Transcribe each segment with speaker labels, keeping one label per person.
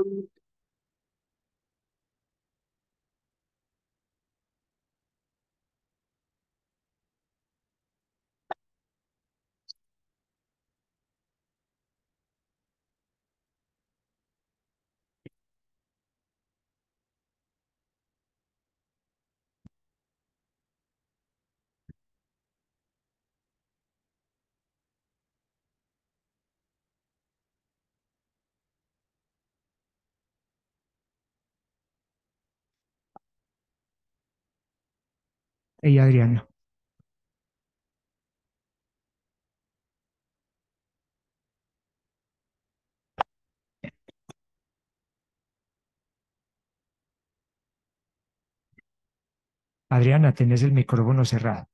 Speaker 1: 嗯。Adriana. Adriana, tenés el micrófono cerrado.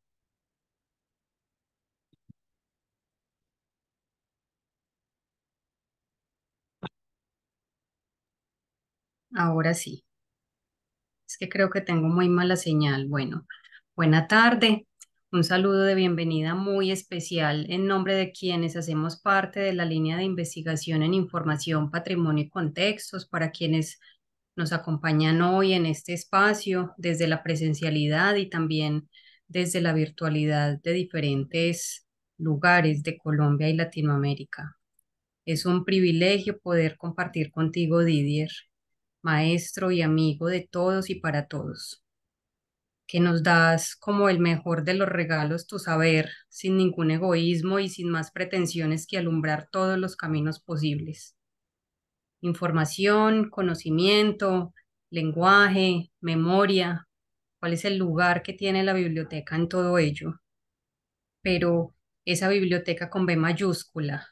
Speaker 2: Ahora sí. Es que creo que tengo muy mala señal. Bueno, Buenas tardes, Un saludo de bienvenida muy especial en nombre de quienes hacemos parte de la línea de investigación en información, patrimonio y contextos, para quienes nos acompañan hoy en este espacio desde la presencialidad y también desde la virtualidad de diferentes lugares de Colombia y Latinoamérica. Es un privilegio poder compartir contigo, Didier, maestro y amigo de todos y para todos que nos das como el mejor de los regalos, tu saber, sin ningún egoísmo y sin más pretensiones que alumbrar todos los caminos posibles. Información, conocimiento, lenguaje, memoria, cuál es el lugar que tiene la biblioteca en todo ello. Pero esa biblioteca con B mayúscula,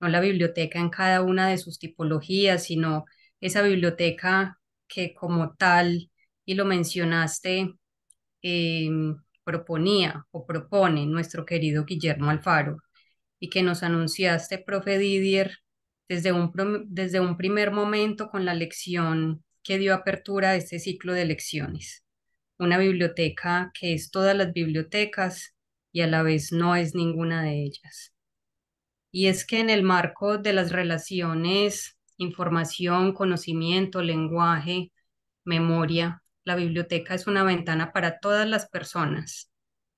Speaker 2: no la biblioteca en cada una de sus tipologías, sino esa biblioteca que como tal, y lo mencionaste, Em, proponía o propone nuestro querido Guillermo Alfaro y que nos anunciaste, profe Didier, desde un, desde un primer momento con la lección que dio apertura a este ciclo de lecciones. Una biblioteca que es todas las bibliotecas y a la vez no es ninguna de ellas. Y es que en el marco de las relaciones, información, conocimiento, lenguaje, memoria, la biblioteca es una ventana para todas las personas,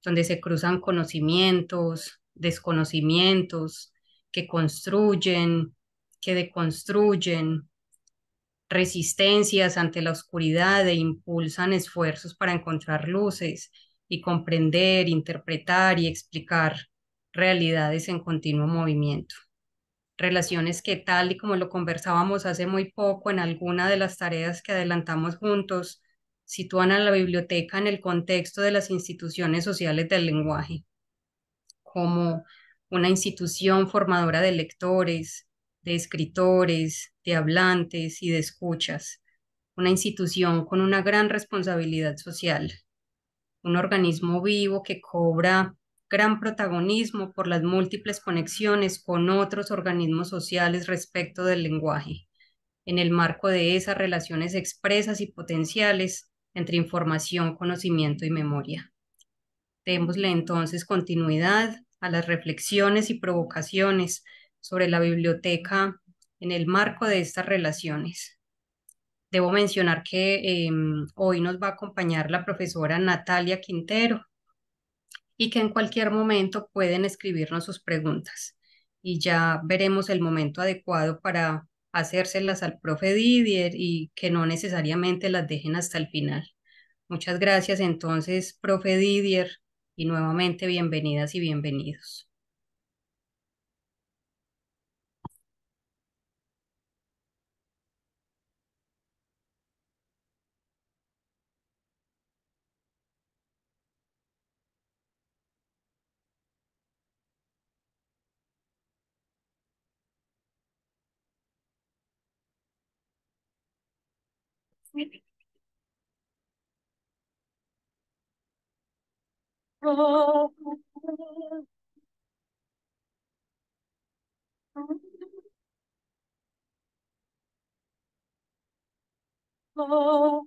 Speaker 2: donde se cruzan conocimientos, desconocimientos, que construyen, que deconstruyen, resistencias ante la oscuridad e impulsan esfuerzos para encontrar luces y comprender, interpretar y explicar realidades en continuo movimiento. Relaciones que tal y como lo conversábamos hace muy poco en alguna de las tareas que adelantamos juntos, sitúan a la biblioteca en el contexto de las instituciones sociales del lenguaje, como una institución formadora de lectores, de escritores, de hablantes y de escuchas, una institución con una gran responsabilidad social, un organismo vivo que cobra gran protagonismo por las múltiples conexiones con otros organismos sociales respecto del lenguaje, en el marco de esas relaciones expresas y potenciales entre información, conocimiento y memoria. Démosle entonces continuidad a las reflexiones y provocaciones sobre la biblioteca en el marco de estas relaciones. Debo mencionar que em, hoy nos va a acompañar la profesora Natalia Quintero y que en cualquier momento pueden escribirnos sus preguntas y ya veremos el momento adecuado para hacérselas al profe Didier y que no necesariamente las dejen hasta el final. Muchas gracias entonces, profe Didier, y nuevamente bienvenidas y bienvenidos. Oh. Oh. Oh.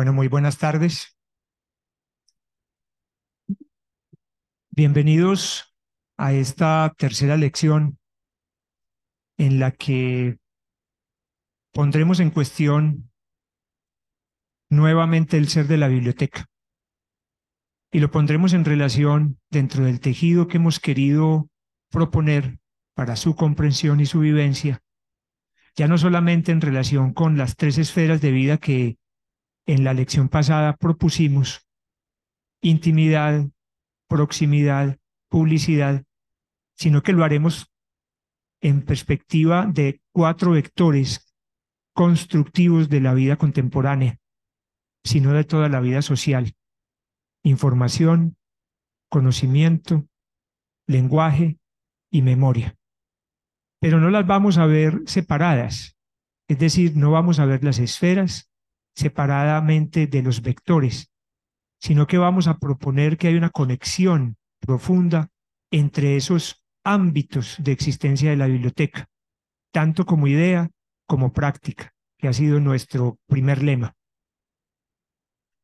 Speaker 1: Bueno, muy buenas tardes. Bienvenidos a esta tercera lección en la que pondremos en cuestión nuevamente el ser de la biblioteca y lo pondremos en relación dentro del tejido que hemos querido proponer para su comprensión y su vivencia, ya no solamente en relación con las tres esferas de vida que en la lección pasada propusimos intimidad, proximidad, publicidad, sino que lo haremos en perspectiva de cuatro vectores constructivos de la vida contemporánea, sino de toda la vida social. Información, conocimiento, lenguaje y memoria. Pero no las vamos a ver separadas, es decir, no vamos a ver las esferas, separadamente de los vectores, sino que vamos a proponer que hay una conexión profunda entre esos ámbitos de existencia de la biblioteca, tanto como idea como práctica, que ha sido nuestro primer lema.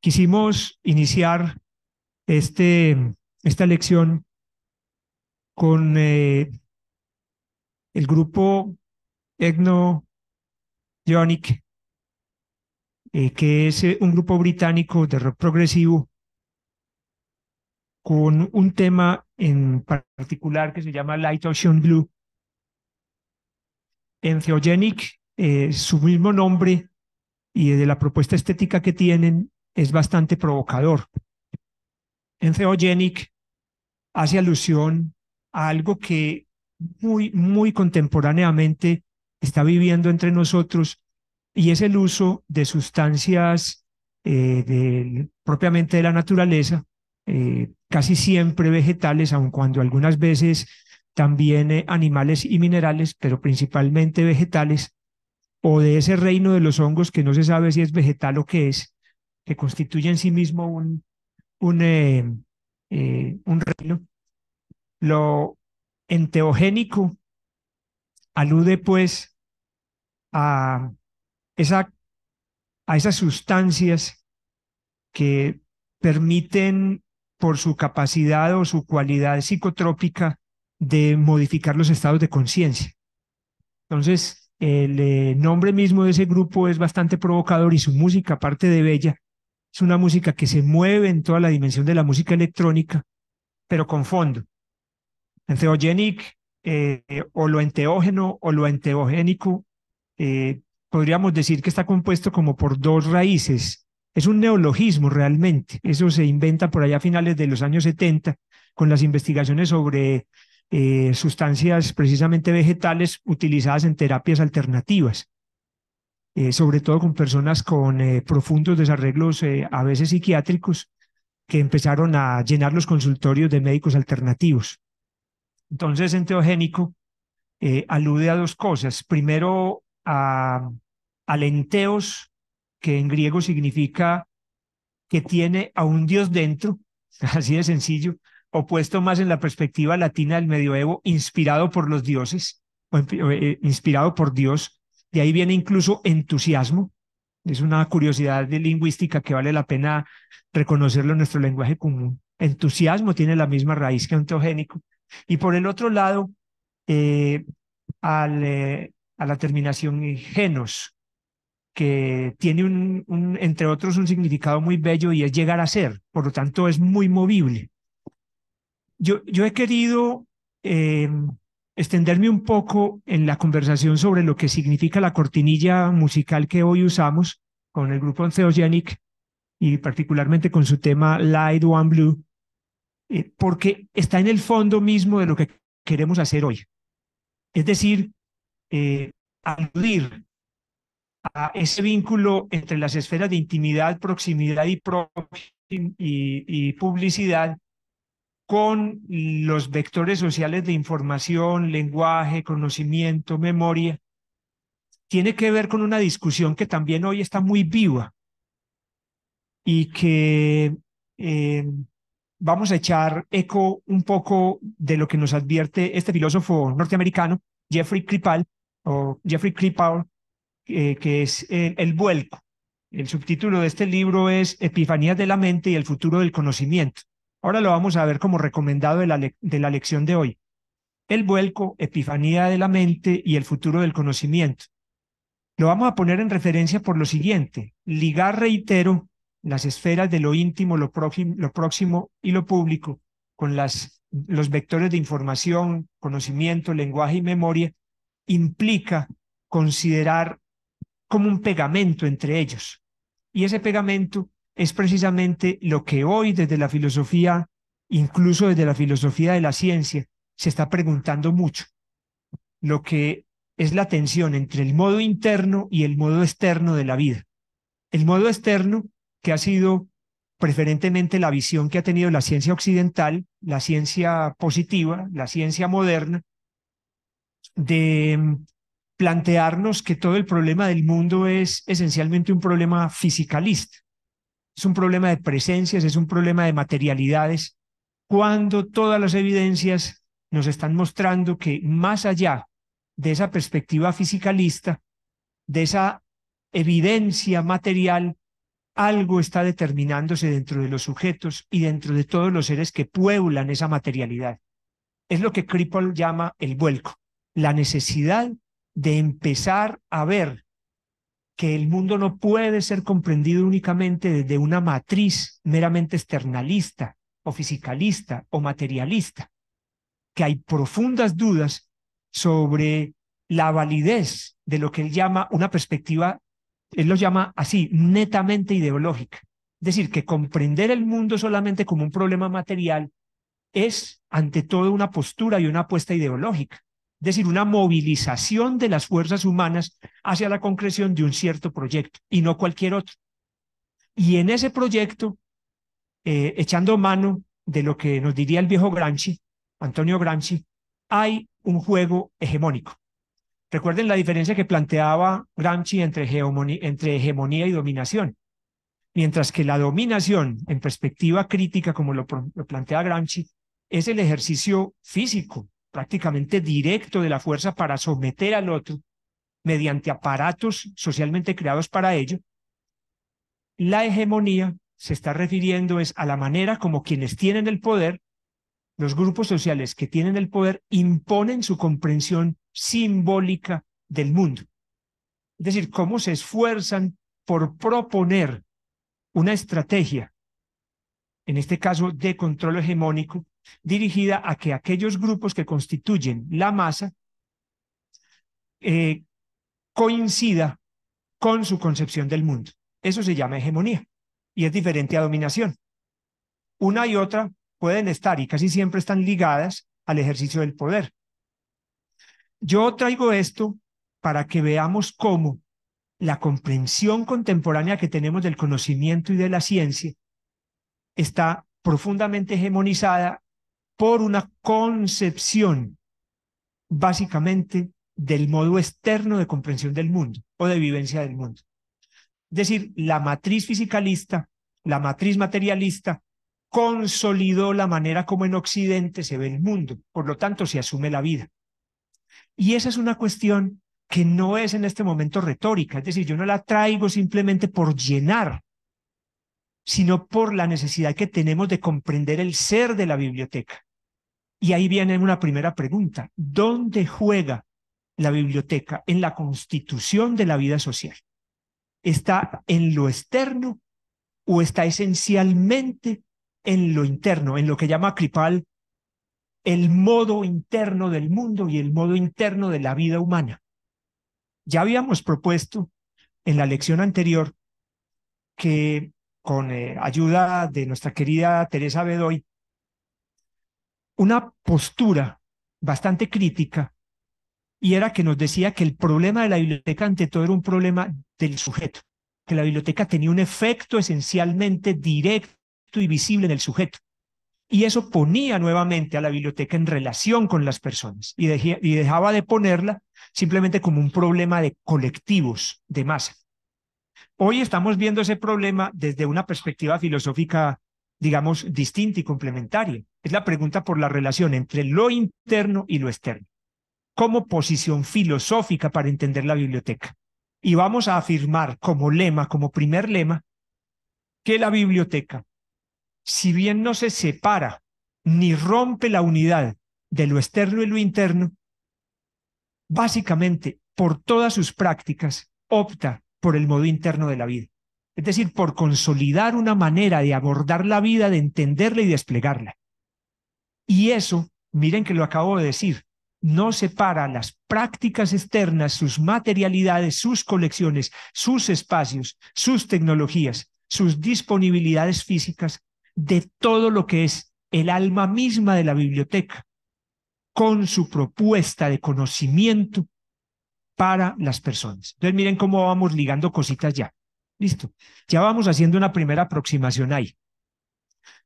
Speaker 1: Quisimos iniciar este, esta lección con eh, el grupo egno eh, que es eh, un grupo británico de rock progresivo con un tema en particular que se llama Light Ocean Blue. En Theogenic, eh, su mismo nombre y de la propuesta estética que tienen es bastante provocador. En Theogenic hace alusión a algo que muy, muy contemporáneamente está viviendo entre nosotros y es el uso de sustancias eh, propiamente de la naturaleza, eh, casi siempre vegetales, aun cuando algunas veces también eh, animales y minerales, pero principalmente vegetales, o de ese reino de los hongos que no se sabe si es vegetal o qué es, que constituye en sí mismo un, un, un reino. Lo enteogénico alude pues a a esas sustancias que permiten por su capacidad o su cualidad psicotrópica de modificar los estados de conciencia. Entonces, el nombre mismo de ese grupo es bastante provocador y su música, aparte de bella, es una música que se mueve en toda la dimensión de la música electrónica, pero con fondo. En eh, o lo enteógeno o lo enteogénico, eh, podríamos decir que está compuesto como por dos raíces. Es un neologismo realmente. Eso se inventa por allá a finales de los años 70 con las investigaciones sobre eh, sustancias precisamente vegetales utilizadas en terapias alternativas, eh, sobre todo con personas con eh, profundos desarreglos a veces psiquiátricos que empezaron a llenar los consultorios de médicos alternativos. Entonces, enteogénico alude a dos cosas. Primero, a alenteos, que en griego significa que tiene a un Dios dentro, así de sencillo, opuesto más en la perspectiva latina del medioevo, inspirado por los dioses, o, eh, inspirado por Dios. De ahí viene incluso entusiasmo. Es una curiosidad de lingüística que vale la pena reconocerlo en nuestro lenguaje común. Entusiasmo tiene la misma raíz que ontogénico. Y por el otro lado, eh, al, eh, a la terminación genos, que tiene un, entre otros, un significado muy bello y es llegar a ser, por lo tanto es muy movible. Yo, yo he querido eh, extenderme un poco en la conversación sobre lo que significa la cortinilla musical que hoy usamos con el grupo Oceanic y particularmente con su tema Light One Blue, eh, porque está en el fondo mismo de lo que queremos hacer hoy. Es decir, abrir eh, aludir ese vínculo entre las esferas de intimidad, proximidad y, publicidad con los vectores sociales de información, lenguaje, conocimiento, memoria, tiene que ver con una discusión que también hoy está muy viva y que em, vamos a echar eco un poco de lo que nos advierte este filósofo norteamericano, Jeffrey Kripal, o Jeffrey Kripal, eh, que es eh, el, vuelco. El subtítulo de este libro es Epifanías de la mente y el futuro del conocimiento. Ahora lo vamos a ver como recomendado de la, lección de hoy. El vuelco, Epifanía de la mente y el futuro del conocimiento. Lo vamos a poner en referencia por lo siguiente. Ligar, reitero, las esferas de lo íntimo, lo, próximo, lo próximo y lo público con las, los vectores de información, conocimiento, lenguaje y memoria implica considerar como un pegamento entre ellos. Y ese pegamento es precisamente lo que hoy desde la filosofía, incluso desde la filosofía de la ciencia, se está preguntando mucho. Lo que es la tensión entre el modo interno y el modo externo de la vida. El modo externo, que ha sido preferentemente la visión que ha tenido la ciencia occidental, la ciencia positiva, la ciencia moderna, de plantearnos que todo el problema del mundo es esencialmente un problema fisicalista, es un problema de presencias, es un problema de materialidades, cuando todas las evidencias nos están mostrando que más allá de esa perspectiva fisicalista, de esa evidencia material, algo está determinándose dentro de los sujetos y dentro de todos los seres que pueblan esa materialidad. Es lo que Cripple llama el vuelco, la necesidad de empezar a ver que el mundo no puede ser comprendido únicamente desde una matriz meramente externalista o fisicalista o materialista, que hay profundas dudas sobre la validez de lo que él llama una perspectiva, él lo llama así, netamente ideológica. Es decir, que comprender el mundo solamente como un problema material es, ante todo, una postura y una apuesta ideológica es decir, una movilización de las fuerzas humanas hacia la concreción de un cierto proyecto y no cualquier otro. Y en ese proyecto, eh, echando mano de lo que nos diría el viejo Gramsci, Antonio Gramsci, hay un juego hegemónico. Recuerden la diferencia que planteaba Gramsci entre, hegemonía, entre hegemonía y dominación. Mientras que la dominación, en perspectiva crítica, como lo, lo plantea Gramsci, es el ejercicio físico, prácticamente directo de la fuerza para someter al otro mediante aparatos socialmente creados para ello, la hegemonía se está refiriendo es a la manera como quienes tienen el poder, los grupos sociales que tienen el poder, imponen su comprensión simbólica del mundo. Es decir, cómo se esfuerzan por proponer una estrategia, en este caso de control hegemónico, dirigida a que aquellos grupos que constituyen la masa eh, coincida con su concepción del mundo. Eso se llama hegemonía y es diferente a dominación. Una y otra pueden estar y casi siempre están ligadas al ejercicio del poder. Yo traigo esto para que veamos cómo la comprensión contemporánea que tenemos del conocimiento y de la ciencia está profundamente hegemonizada por una concepción básicamente del modo externo de comprensión del mundo o de vivencia del mundo. Es decir, la matriz fisicalista, la matriz materialista, consolidó la manera como en Occidente se ve el mundo, por lo tanto se asume la vida. Y esa es una cuestión que no es en este momento retórica, es decir, yo no la traigo simplemente por llenar, sino por la necesidad que tenemos de comprender el ser de la biblioteca. Y ahí viene una primera pregunta. ¿Dónde juega la biblioteca? En la constitución de la vida social. ¿Está en lo externo o está esencialmente en lo interno, en lo que llama Kripal el modo interno del mundo y el modo interno de la vida humana? Ya habíamos propuesto en la lección anterior que con eh, ayuda de nuestra querida Teresa Bedoy, una postura bastante crítica y era que nos decía que el problema de la biblioteca ante todo era un problema del sujeto, que la biblioteca tenía un efecto esencialmente directo y visible en el sujeto. Y eso ponía nuevamente a la biblioteca en relación con las personas y, y dejaba de ponerla simplemente como un problema de colectivos, de masa. Hoy estamos viendo ese problema desde una perspectiva filosófica digamos, distinta y complementaria. Es la pregunta por la relación entre lo interno y lo externo, como posición filosófica para entender la biblioteca. Y vamos a afirmar como lema, como primer lema, que la biblioteca, si bien no se separa ni rompe la unidad de lo externo y lo interno, básicamente por todas sus prácticas opta por el modo interno de la vida. Es decir, por consolidar una manera de abordar la vida, de entenderla y desplegarla. Y eso, miren que lo acabo de decir, no separa las prácticas externas, sus materialidades, sus colecciones, sus espacios, sus tecnologías, sus disponibilidades físicas de todo lo que es el alma misma de la biblioteca, con su propuesta de conocimiento para las personas. Entonces miren cómo vamos ligando cositas ya. Listo. Ya vamos haciendo una primera aproximación ahí.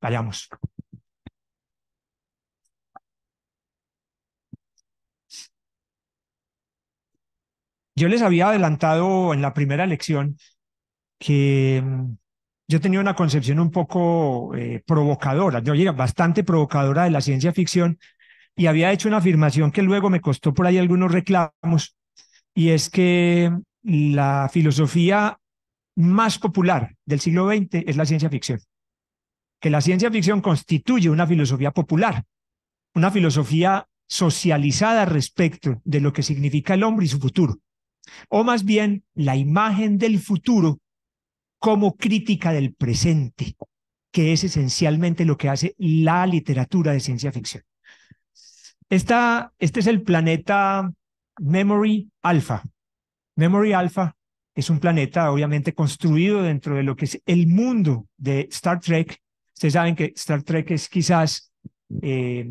Speaker 1: Vayamos. Yo les había adelantado en la primera lección que mm, yo tenía una concepción un poco eh, provocadora, yo era bastante provocadora de la ciencia ficción y había hecho una afirmación que luego me costó por ahí algunos reclamos y es que la filosofía más popular del siglo XX es la ciencia ficción. Que la ciencia ficción constituye una filosofía popular, una filosofía socializada respecto de lo que significa el hombre y su futuro, o más bien la imagen del futuro como crítica del presente, que es esencialmente lo que hace la literatura de ciencia ficción. Esta, este es el planeta Memory Alpha. Memory Alpha es un planeta obviamente construido dentro de lo que es el mundo de Star Trek. Ustedes saben que Star Trek es quizás eh,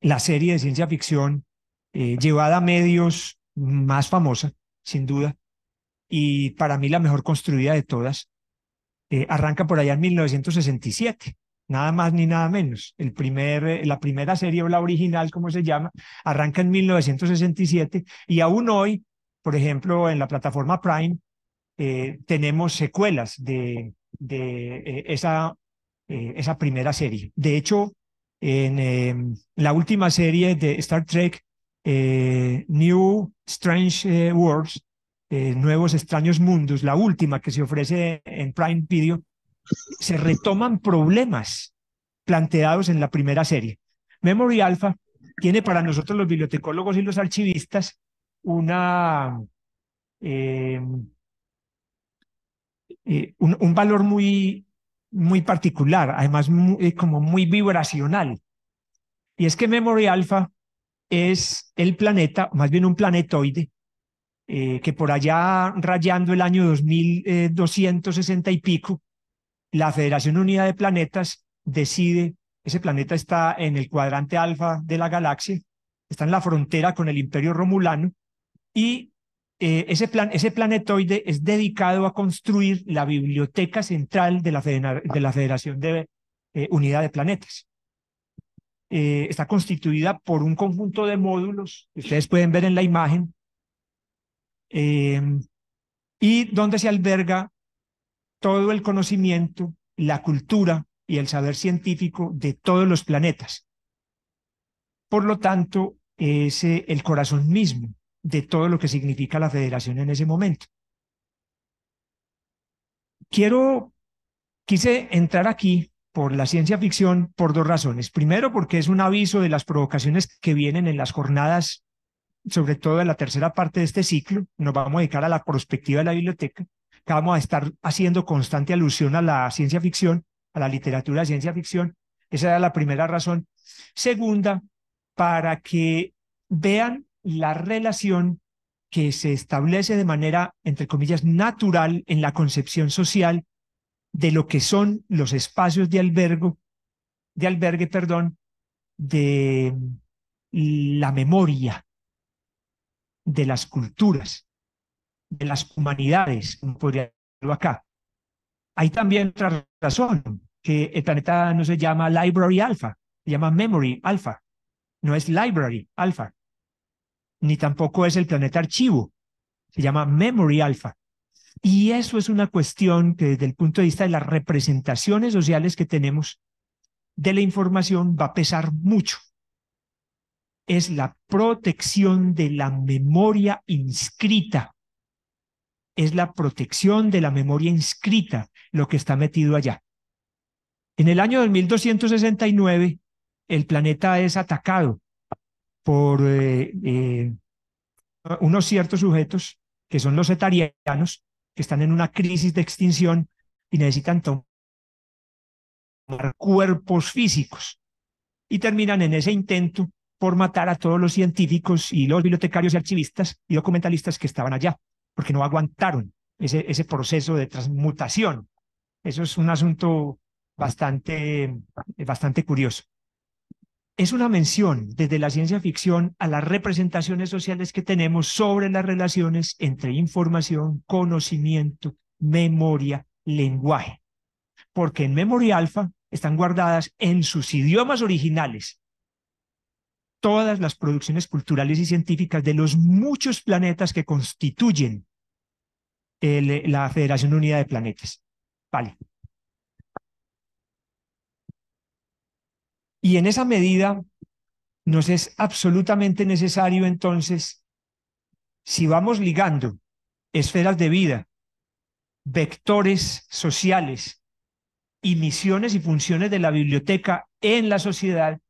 Speaker 1: la serie de ciencia ficción eh, llevada a medios más famosa, sin duda, y para mí la mejor construida de todas. Eh, arranca por allá en 1967, nada más ni nada menos. El primer, la primera serie o la original, como se llama, arranca en 1967 y aún hoy por ejemplo, en la plataforma Prime eh, tenemos secuelas de, eh, esa, eh, esa primera serie. De hecho, en em, la última serie de Star Trek, New Strange Worlds, Nuevos Extraños Mundos, la última que se ofrece en Prime Video, se retoman problemas planteados en la primera serie. Memory Alpha tiene para nosotros los bibliotecólogos y los archivistas una, em, eh, un, valor muy, muy particular, además muy, eh, como muy vibracional. Y es que Memory Alpha es el planeta, más bien un planetoide, eh, que por allá rayando el año 2260 y pico, la Federación Unida de Planetas decide, ese planeta está en el cuadrante alfa de la galaxia, está en la frontera con el imperio romulano, y eh, ese, plan, ese planetoide es dedicado a construir la biblioteca central de la, de la Federación de eh, Unidad de Planetas. Eh, está constituida por un conjunto de módulos ustedes pueden ver en la imagen em, y donde se alberga todo el conocimiento, la cultura y el saber científico de todos los planetas. Por lo tanto, es el corazón mismo de todo lo que significa la federación en ese momento. Quiero, quise entrar aquí por la ciencia ficción por dos razones. Primero, porque es un aviso de las provocaciones que vienen en las jornadas, sobre todo en la tercera parte de este ciclo. Nos vamos a dedicar a la perspectiva de la biblioteca, que vamos a estar haciendo constante alusión a la ciencia ficción, a la literatura de ciencia ficción. Esa era la primera razón. Segunda, para que vean la relación que se establece de manera, entre comillas, natural en la concepción social de lo que son los espacios de albergo, de albergue, perdón, de la memoria de las culturas, de las humanidades, podría decirlo acá. Hay también otra razón, que el planeta no se llama Library Alpha, se llama Memory Alpha, no es Library Alpha ni tampoco es el planeta archivo. Se llama Memory Alpha. Y eso es una cuestión que desde el punto de vista de las representaciones sociales que tenemos de la información va a pesar mucho. Es la protección de la memoria inscrita. Es la protección de la memoria inscrita lo que está metido allá. En el año 1269, el planeta es atacado por eh, eh, unos ciertos sujetos que son los etarianos, que están en una crisis de extinción y necesitan tomar cuerpos físicos. Y terminan en ese intento por matar a todos los científicos y los bibliotecarios y archivistas y documentalistas que estaban allá, porque no aguantaron ese, ese proceso de transmutación. Eso es un asunto bastante, bastante curioso es una mención desde la ciencia ficción a las representaciones sociales que tenemos sobre las relaciones entre información, conocimiento, memoria, lenguaje. Porque en memoria alfa están guardadas en sus idiomas originales todas las producciones culturales y científicas de los muchos planetas que constituyen la Federación Unida de Planetas. Vale, Y en esa medida nos es absolutamente necesario entonces, si vamos ligando esferas de vida, vectores sociales y misiones y funciones de la biblioteca en la sociedad,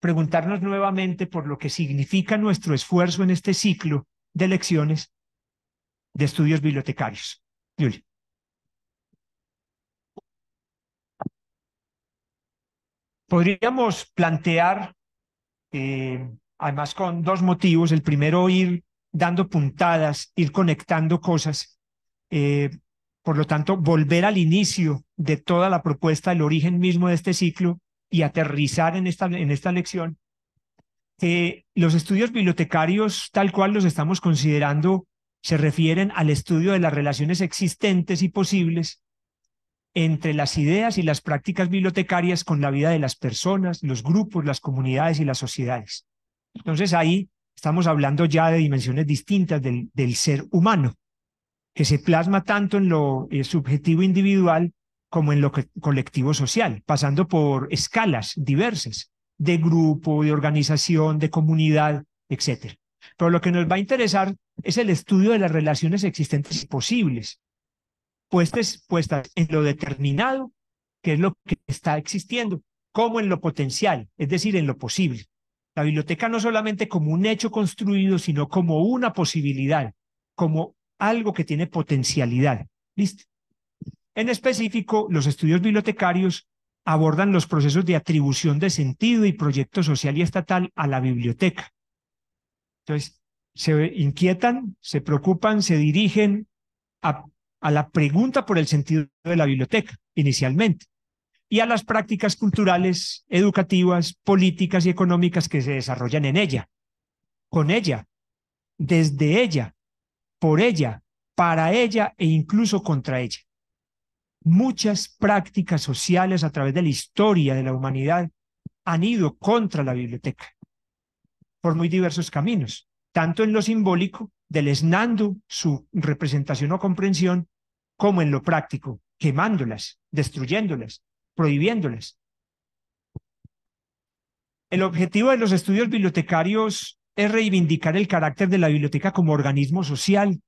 Speaker 1: preguntarnos nuevamente por lo que significa nuestro esfuerzo en este ciclo de lecciones de estudios bibliotecarios. Podríamos plantear, eh, además con dos motivos, el primero ir dando puntadas, ir conectando cosas, eh, por lo tanto, volver al inicio de toda la propuesta, el origen mismo de este ciclo y aterrizar en esta, en esta lección, que los estudios bibliotecarios, tal cual los estamos considerando, se refieren al estudio de las relaciones existentes y posibles entre las ideas y las prácticas bibliotecarias con la vida de las personas, los grupos, las comunidades y las sociedades. Entonces ahí estamos hablando ya de dimensiones distintas del, ser humano, que se plasma tanto en lo eh, subjetivo individual como en lo colectivo social, pasando por escalas diversas de grupo, de organización, de comunidad, etc. Pero lo que nos va a interesar es el estudio de las relaciones existentes y posibles puestas, en lo determinado, que es lo que está existiendo, como en lo potencial, es decir, en lo posible. La biblioteca no solamente como un hecho construido, sino como una posibilidad, como algo que tiene potencialidad. ¿Listo? En específico, los estudios bibliotecarios abordan los procesos de atribución de sentido y proyecto social y estatal a la biblioteca. Entonces, se inquietan, se preocupan, se dirigen a a la pregunta por el sentido de la biblioteca inicialmente y a las prácticas culturales, educativas, políticas y económicas que se desarrollan en ella, con ella, desde ella, por ella, para ella e incluso contra ella. Muchas prácticas sociales a través de la historia de la humanidad han ido contra la biblioteca por muy diversos caminos, tanto en lo simbólico, deleznando su representación o comprensión, como en lo práctico, quemándolas, destruyéndolas, prohibiéndolas. El objetivo de los estudios bibliotecarios es reivindicar el carácter de la biblioteca como organismo social,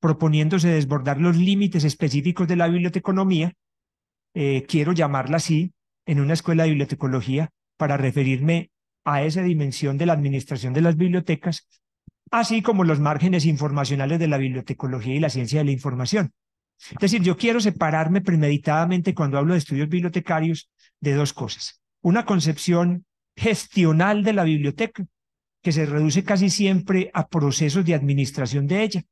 Speaker 1: proponiéndose desbordar los límites específicos de la biblioteconomía, eh, quiero llamarla así, en una escuela de bibliotecología, para referirme a esa dimensión de la administración de las bibliotecas, así como los márgenes informacionales de la bibliotecología y la ciencia de la información. Es decir, yo quiero separarme premeditadamente cuando hablo de estudios bibliotecarios de dos cosas. Una concepción gestional de la biblioteca, que se reduce casi siempre a procesos de administración de ella,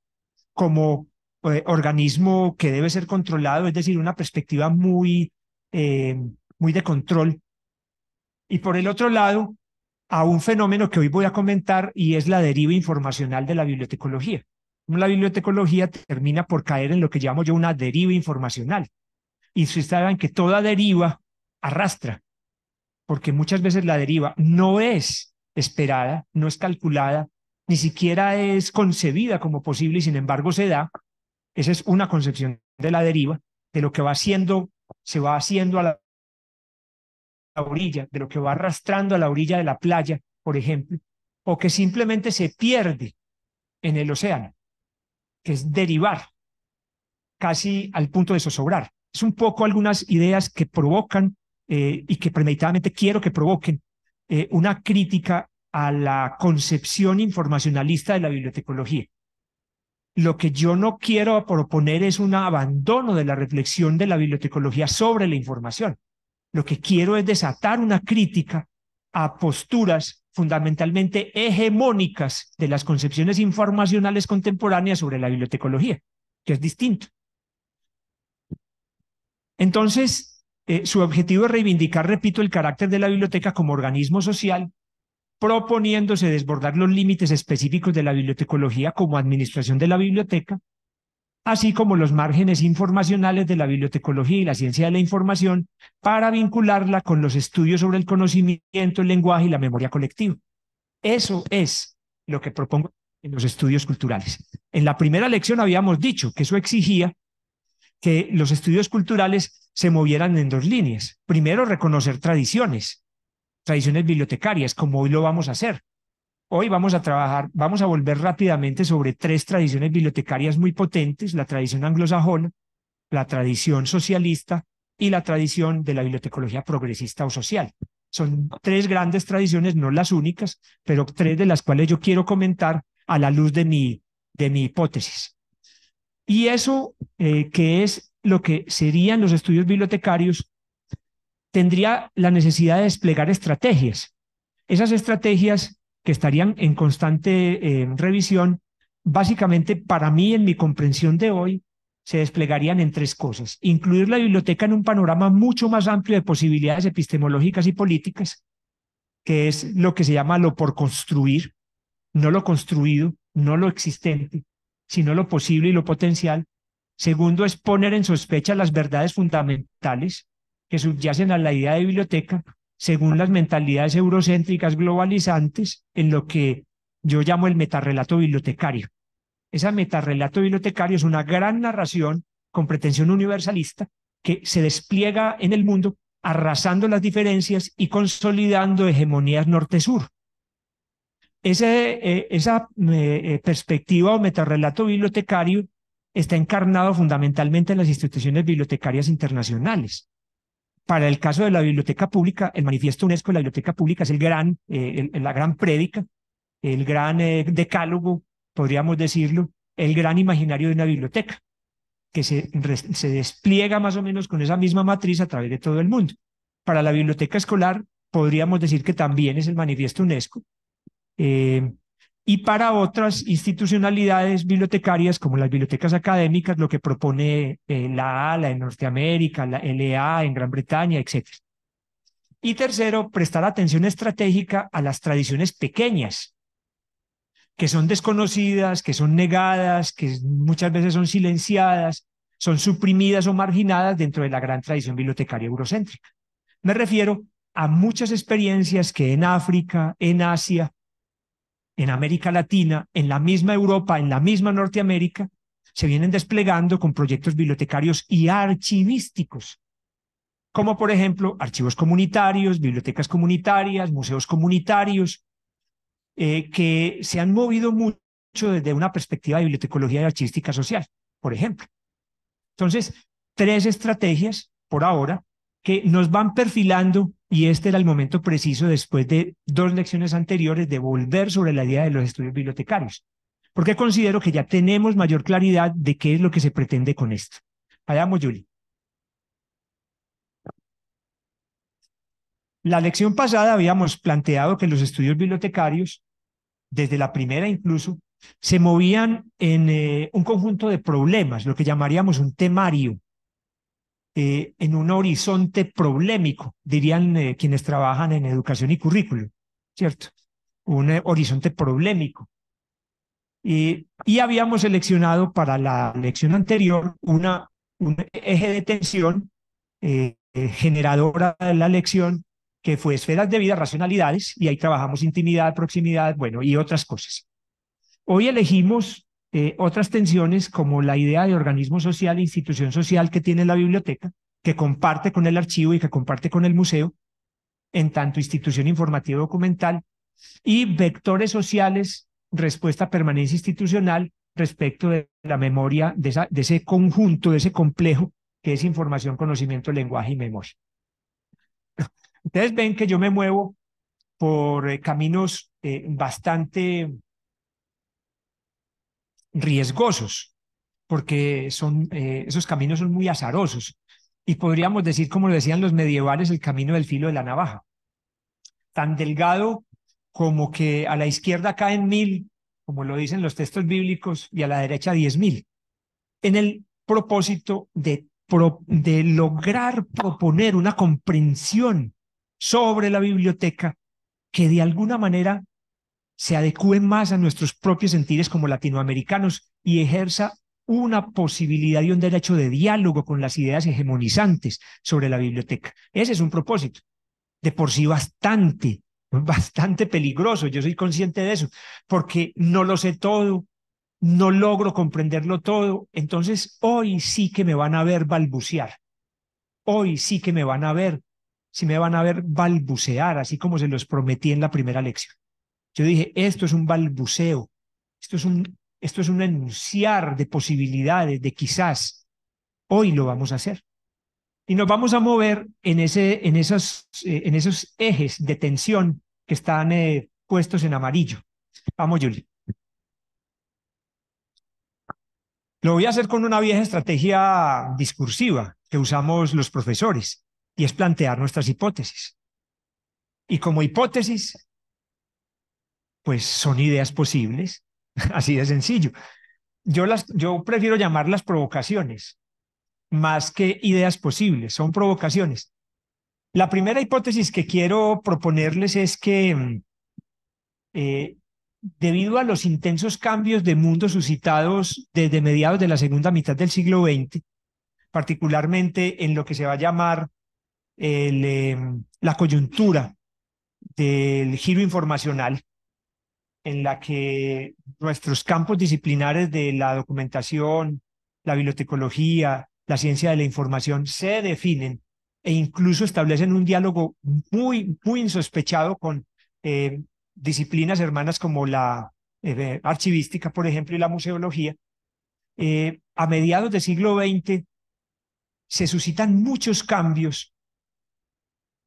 Speaker 1: como eh, organismo que debe ser controlado, es decir, una perspectiva muy, eh, muy de control. Y por el otro lado, a un fenómeno que hoy voy a comentar y es la deriva informacional de la bibliotecología la bibliotecología termina por caer en lo que llamo yo una deriva informacional. Y si saben que toda deriva arrastra, porque muchas veces la deriva no es esperada, no es calculada, ni siquiera es concebida como posible y sin embargo se da. Esa es una concepción de la deriva, de lo que va haciendo, se va haciendo a la orilla, de lo que va arrastrando a la orilla de la playa, por ejemplo, o que simplemente se pierde en el océano que es derivar casi al punto de zozobrar. Es un poco algunas ideas que provocan eh, y que premeditadamente quiero que provoquen eh, una crítica a la concepción informacionalista de la bibliotecología. Lo que yo no quiero proponer es un abandono de la reflexión de la bibliotecología sobre la información. Lo que quiero es desatar una crítica a posturas fundamentalmente hegemónicas de las concepciones informacionales contemporáneas sobre la bibliotecología, que es distinto. Entonces, eh, su objetivo es reivindicar, repito, el carácter de la biblioteca como organismo social, proponiéndose desbordar los límites específicos de la bibliotecología como administración de la biblioteca así como los márgenes informacionales de la bibliotecología y la ciencia de la información, para vincularla con los estudios sobre el conocimiento, el lenguaje y la memoria colectiva. Eso es lo que propongo en los estudios culturales. En la primera lección habíamos dicho que eso exigía que los estudios culturales se movieran en dos líneas. Primero, reconocer tradiciones, tradiciones bibliotecarias, como hoy lo vamos a hacer, Hoy vamos a trabajar, vamos a volver rápidamente sobre tres tradiciones bibliotecarias muy potentes, la tradición anglosajona, la tradición socialista y la tradición de la bibliotecología progresista o social. Son tres grandes tradiciones, no las únicas, pero tres de las cuales yo quiero comentar a la luz de mi, de mi hipótesis. Y eso, eh, que es lo que serían los estudios bibliotecarios, tendría la necesidad de desplegar estrategias. Esas estrategias que estarían en constante eh, revisión, básicamente para mí en mi comprensión de hoy se desplegarían en tres cosas. Incluir la biblioteca en un panorama mucho más amplio de posibilidades epistemológicas y políticas, que es lo que se llama lo por construir, no lo construido, no lo existente, sino lo posible y lo potencial. Segundo es poner en sospecha las verdades fundamentales que subyacen a la idea de biblioteca según las mentalidades eurocéntricas globalizantes en lo que yo llamo el metarrelato bibliotecario. Esa metarrelato bibliotecario es una gran narración con pretensión universalista que se despliega en el mundo arrasando las diferencias y consolidando hegemonías norte-sur. Eh, esa eh, eh, perspectiva o metarrelato bibliotecario está encarnado fundamentalmente en las instituciones bibliotecarias internacionales para el caso de la biblioteca pública, el manifiesto UNESCO de la biblioteca pública es el gran, eh, la gran prédica, el gran eh, decálogo, podríamos decirlo, el gran imaginario de una biblioteca, que se, se despliega más o menos con esa misma matriz a través de todo el mundo. Para la biblioteca escolar, podríamos decir que también es el manifiesto UNESCO. Eh, y para otras institucionalidades bibliotecarias como las bibliotecas académicas, lo que propone eh, la ALA en Norteamérica, la LA en Gran Bretaña, etc. Y tercero, prestar atención estratégica a las tradiciones pequeñas, que son desconocidas, que son negadas, que muchas veces son silenciadas, son suprimidas o marginadas dentro de la gran tradición bibliotecaria eurocéntrica. Me refiero a muchas experiencias que en África, en Asia, en América Latina, en la misma Europa, en la misma Norteamérica, se vienen desplegando con proyectos bibliotecarios y archivísticos, como por ejemplo archivos comunitarios, bibliotecas comunitarias, museos comunitarios, eh, que se han movido mucho desde una perspectiva de bibliotecología y archivística social, por ejemplo. Entonces, tres estrategias por ahora que nos van perfilando y este era el momento preciso, después de dos lecciones anteriores, de volver sobre la idea de los estudios bibliotecarios, porque considero que ya tenemos mayor claridad de qué es lo que se pretende con esto. Vayamos, Yuli. La lección pasada habíamos planteado que los estudios bibliotecarios, desde la primera incluso, se movían en eh, un conjunto de problemas, lo que llamaríamos un temario, eh, en un horizonte problemático, dirían eh, quienes trabajan en educación y currículo, ¿cierto? Un eh, horizonte problemático. Y, y habíamos seleccionado para la lección anterior una, un eje de tensión generadora de la lección que fue esferas de vida, racionalidades, y ahí trabajamos intimidad, proximidad, bueno, y otras cosas. Hoy elegimos eh, otras tensiones como la idea de organismo social e institución social que tiene la biblioteca, que comparte con el archivo y que comparte con el museo, en tanto institución informativa documental, y vectores sociales, respuesta permanencia institucional respecto de la memoria, de, ese conjunto, de ese complejo que es información, conocimiento, lenguaje y memoria. Ustedes ven que yo me muevo por eh, caminos eh, bastante riesgosos, porque son, eh, esos caminos son muy azarosos. Y podríamos decir, como lo decían los medievales, el camino del filo de la navaja. Tan delgado como que a la izquierda caen mil, como lo dicen los textos bíblicos, y a la derecha diez mil, en el propósito de, de lograr proponer una comprensión sobre la biblioteca que de alguna manera se adecue más a nuestros propios sentires como latinoamericanos y ejerza una posibilidad y un derecho de diálogo con las ideas hegemonizantes sobre la biblioteca. Ese es un propósito, de por sí bastante, bastante peligroso, yo soy consciente de eso, porque no lo sé todo, no logro comprenderlo todo, entonces hoy sí que me van a ver balbucear, hoy sí que me van a ver, sí me van a ver balbucear, así como se los prometí en la primera lección. Yo dije, esto es un balbuceo, esto es un, esto es un enunciar de posibilidades, de quizás hoy lo vamos a hacer. Y nos vamos a mover en, ese, en, esos, eh, en esos ejes de tensión que están eh, puestos en amarillo. Vamos, Julie. Lo voy a hacer con una vieja estrategia discursiva que usamos los profesores, y es plantear nuestras hipótesis. Y como hipótesis, pues son ideas posibles, así de sencillo. Yo, las, yo prefiero llamarlas provocaciones más que ideas posibles, son provocaciones. La primera hipótesis que quiero proponerles es que mm, eh, debido a los intensos cambios de mundo suscitados desde mediados de la segunda mitad del siglo XX, particularmente en lo que se va a llamar em, la coyuntura del giro informacional, en la que nuestros campos disciplinares de la documentación, la bibliotecología, la ciencia de la información se definen e incluso establecen un diálogo muy, muy insospechado con eh, disciplinas hermanas como la eh, archivística, por ejemplo, y la museología. Eh, a mediados del siglo XX se suscitan muchos cambios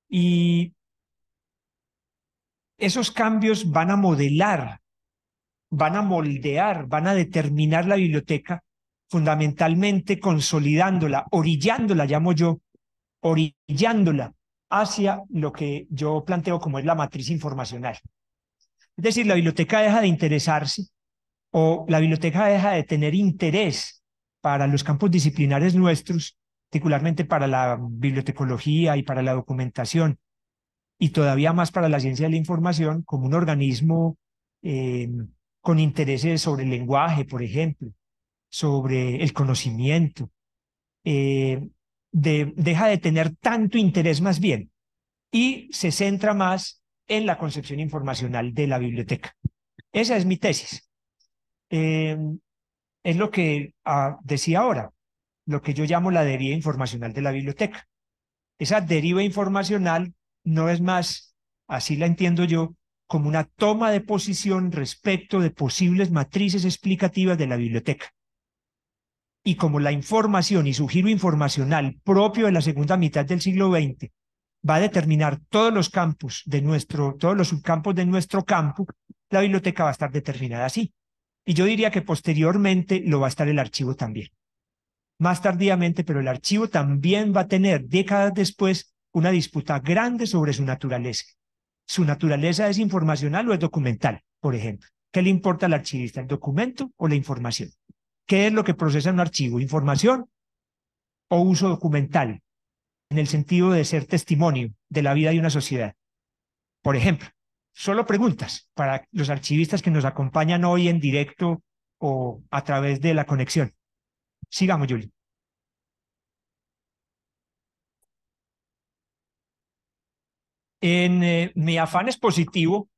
Speaker 1: y esos cambios van a modelar, van a moldear, van a determinar la biblioteca, fundamentalmente consolidándola, orillándola, llamo yo, orillándola hacia lo que yo planteo como es la matriz informacional. Es decir, la biblioteca deja de interesarse o la biblioteca deja de tener interés para los campos disciplinares nuestros, particularmente para la bibliotecología y para la documentación, y todavía más para la ciencia de la información como un organismo eh, con intereses sobre el lenguaje, por ejemplo, sobre el conocimiento. Eh, deja de tener tanto interés más bien y se centra más en la concepción informacional de la biblioteca. Esa es mi tesis. Eh, es lo que ah, decía ahora, lo que yo llamo la deriva informacional de la biblioteca. Esa deriva informacional no es más, así la entiendo yo, como una toma de posición respecto de posibles matrices explicativas de la biblioteca. Y como la información y su giro informacional propio de la segunda mitad del siglo XX va a determinar todos los campos de nuestro, todos los subcampos de nuestro campo, la biblioteca va a estar determinada así. Y yo diría que posteriormente lo va a estar el archivo también. Más tardíamente, pero el archivo también va a tener décadas después una disputa grande sobre su naturaleza. ¿Su naturaleza es informacional o es documental, por ejemplo? ¿Qué le importa al archivista, el documento o la información? ¿Qué es lo que procesa un archivo? ¿Información o uso documental? En el sentido de ser testimonio de la vida de una sociedad. Por ejemplo, solo preguntas para los archivistas que nos acompañan hoy en directo o a través de la conexión. Sigamos, Julio. en eh, mi afán expositivo,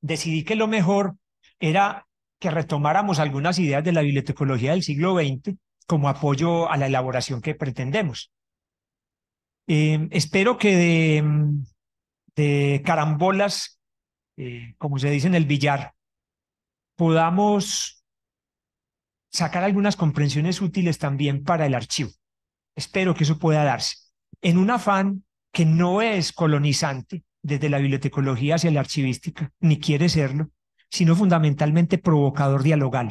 Speaker 1: decidí que lo mejor era que retomáramos algunas ideas de la bibliotecología del siglo XX como apoyo a la elaboración que pretendemos. Em, espero que de, de carambolas, eh, como se dice en el billar, podamos sacar algunas comprensiones útiles también para el archivo. Espero que eso pueda darse. En un afán que no es colonizante desde la bibliotecología hacia la archivística, ni quiere serlo, sino fundamentalmente provocador dialogal.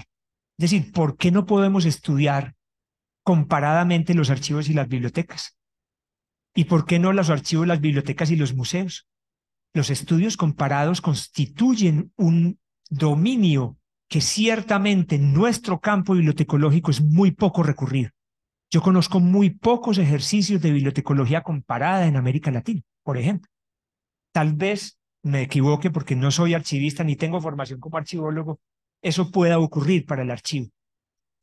Speaker 1: Es decir, ¿por qué no podemos estudiar comparadamente los archivos y las bibliotecas? ¿Y por qué no los archivos, las bibliotecas y los museos? Los estudios comparados constituyen un dominio que ciertamente en nuestro campo bibliotecológico es muy poco recurrido. Yo conozco muy pocos ejercicios de bibliotecología comparada en América Latina, por ejemplo. Tal vez me equivoque porque no soy archivista ni tengo formación como archivólogo, eso pueda ocurrir para el archivo.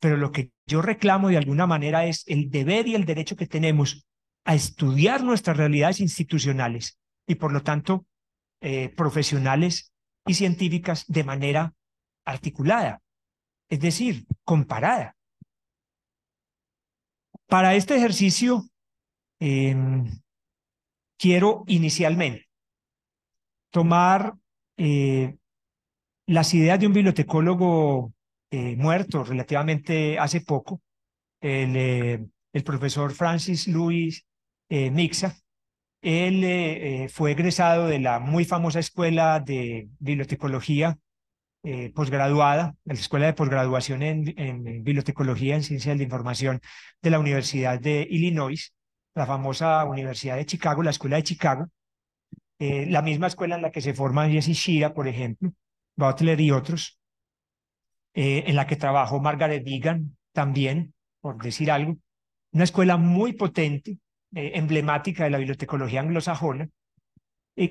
Speaker 1: Pero lo que yo reclamo de alguna manera es el deber y el derecho que tenemos a estudiar nuestras realidades institucionales y por lo tanto eh, profesionales y científicas de manera articulada, es decir, comparada. Para este ejercicio, em, quiero inicialmente tomar eh, las ideas de un bibliotecólogo eh, muerto relativamente hace poco, el, eh, profesor Francis Luis Mixa. Él fue egresado de la muy famosa escuela de bibliotecología eh, posgraduada, la Escuela de Posgraduación en, Bibliotecología en Ciencias de la Información de la Universidad de Illinois, la famosa Universidad de Chicago, la Escuela de Chicago, eh, la misma escuela en la que se forman Jesse Shira, por ejemplo, Butler y otros, eh, en la que trabajó Margaret Vigan también, por decir algo, una escuela muy potente, emblemática de la bibliotecología anglosajona.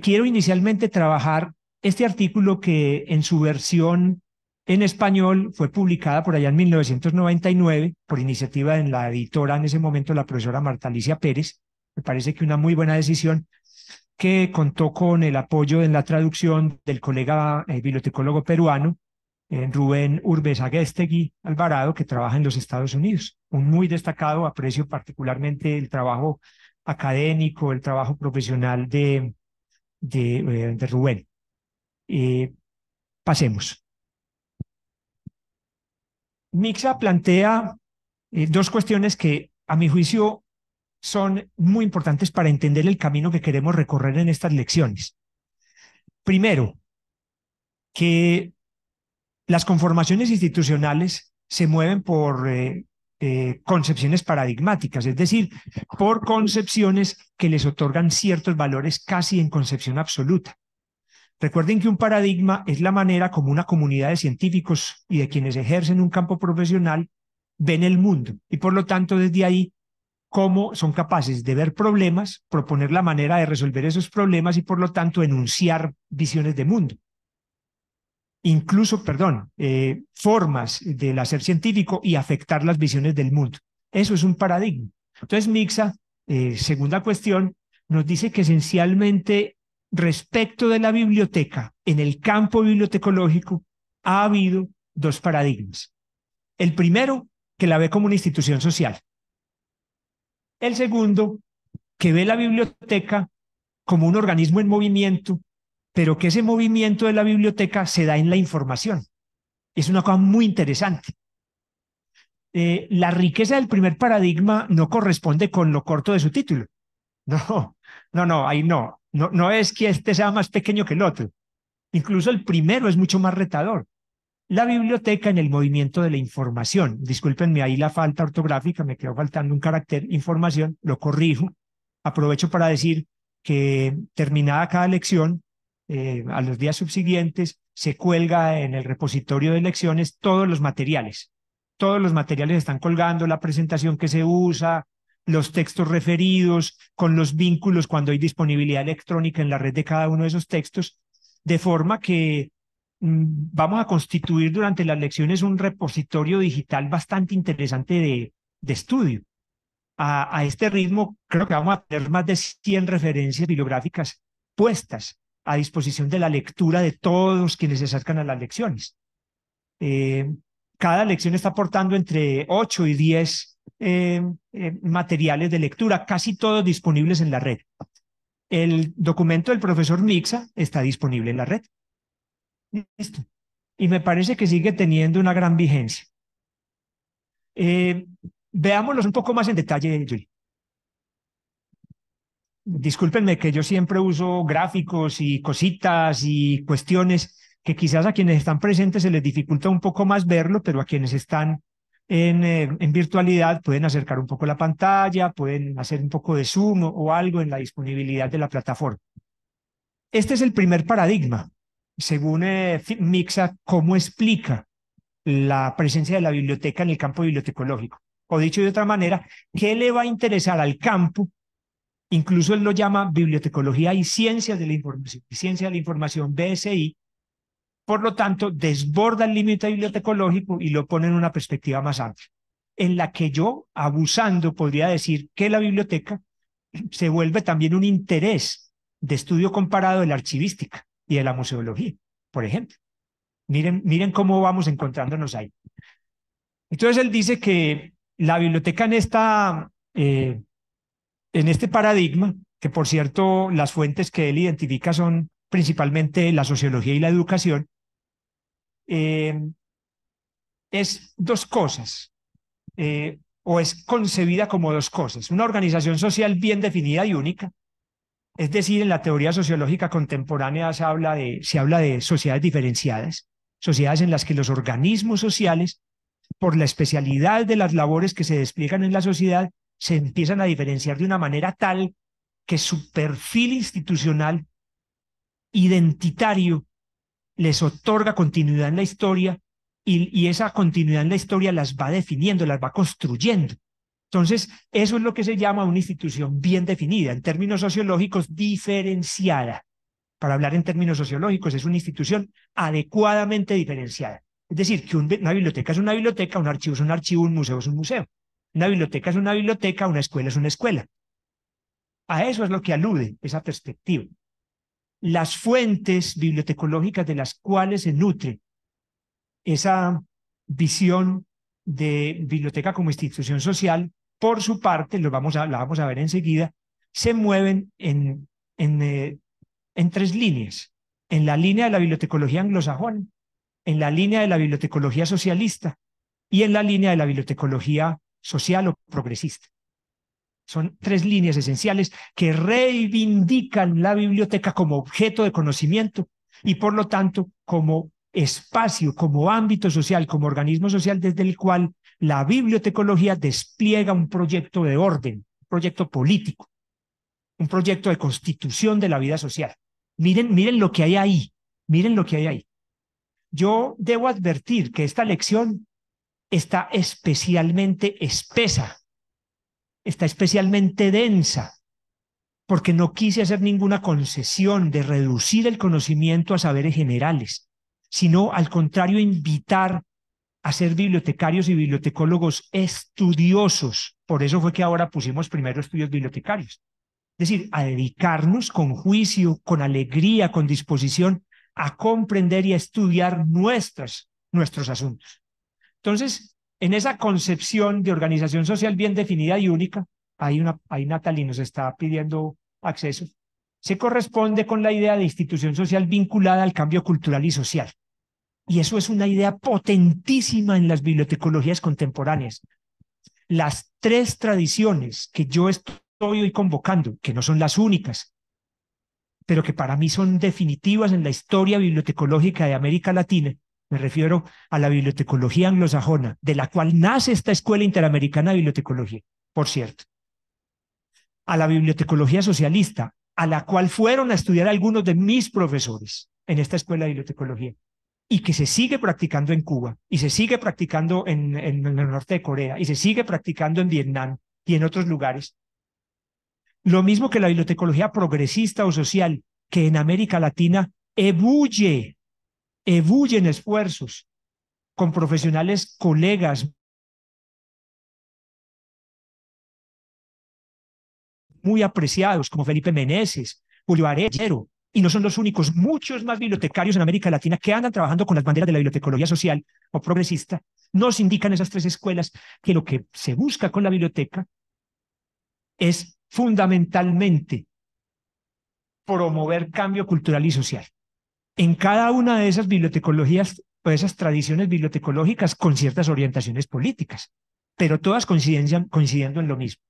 Speaker 1: quiero inicialmente trabajar este artículo que en su versión en español fue publicada por allá en 1999 por iniciativa de la editora en ese momento, la profesora Marta Alicia Pérez. Me parece que una muy buena decisión que contó con el apoyo en la traducción del colega eh, bibliotecólogo peruano eh, Rubén Urbes Aguestegui Alvarado, que trabaja en los Estados Unidos. Un muy destacado, aprecio particularmente el trabajo académico, el trabajo profesional de, de eh, Rubén. Eh, pasemos. Mixa plantea eh, dos cuestiones que a mi juicio son muy importantes para entender el camino que queremos recorrer en estas lecciones. Primero, que las conformaciones institucionales se mueven por eh, concepciones paradigmáticas, es decir, por concepciones que les otorgan ciertos valores casi en concepción absoluta. Recuerden que un paradigma es la manera como una comunidad de científicos y de quienes ejercen un campo profesional ven el mundo y por lo tanto desde ahí cómo son capaces de ver problemas, proponer la manera de resolver esos problemas y por lo tanto enunciar visiones de mundo. Incluso, perdón, eh, formas del hacer científico y afectar las visiones del mundo. Eso es un paradigma. Entonces, Mixa, eh, segunda cuestión, nos dice que esencialmente respecto de la biblioteca en el campo bibliotecológico ha habido dos paradigmas. El primero, que la ve como una institución social. El segundo, que ve la biblioteca como un organismo en movimiento, pero que ese movimiento de la biblioteca se da en la información. Es una cosa muy interesante. Eh, la riqueza del primer paradigma no corresponde con lo corto de su título. No, no, no, ahí no. No, es que este sea más pequeño que el otro. Incluso el primero es mucho más retador. La biblioteca en el movimiento de la información. Discúlpenme ahí la falta ortográfica, me quedó faltando un carácter, información, lo corrijo. Aprovecho para decir que terminada cada lección, eh, a los días subsiguientes, se cuelga en el repositorio de lecciones todos los materiales. Todos los materiales están colgando, la presentación que se usa, los textos referidos, con los vínculos cuando hay disponibilidad electrónica en la red de cada uno de esos textos, de forma que mm, vamos a constituir durante las lecciones un repositorio digital bastante interesante de, estudio. A, este ritmo creo que vamos a tener más de 100 referencias bibliográficas puestas a disposición de la lectura de todos quienes se acercan a las lecciones. Eh, cada lección está aportando entre 8 y 10 eh, eh, materiales de lectura, casi todos disponibles en la red. El documento del profesor Mixa está disponible en la red. Listo. Y me parece que sigue teniendo una gran vigencia. Eh, veámoslos un poco más en detalle, Julie. Discúlpenme que yo siempre uso gráficos y cositas y cuestiones que quizás a quienes están presentes se les dificulta un poco más verlo, pero a quienes están eh, en, virtualidad pueden acercar un poco la pantalla, pueden hacer un poco de zoom o algo en la disponibilidad de la plataforma. Este es el primer paradigma, según eh, Mixa, cómo explica la presencia de la biblioteca en el campo bibliotecológico. O dicho de otra manera, ¿qué le va a interesar al campo? Incluso él lo llama bibliotecología y ciencias de la información, ciencia de la información BSI, por lo tanto, desborda el límite bibliotecológico y lo pone en una perspectiva más amplia, en la que yo, abusando, podría decir que la biblioteca se vuelve también un interés de estudio comparado de la archivística y de la museología, por ejemplo. Miren, miren cómo vamos encontrándonos ahí. Entonces él dice que la biblioteca en, esta, eh, en este paradigma, que por cierto las fuentes que él identifica son principalmente la sociología y la educación, eh, es dos cosas, eh, o es concebida como dos cosas. Una organización social bien definida y única, es decir, en la teoría sociológica contemporánea se habla de, se habla de sociedades diferenciadas, sociedades en las que los organismos sociales, por la especialidad de las labores que se despliegan en la sociedad, se empiezan a diferenciar de una manera tal que su perfil institucional identitario les otorga continuidad en la historia y, esa continuidad en la historia las va definiendo, las va construyendo. Entonces, eso es lo que se llama una institución bien definida, en términos sociológicos, diferenciada. Para hablar en términos sociológicos, es una institución adecuadamente diferenciada. Es decir, que una biblioteca es una biblioteca, un archivo es un archivo, un museo es un museo. Una biblioteca es una biblioteca, una escuela es una escuela. A eso es lo que alude esa perspectiva las fuentes bibliotecológicas de las cuales se nutre esa visión de biblioteca como institución social, por su parte, lo vamos a, la vamos a ver enseguida, se mueven en, en, eh, en tres líneas. En la línea de la bibliotecología anglosajona, en la línea de la bibliotecología socialista y en la línea de la bibliotecología social o progresista. Son tres líneas esenciales que reivindican la biblioteca como objeto de conocimiento y por lo tanto como espacio, como ámbito social, como organismo social desde el cual la bibliotecología despliega un proyecto de orden, un proyecto político, un proyecto de constitución de la vida social. Miren, miren lo que hay ahí, miren lo que hay ahí. Yo debo advertir que esta lección está especialmente espesa está especialmente densa, porque no quise hacer ninguna concesión de reducir el conocimiento a saberes generales, sino al contrario invitar a ser bibliotecarios y bibliotecólogos estudiosos. Por eso fue que ahora pusimos primero estudios bibliotecarios. Es decir, a dedicarnos con juicio, con alegría, con disposición a comprender y a estudiar nuestras, nuestros asuntos. Entonces, en esa concepción de organización social bien definida y única, ahí, una, Natalie nos está pidiendo acceso, se corresponde con la idea de institución social vinculada al cambio cultural y social. Y eso es una idea potentísima en las bibliotecologías contemporáneas. Las tres tradiciones que yo estoy hoy convocando, que no son las únicas, pero que para mí son definitivas en la historia bibliotecológica de América Latina, me refiero a la bibliotecología anglosajona, de la cual nace esta Escuela Interamericana de Bibliotecología, por cierto. A la bibliotecología socialista, a la cual fueron a estudiar algunos de mis profesores en esta Escuela de Bibliotecología y que se sigue practicando en Cuba y se sigue practicando en, el norte de Corea y se sigue practicando en Vietnam y en otros lugares. Lo mismo que la bibliotecología progresista o social, que en América Latina ebulle ebullen esfuerzos con profesionales, colegas, muy apreciados como Felipe Meneses, Julio Arellero, y no son los únicos, muchos más bibliotecarios en América Latina que andan trabajando con las banderas de la bibliotecología social o progresista, nos indican esas tres escuelas que lo que se busca con la biblioteca es fundamentalmente promover cambio cultural y social en cada una de esas bibliotecologías o pues, esas tradiciones bibliotecológicas con ciertas orientaciones políticas, pero todas coincidiendo en lo mismo.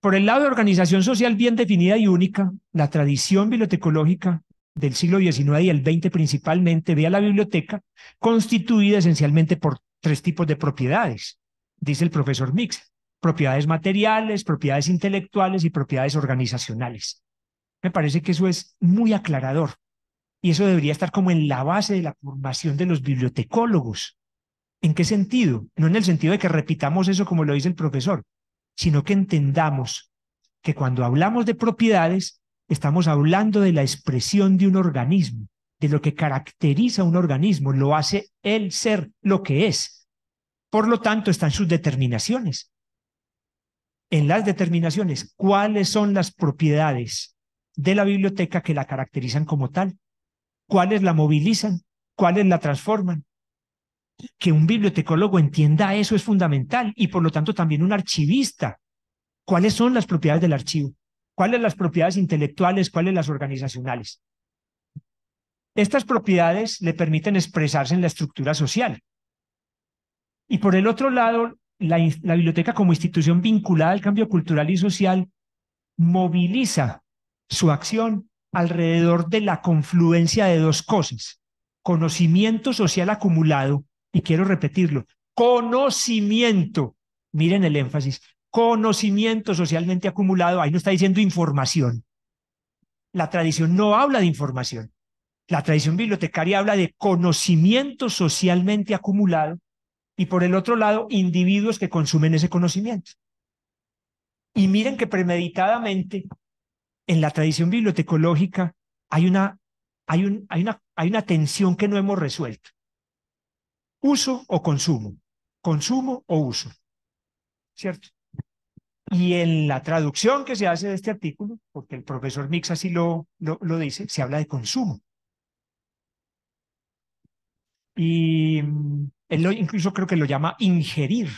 Speaker 1: Por el lado de organización social bien definida y única, la tradición bibliotecológica del siglo XIX y el XX principalmente ve a la biblioteca constituida esencialmente por tres tipos de propiedades, dice el profesor Mix, propiedades materiales, propiedades intelectuales y propiedades organizacionales. Me parece que eso es muy aclarador y eso debería estar como en la base de la formación de los bibliotecólogos. ¿En qué sentido? No en el sentido de que repitamos eso como lo dice el profesor, sino que entendamos que cuando hablamos de propiedades, estamos hablando de la expresión de un organismo, de lo que caracteriza a un organismo, lo hace él ser lo que es. Por lo tanto, están sus determinaciones. En las determinaciones, ¿cuáles son las propiedades de la biblioteca que la caracterizan como tal? cuáles la movilizan, cuáles la transforman. Que un bibliotecólogo entienda eso es fundamental y por lo tanto también un archivista. ¿Cuáles son las propiedades del archivo? ¿Cuáles las propiedades intelectuales? ¿Cuáles las organizacionales? Estas propiedades le permiten expresarse en la estructura social. Y por el otro lado, la, la biblioteca como institución vinculada al cambio cultural y social moviliza su acción alrededor de la confluencia de dos cosas, conocimiento social acumulado, y quiero repetirlo, conocimiento, miren el énfasis, conocimiento socialmente acumulado, ahí no está diciendo información. La tradición no habla de información. La tradición bibliotecaria habla de conocimiento socialmente acumulado y por el otro lado, individuos que consumen ese conocimiento. Y miren que premeditadamente en la tradición bibliotecológica hay una, hay, un, hay, una, hay una tensión que no hemos resuelto. Uso o consumo, consumo o uso, ¿cierto? Y en la traducción que se hace de este artículo, porque el profesor Mix así lo, lo, dice, se habla de consumo. Y mm, él incluso creo que lo llama ingerir,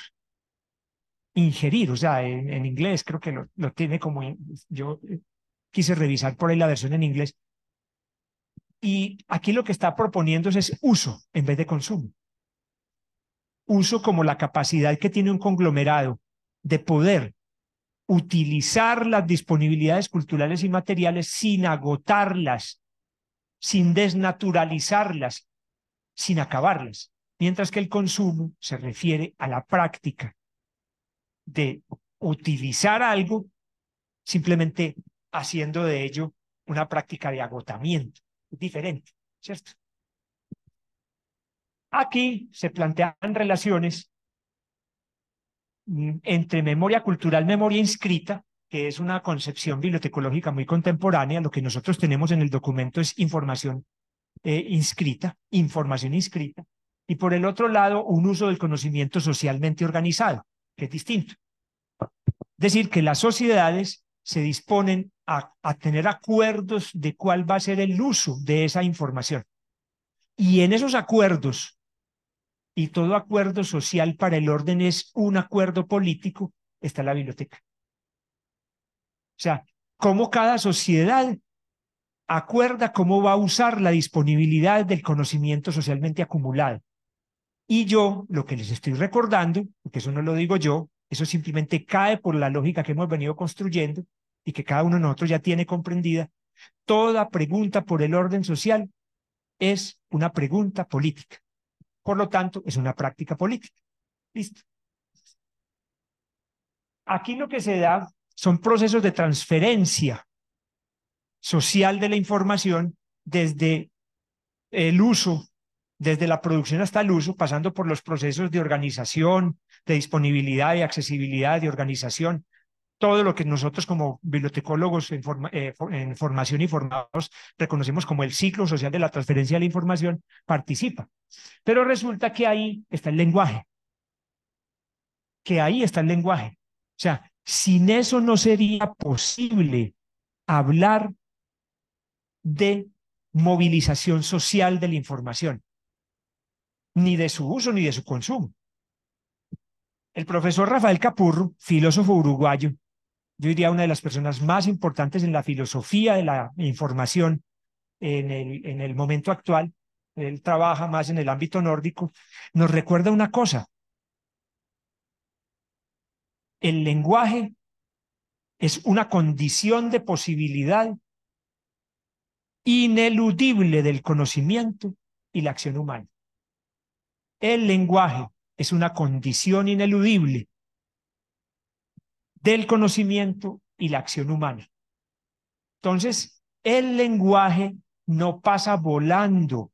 Speaker 1: ingerir, o sea, en, inglés creo que lo, lo, tiene como, yo quise revisar por ahí la versión en inglés. Y aquí lo que está proponiendo es uso en vez de consumo. Uso como la capacidad que tiene un conglomerado de poder utilizar las disponibilidades culturales y materiales sin agotarlas, sin desnaturalizarlas, sin acabarlas, mientras que el consumo se refiere a la práctica de utilizar algo simplemente haciendo de ello una práctica de agotamiento. diferente, ¿cierto? Aquí se plantean relaciones mm, entre memoria cultural, memoria inscrita, que es una concepción bibliotecológica muy contemporánea. Lo que nosotros tenemos en el documento es información eh, inscrita, información inscrita. Y por el otro lado, un uso del conocimiento socialmente organizado, que es distinto. Es decir, que las sociedades se disponen a, tener acuerdos de cuál va a ser el uso de esa información. Y en esos acuerdos, y todo acuerdo social para el orden es un acuerdo político, está la biblioteca. O sea, cómo cada sociedad acuerda cómo va a usar la disponibilidad del conocimiento socialmente acumulado. Y yo, lo que les estoy recordando, porque eso no lo digo yo, eso simplemente cae por la lógica que hemos venido construyendo, y que cada uno de nosotros ya tiene comprendida, toda pregunta por el orden social es una pregunta política. Por lo tanto, es una práctica política. Listo. Aquí lo que se da son procesos de transferencia social de la información desde el uso, desde la producción hasta el uso, pasando por los procesos de organización, de disponibilidad, y accesibilidad, de organización, todo lo que nosotros como bibliotecólogos eh, en, formación y formados reconocemos como el ciclo social de la transferencia de la información, participa. Pero resulta que ahí está el lenguaje, que ahí está el lenguaje. O sea, sin eso no sería posible hablar de movilización social de la información, ni de su uso ni de su consumo. El profesor Rafael Capurro, filósofo uruguayo, yo diría una de las personas más importantes en la filosofía de la información en el, en el momento actual, él trabaja más en el ámbito nórdico, nos recuerda una cosa. El lenguaje es una condición de posibilidad ineludible del conocimiento y la acción humana. El lenguaje es una condición ineludible del conocimiento y la acción humana. Entonces, el lenguaje no pasa volando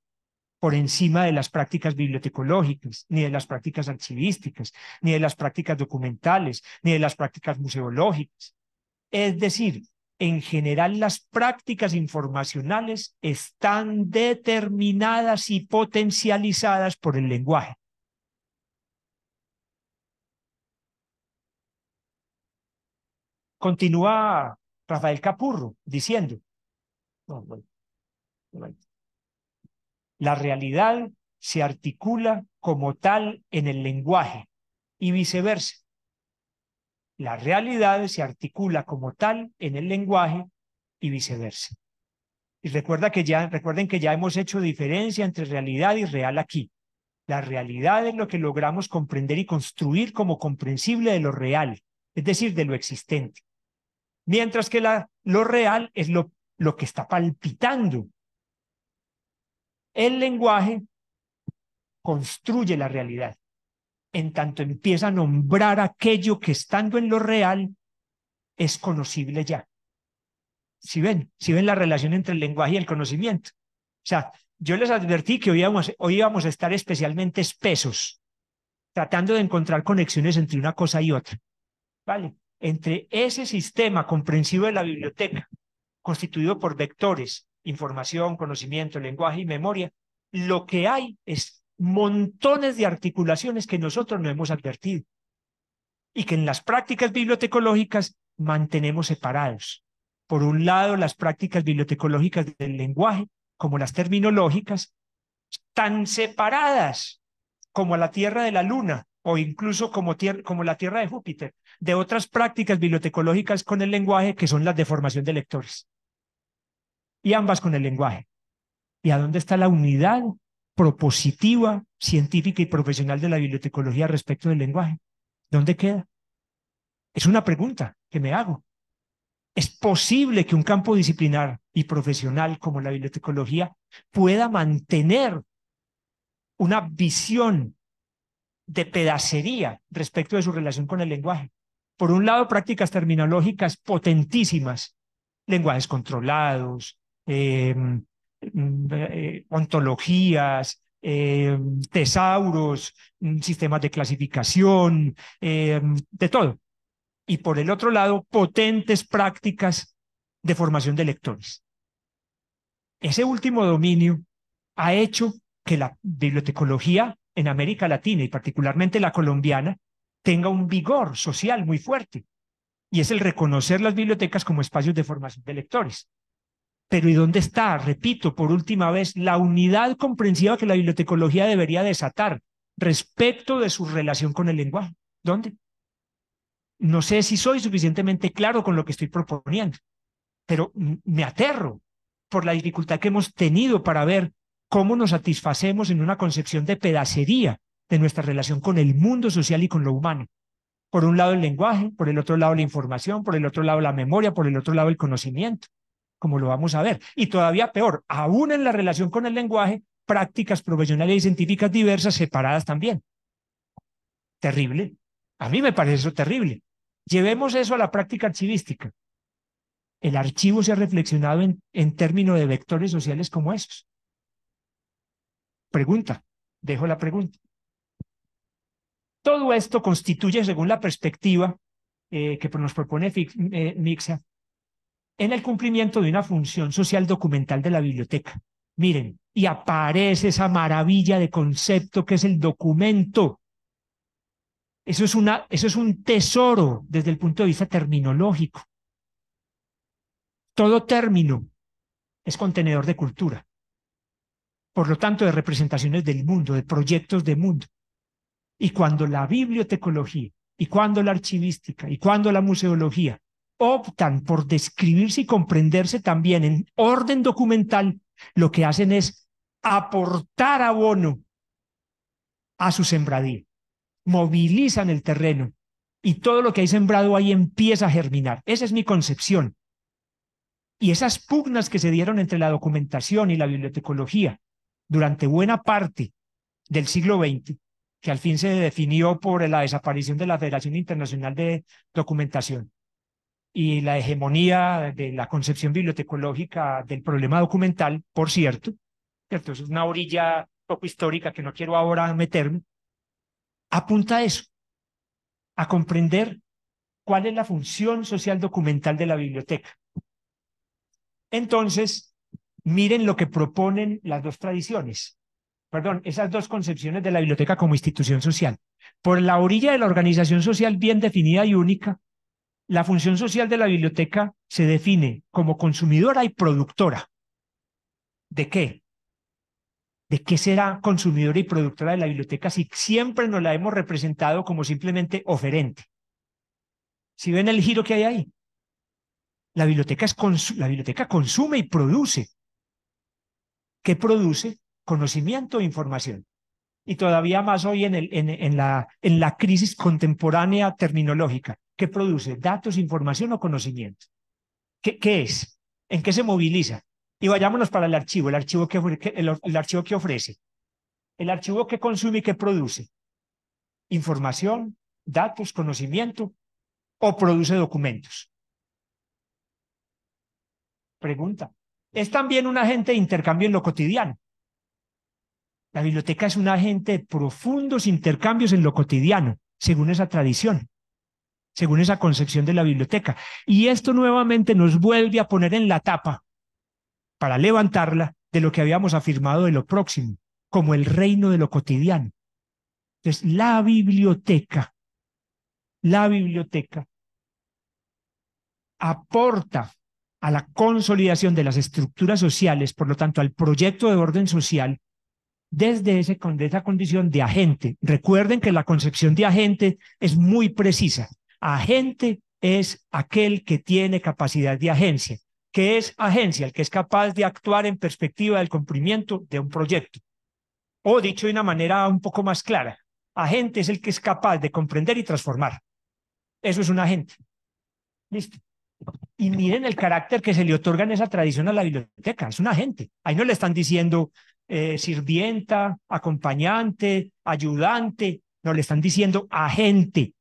Speaker 1: por encima de las prácticas bibliotecológicas, ni de las prácticas archivísticas, ni de las prácticas documentales, ni de las prácticas museológicas. Es decir, en general las prácticas informacionales están determinadas y potencializadas por el lenguaje. Continúa Rafael Capurro diciendo, la realidad se articula como tal en el lenguaje y viceversa. La realidad se articula como tal en el lenguaje y viceversa. Y recuerda que ya, recuerden que ya hemos hecho diferencia entre realidad y real aquí. La realidad es lo que logramos comprender y construir como comprensible de lo real, es decir, de lo existente mientras que lo real es lo, lo que está palpitando. El lenguaje construye la realidad, en tanto empieza a nombrar aquello que estando en lo real es conocible ya. Si ven, si ven la relación entre el lenguaje y el conocimiento. O sea, yo les advertí que hoy íbamos, hoy íbamos a estar especialmente espesos, tratando de encontrar conexiones entre una cosa y otra. ¿Vale? entre ese sistema comprensivo de la biblioteca, constituido por vectores, información, conocimiento, lenguaje y memoria, lo que hay es montones de articulaciones que nosotros no hemos advertido y que en las prácticas bibliotecológicas mantenemos separados. Por un lado, las prácticas bibliotecológicas del lenguaje, como las terminológicas, están separadas como la Tierra de la Luna o incluso como, como la Tierra de Júpiter, de otras prácticas bibliotecológicas con el lenguaje, que son las de formación de lectores. Y ambas con el lenguaje. ¿Y a dónde está la unidad propositiva, científica y profesional de la bibliotecología respecto del lenguaje? ¿Dónde queda? Es una pregunta que me hago. ¿Es posible que un campo disciplinar y profesional como la bibliotecología pueda mantener una visión de pedacería respecto de su relación con el lenguaje? por un lado, prácticas terminológicas potentísimas, lenguajes controlados, eh, mm, eh, ontologías, eh, tesauros, mm, sistemas de clasificación, de todo. Y por el otro lado, potentes prácticas de formación de lectores. Ese último dominio ha hecho que la bibliotecología en América Latina y particularmente la colombiana tenga un vigor social muy fuerte, y es el reconocer las bibliotecas como espacios de formación de lectores. Pero ¿y dónde está, repito, por última vez, la unidad comprensiva que la bibliotecología debería desatar respecto de su relación con el lenguaje? ¿Dónde? No sé si soy suficientemente claro con lo que estoy proponiendo, pero me aterro por la dificultad que hemos tenido para ver cómo nos satisfacemos en una concepción de pedacería de nuestra relación con el mundo social y con lo humano. Por un lado el lenguaje, por el otro lado la información, por el otro lado la memoria, por el otro lado el conocimiento, como lo vamos a ver. Y todavía peor, aún en la relación con el lenguaje, prácticas profesionales y científicas diversas separadas también. Terrible. A mí me parece eso terrible. Llevemos eso a la práctica archivística. El archivo se ha reflexionado en, en términos de vectores sociales como esos. Pregunta. Dejo la pregunta. Todo esto constituye, según la perspectiva eh, que nos propone eh, Mixa, en el cumplimiento de una función social documental de la biblioteca. Miren, y aparece esa maravilla de concepto que es el documento. Eso es, una, eso es un tesoro desde el punto de vista terminológico. Todo término es contenedor de cultura, por lo tanto, de representaciones del mundo, de proyectos de mundo. Y cuando la bibliotecología, y cuando la archivística, y cuando la museología optan por describirse y comprenderse también en orden documental, lo que hacen es aportar abono a su sembradío, movilizan el terreno y todo lo que hay sembrado ahí empieza a germinar. Esa es mi concepción. Y esas pugnas que se dieron entre la documentación y la bibliotecología durante buena parte del siglo XX que al fin se definió por la desaparición de la Federación Internacional de Documentación y la hegemonía de la concepción bibliotecológica del problema documental, por cierto, ¿cierto? es una orilla poco histórica que no quiero ahora meterme, apunta a eso, a comprender cuál es la función social documental de la biblioteca. Entonces, miren lo que proponen las dos tradiciones perdón, esas dos concepciones de la biblioteca como institución social. Por la orilla de la organización social bien definida y única, la función social de la biblioteca se define como consumidora y productora. ¿De qué? ¿De qué será consumidora y productora de la biblioteca si siempre nos la hemos representado como simplemente oferente? Si ven el giro que hay ahí, la biblioteca, la biblioteca consume y produce. ¿Qué produce? conocimiento o e información. Y todavía más hoy en, el, en, la, en la crisis contemporánea terminológica. ¿Qué produce? ¿Datos, información o conocimiento? ¿Qué, es? ¿En qué se moviliza? Y vayámonos para el archivo, el archivo que, el, archivo que ofrece. El archivo que consume y que produce. Información, datos, conocimiento o produce documentos. Pregunta. Es también un agente de intercambio en lo cotidiano. La biblioteca es un agente de profundos intercambios en lo cotidiano, según esa tradición, según esa concepción de la biblioteca. Y esto nuevamente nos vuelve a poner en la tapa para levantarla de lo que habíamos afirmado de lo próximo, como el reino de lo cotidiano. Entonces, la biblioteca, la biblioteca aporta a la consolidación de las estructuras sociales, por lo tanto, al proyecto de orden social, desde esa condición de agente. Recuerden que la concepción de agente es muy precisa. Agente es aquel que tiene capacidad de agencia. que es agencia? El que es capaz de actuar en perspectiva del cumplimiento de un proyecto. O dicho de una manera un poco más clara, agente es el que es capaz de comprender y transformar. Eso es un agente. Listo. Y miren el carácter que se le otorga en esa tradición a la biblioteca. Es un agente. Ahí no le están diciendo, eh, sirvienta, acompañante, ayudante, no le están diciendo agente,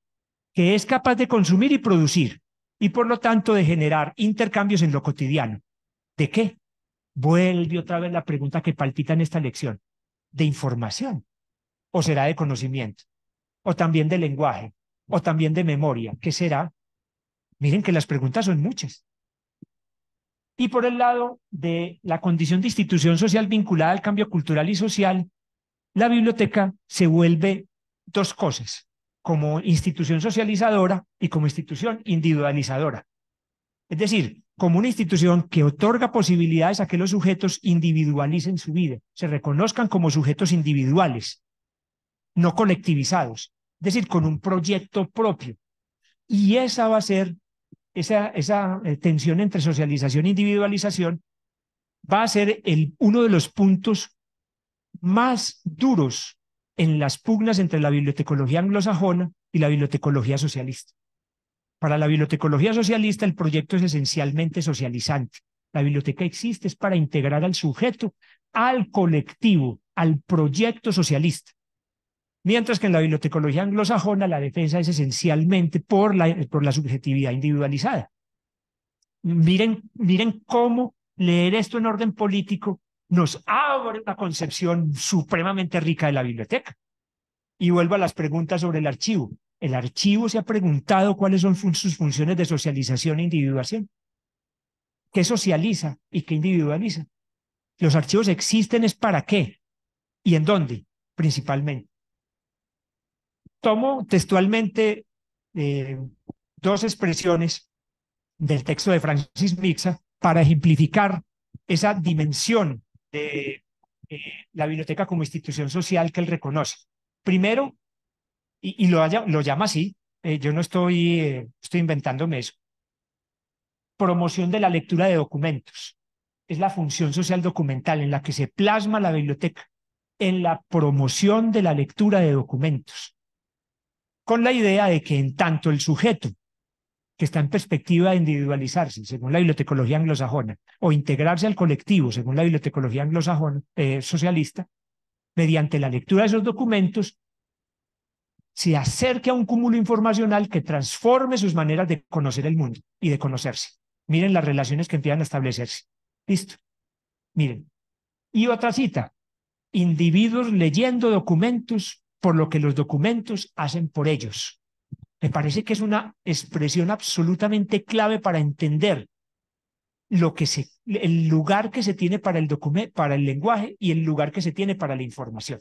Speaker 1: que es capaz de consumir y producir y por lo tanto de generar intercambios en lo cotidiano. ¿De qué? Vuelve otra vez la pregunta que palpita en esta lección. ¿De información? ¿O será de conocimiento? ¿O también de lenguaje? ¿O también de memoria? ¿Qué será? Miren que las preguntas son muchas. Y por el lado de la condición de institución social vinculada al cambio cultural y social, la biblioteca se vuelve dos cosas, como institución socializadora y como institución individualizadora. Es decir, como una institución que otorga posibilidades a que los sujetos individualicen su vida, se reconozcan como sujetos individuales, no colectivizados, es decir, con un proyecto propio. Y esa va a ser esa, eh, tensión entre socialización e individualización va a ser el, uno de los puntos más duros en las pugnas entre la bibliotecología anglosajona y la bibliotecología socialista. Para la bibliotecología socialista el proyecto es esencialmente socializante. La biblioteca existe es para integrar al sujeto, al colectivo, al proyecto socialista mientras que en la bibliotecología anglosajona la defensa es esencialmente por la, por la subjetividad individualizada. Miren, miren cómo leer esto en orden político nos abre una concepción supremamente rica de la biblioteca. Y vuelvo a las preguntas sobre el archivo. El archivo se ha preguntado cuáles son sus funciones de socialización e individuación. ¿Qué socializa y qué individualiza? Los archivos existen es para qué y en dónde, principalmente. Tomo textualmente eh, dos expresiones del texto de Francis Mixa para ejemplificar esa dimensión de eh, la biblioteca como institución social que él reconoce. Primero, y, lo, llama así, eh, yo no estoy inventándome eso, promoción de la lectura de documentos. Es la función social documental en la que se plasma la biblioteca, en la promoción de la lectura de documentos con la idea de que en tanto el sujeto que está en perspectiva de individualizarse, según la bibliotecología anglosajona, o integrarse al colectivo, según la bibliotecología anglosajona eh, socialista, mediante la lectura de esos documentos, se acerque a un cúmulo informacional que transforme sus maneras de conocer el mundo y de conocerse. Miren las relaciones que empiezan a establecerse. Listo. Miren. Y otra cita. Individuos leyendo documentos por lo que los documentos hacen por ellos. Me parece que es una expresión absolutamente clave para entender lo que el lugar que se tiene para el, para el lenguaje y el lugar que se tiene para la información.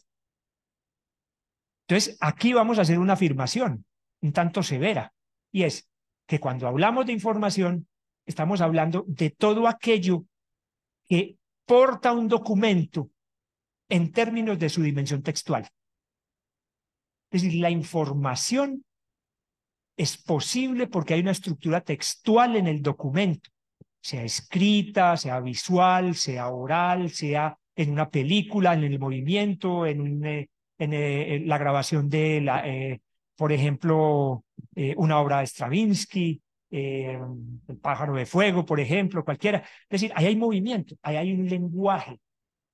Speaker 1: Entonces, aquí vamos a hacer una afirmación un tanto severa, y es que cuando hablamos de información, estamos hablando de todo aquello que porta un documento en términos de su dimensión textual. Es decir, la información es posible porque hay una estructura textual en el documento, sea escrita, sea visual, sea oral, sea en una película, en el movimiento, en, eh, eh, en, la grabación de, la, eh, por ejemplo, una obra de Stravinsky, El pájaro de fuego, por ejemplo, cualquiera. Es decir, ahí hay movimiento, ahí hay un lenguaje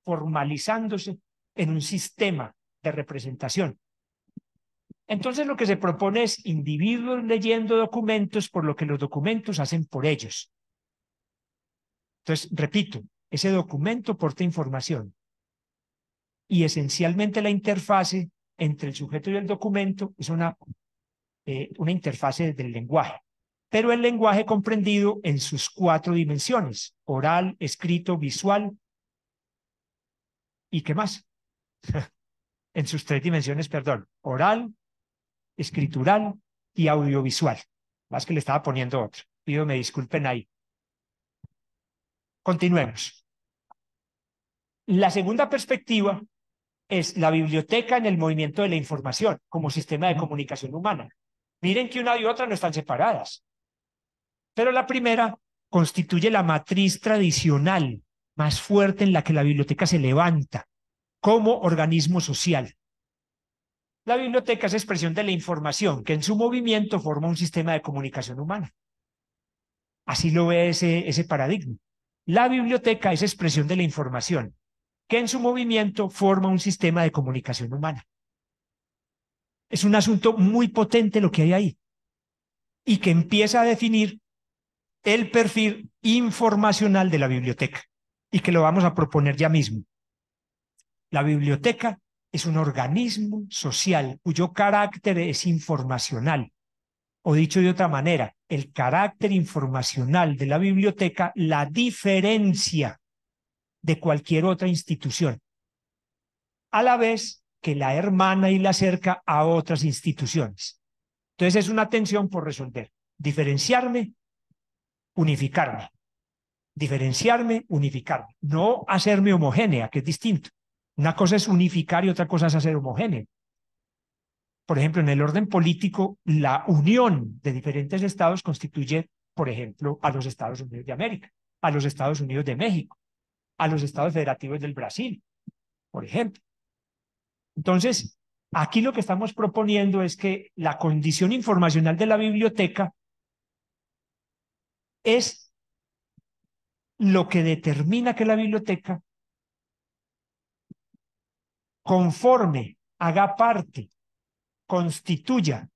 Speaker 1: formalizándose en un sistema de representación. Entonces lo que se propone es individuos leyendo documentos por lo que los documentos hacen por ellos. Entonces, repito, ese documento porta información y esencialmente la interfase entre el sujeto y el documento es una, eh, una interfase del lenguaje, pero el lenguaje comprendido en sus cuatro dimensiones, oral, escrito, visual y qué más. en sus tres dimensiones, perdón, oral, escritural y audiovisual. Más que le estaba poniendo otro. Pido me disculpen ahí. Continuemos. La segunda perspectiva es la biblioteca en el movimiento de la información como sistema de comunicación humana. Miren que una y otra no están separadas. Pero la primera constituye la matriz tradicional más fuerte en la que la biblioteca se levanta como organismo social. La biblioteca es expresión de la información que en su movimiento forma un sistema de comunicación humana. Así lo ve ese, paradigma. La biblioteca es expresión de la información que en su movimiento forma un sistema de comunicación humana. Es un asunto muy potente lo que hay ahí y que empieza a definir el perfil informacional de la biblioteca y que lo vamos a proponer ya mismo. La biblioteca es un organismo social cuyo carácter es informacional. O dicho de otra manera, el carácter informacional de la biblioteca la diferencia de cualquier otra institución, a la vez que la hermana y la cerca a otras instituciones. Entonces es una tensión por resolver. Diferenciarme, unificarme. Diferenciarme, unificarme. No hacerme homogénea, que es distinto. Una cosa es unificar y otra cosa es hacer homogéneo. Por ejemplo, en el orden político, la unión de diferentes estados constituye, por ejemplo, a los Estados Unidos de América, a los Estados Unidos de México, a los estados federativos del Brasil, por ejemplo. Entonces, aquí lo que estamos proponiendo es que la condición informacional de la biblioteca es lo que determina que la biblioteca conforme, haga parte, constituya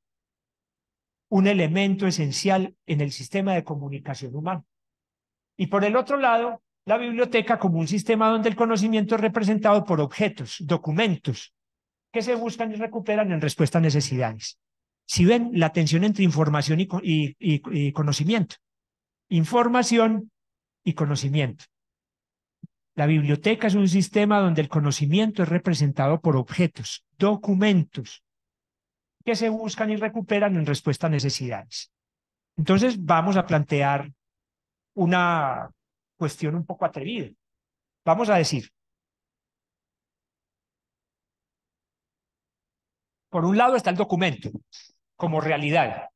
Speaker 1: un elemento esencial en el sistema de comunicación humano. Y por el otro lado, la biblioteca como un sistema donde el conocimiento es representado por objetos, documentos, que se buscan y recuperan en respuesta a necesidades. Si ven la tensión entre información y, y conocimiento, información y conocimiento. La biblioteca es un sistema donde el conocimiento es representado por objetos, documentos, que se buscan y recuperan en respuesta a necesidades. Entonces vamos a plantear una cuestión un poco atrevida. Vamos a decir, por un lado está el documento como realidad,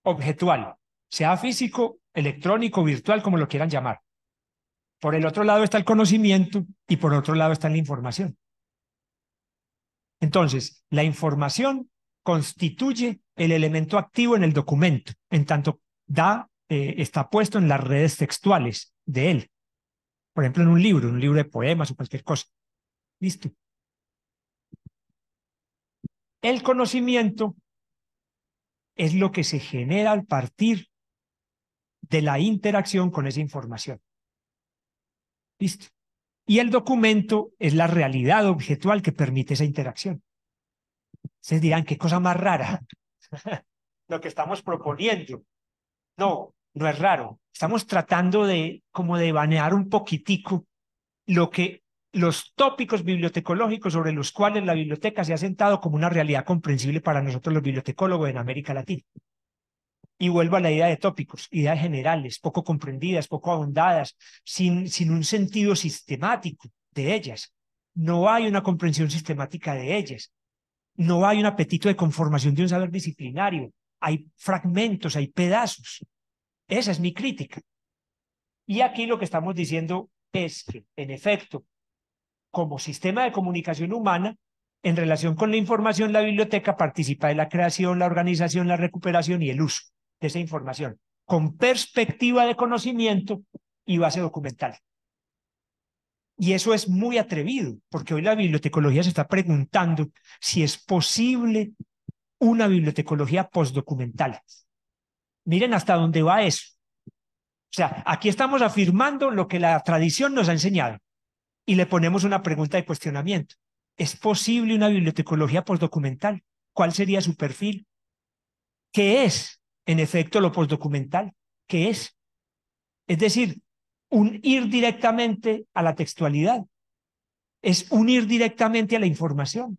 Speaker 1: objetual, sea físico, electrónico, virtual, como lo quieran llamar. Por el otro lado está el conocimiento y por otro lado está la información. Entonces, la información constituye el elemento activo en el documento, en tanto da, eh, está puesto en las redes textuales de él. Por ejemplo, en un libro, un libro de poemas o cualquier cosa. Listo. El conocimiento es lo que se genera al partir de la interacción con esa información. Listo. Y el documento es la realidad objetual que permite esa interacción. Ustedes dirán, qué cosa más rara lo que estamos proponiendo. No, no es raro. Estamos tratando de como de banear un poquitico lo que los tópicos bibliotecológicos sobre los cuales la biblioteca se ha sentado como una realidad comprensible para nosotros los bibliotecólogos en América Latina. Y vuelvo a la idea de tópicos, ideas generales, poco comprendidas, poco ahondadas, sin, sin un sentido sistemático de ellas. No hay una comprensión sistemática de ellas. No hay un apetito de conformación de un saber disciplinario. Hay fragmentos, hay pedazos. Esa es mi crítica. Y aquí lo que estamos diciendo es que, en efecto, como sistema de comunicación humana, en relación con la información, la biblioteca participa de la creación, la organización, la recuperación y el uso de esa información con perspectiva de conocimiento y base documental. Y eso es muy atrevido, porque hoy la bibliotecología se está preguntando si es posible una bibliotecología postdocumental. Miren hasta dónde va eso. O sea, aquí estamos afirmando lo que la tradición nos ha enseñado y le ponemos una pregunta de cuestionamiento. ¿Es posible una bibliotecología postdocumental? ¿Cuál sería su perfil? ¿Qué es? en efecto lo postdocumental, que es. Es decir, un ir directamente a la textualidad, es unir directamente a la información,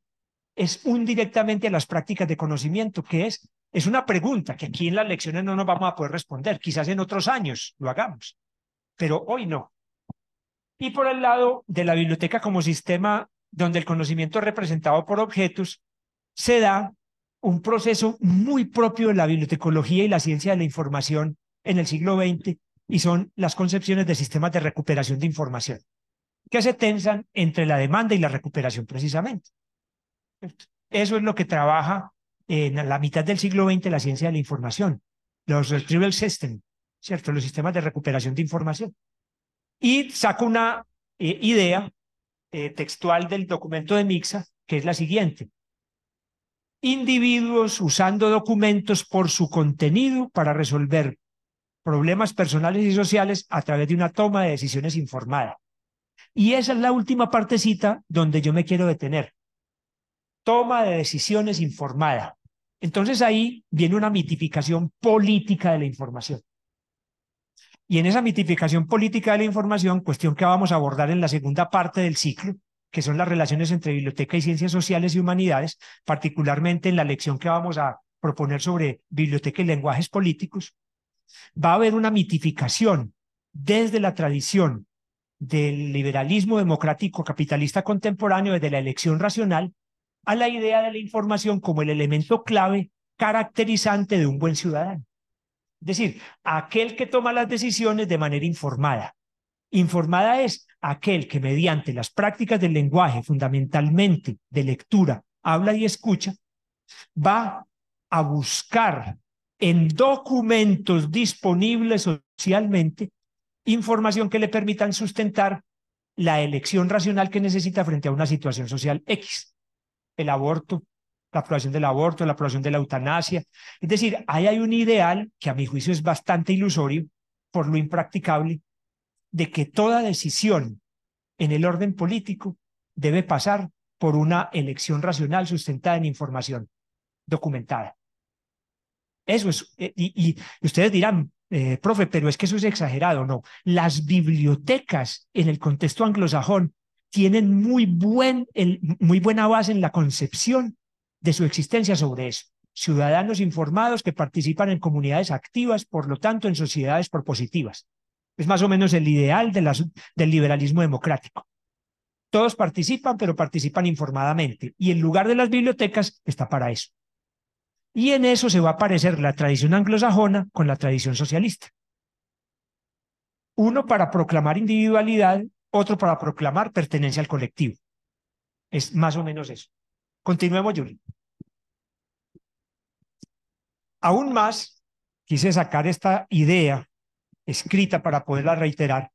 Speaker 1: es un directamente a las prácticas de conocimiento, que es, es una pregunta que aquí en las lecciones no nos vamos a poder responder, quizás en otros años lo hagamos, pero hoy no. Y por el lado de la biblioteca como sistema donde el conocimiento representado por objetos se da un proceso muy propio de la bibliotecología y la ciencia de la información en el siglo XX y son las concepciones de sistemas de recuperación de información, que se tensan entre la demanda y la recuperación precisamente. Eso es lo que trabaja en la mitad del siglo XX la ciencia de la información, los retrieval systems, ¿cierto? Los sistemas de recuperación de información. Y saco una eh, idea eh, textual del documento de Mixa, que es la siguiente individuos usando documentos por su contenido para resolver problemas personales y sociales a través de una toma de decisiones informada. Y esa es la última partecita donde yo me quiero detener. Toma de decisiones informada. Entonces ahí viene una mitificación política de la información. Y en esa mitificación política de la información, cuestión que vamos a abordar en la segunda parte del ciclo, que son las relaciones entre biblioteca y ciencias sociales y humanidades, particularmente en la lección que vamos a proponer sobre biblioteca y lenguajes políticos, va a haber una mitificación desde la tradición del liberalismo democrático capitalista contemporáneo, desde la elección racional, a la idea de la información como el elemento clave caracterizante de un buen ciudadano. Es decir, aquel que toma las decisiones de manera informada. Informada es aquel que mediante las prácticas del lenguaje, fundamentalmente de lectura, habla y escucha, va a buscar en documentos disponibles socialmente información que le permitan sustentar la elección racional que necesita frente a una situación social X. El aborto, la aprobación del aborto, la aprobación de la eutanasia. Es decir, ahí hay un ideal que a mi juicio es bastante ilusorio por lo impracticable de que toda decisión en el orden político debe pasar por una elección racional sustentada en información documentada. Eso es, eh, y, ustedes dirán, eh, profe, pero es que eso es exagerado, no. Las bibliotecas en el contexto anglosajón tienen muy, buen, muy buena base en la concepción de su existencia sobre eso. Ciudadanos informados que participan en comunidades activas, por lo tanto, en sociedades propositivas. Es más o menos el ideal del liberalismo democrático. Todos participan, pero participan informadamente. Y el lugar de las bibliotecas está para eso. Y en eso se va a parecer la tradición anglosajona con la tradición socialista. Uno para proclamar individualidad, otro para proclamar pertenencia al colectivo. Es más o menos eso. Continuemos, Yuri. Aún más, quise sacar esta idea escrita para poderla reiterar,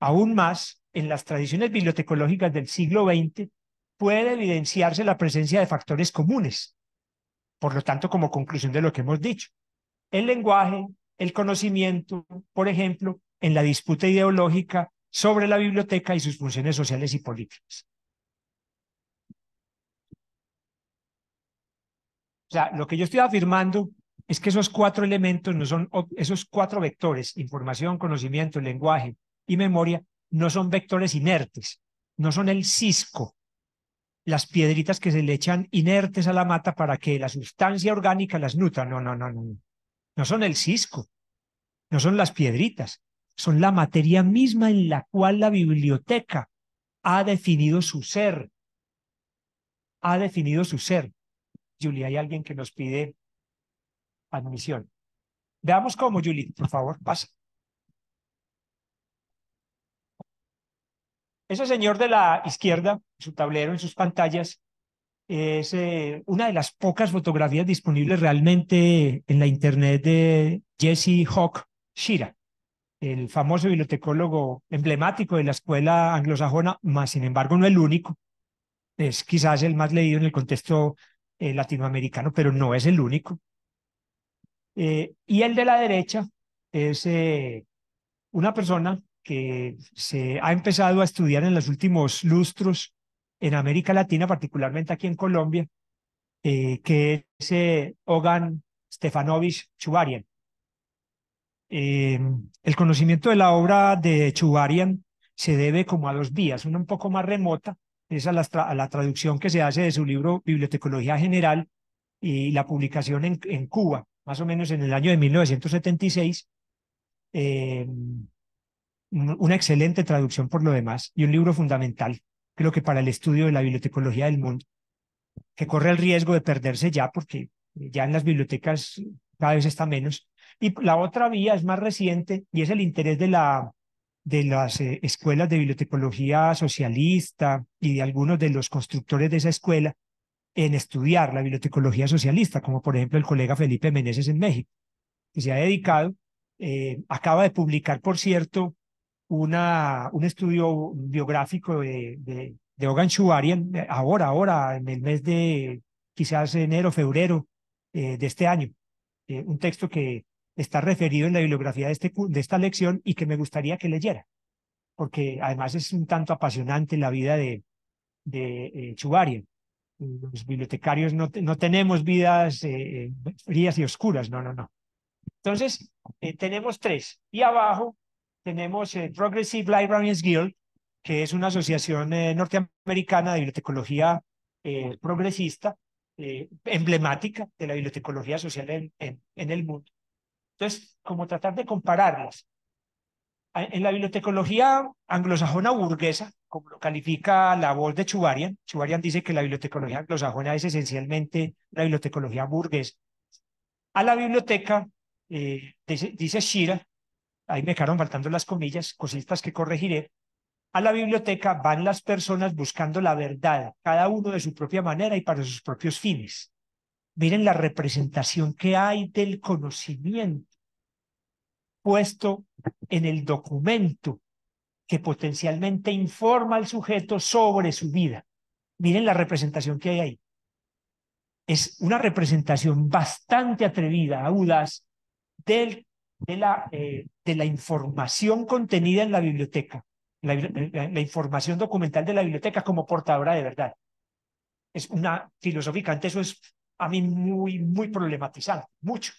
Speaker 1: aún más en las tradiciones bibliotecológicas del siglo XX, puede evidenciarse la presencia de factores comunes. Por lo tanto, como conclusión de lo que hemos dicho, el lenguaje, el conocimiento, por ejemplo, en la disputa ideológica sobre la biblioteca y sus funciones sociales y políticas. O sea, lo que yo estoy afirmando es que esos cuatro elementos no son, esos cuatro vectores, información, conocimiento, lenguaje y memoria, no son vectores inertes, no son el cisco, las piedritas que se le echan inertes a la mata para que la sustancia orgánica las nutra. No, no, no, no. No son el cisco, no son las piedritas, son la materia misma en la cual la biblioteca ha definido su ser. Ha definido su ser. Julia, hay alguien que nos pide admisión. Veamos cómo, Julie, por favor, pasa. Ese señor de la izquierda, su tablero, en sus pantallas, es eh, una de las pocas fotografías disponibles realmente en la internet de Jesse Hawk Shira, el famoso bibliotecólogo emblemático de la escuela anglosajona, más sin embargo no el único. Es quizás el más leído en el contexto eh, latinoamericano, pero no es el único. Eh, y el de la derecha es eh, una persona que se ha empezado a estudiar en los últimos lustros en América Latina, particularmente aquí en Colombia, eh, que es Hogan Stefanovich Chubarian. Em, el conocimiento de la obra de Chubarian se debe como a dos vías, una un poco más remota, es a la, traducción que se hace de su libro Bibliotecología General y la publicación en Cuba más o menos en el año de 1976, eh, una excelente traducción por lo demás y un libro fundamental, creo que para el estudio de la bibliotecología del mundo, que corre el riesgo de perderse ya porque ya en las bibliotecas cada vez está menos. Y la otra vía es más reciente y es el interés de, la, de las eh, escuelas de bibliotecología socialista y de algunos de los constructores de esa escuela en estudiar la bibliotecología socialista, como por ejemplo el colega Felipe Meneses en México, que se ha dedicado, eh, acaba de publicar, por cierto, una, un estudio biográfico de, de, de Ogan ahora, ahora, en el mes de quizás enero, febrero eh, de este año. Eh, un texto que está referido en la bibliografía de, este, de esta lección y que me gustaría que leyera, porque además es un tanto apasionante la vida de, de los bibliotecarios no, tenemos vidas eh, frías y oscuras, no, no, no. Entonces, eh, tenemos tres. Y abajo tenemos el eh, Progressive Librarians Guild, que es una asociación norteamericana de bibliotecología progresista, emblemática de la bibliotecología social en, en, el mundo. Entonces, como tratar de compararlas. En la bibliotecología anglosajona burguesa, como lo califica la voz de Chubarian, Chubarian dice que la bibliotecología anglosajona es esencialmente la bibliotecología burguesa. A la biblioteca, eh, dice, dice Shira, ahí me quedaron faltando las comillas, cositas que corregiré, a la biblioteca van las personas buscando la verdad, cada uno de su propia manera y para sus propios fines. Miren la representación que hay del conocimiento puesto en el documento que potencialmente informa al sujeto sobre su vida. Miren la representación que hay ahí. Es una representación bastante atrevida, audaz, del, de, la, eh, de la información contenida en la biblioteca, la, información documental de la biblioteca como portadora de verdad. Es una antes eso es a mí muy, muy problematizado, mucho.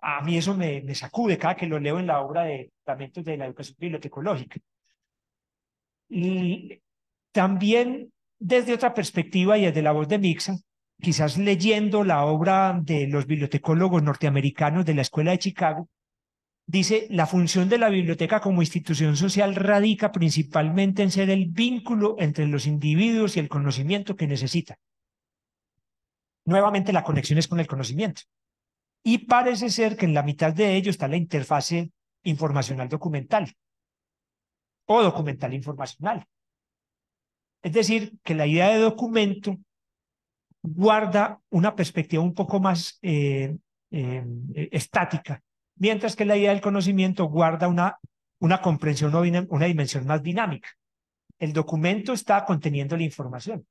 Speaker 1: A mí eso me, me, sacude cada que lo leo en la obra de de la Educación Bibliotecológica. También desde otra perspectiva y desde la voz de Mixa, quizás leyendo la obra de los bibliotecólogos norteamericanos de la Escuela de Chicago, dice, la función de la biblioteca como institución social radica principalmente en ser el vínculo entre los individuos y el conocimiento que necesitan. Nuevamente, la conexión es con el conocimiento. Y parece ser que en la mitad de ello está la interfase informacional documental, o documental informacional. Es decir, que la idea de documento guarda una perspectiva un poco más eh, em, eh, estática, mientras que la idea del conocimiento guarda una, una comprensión una dimensión más dinámica. El documento está conteniendo la información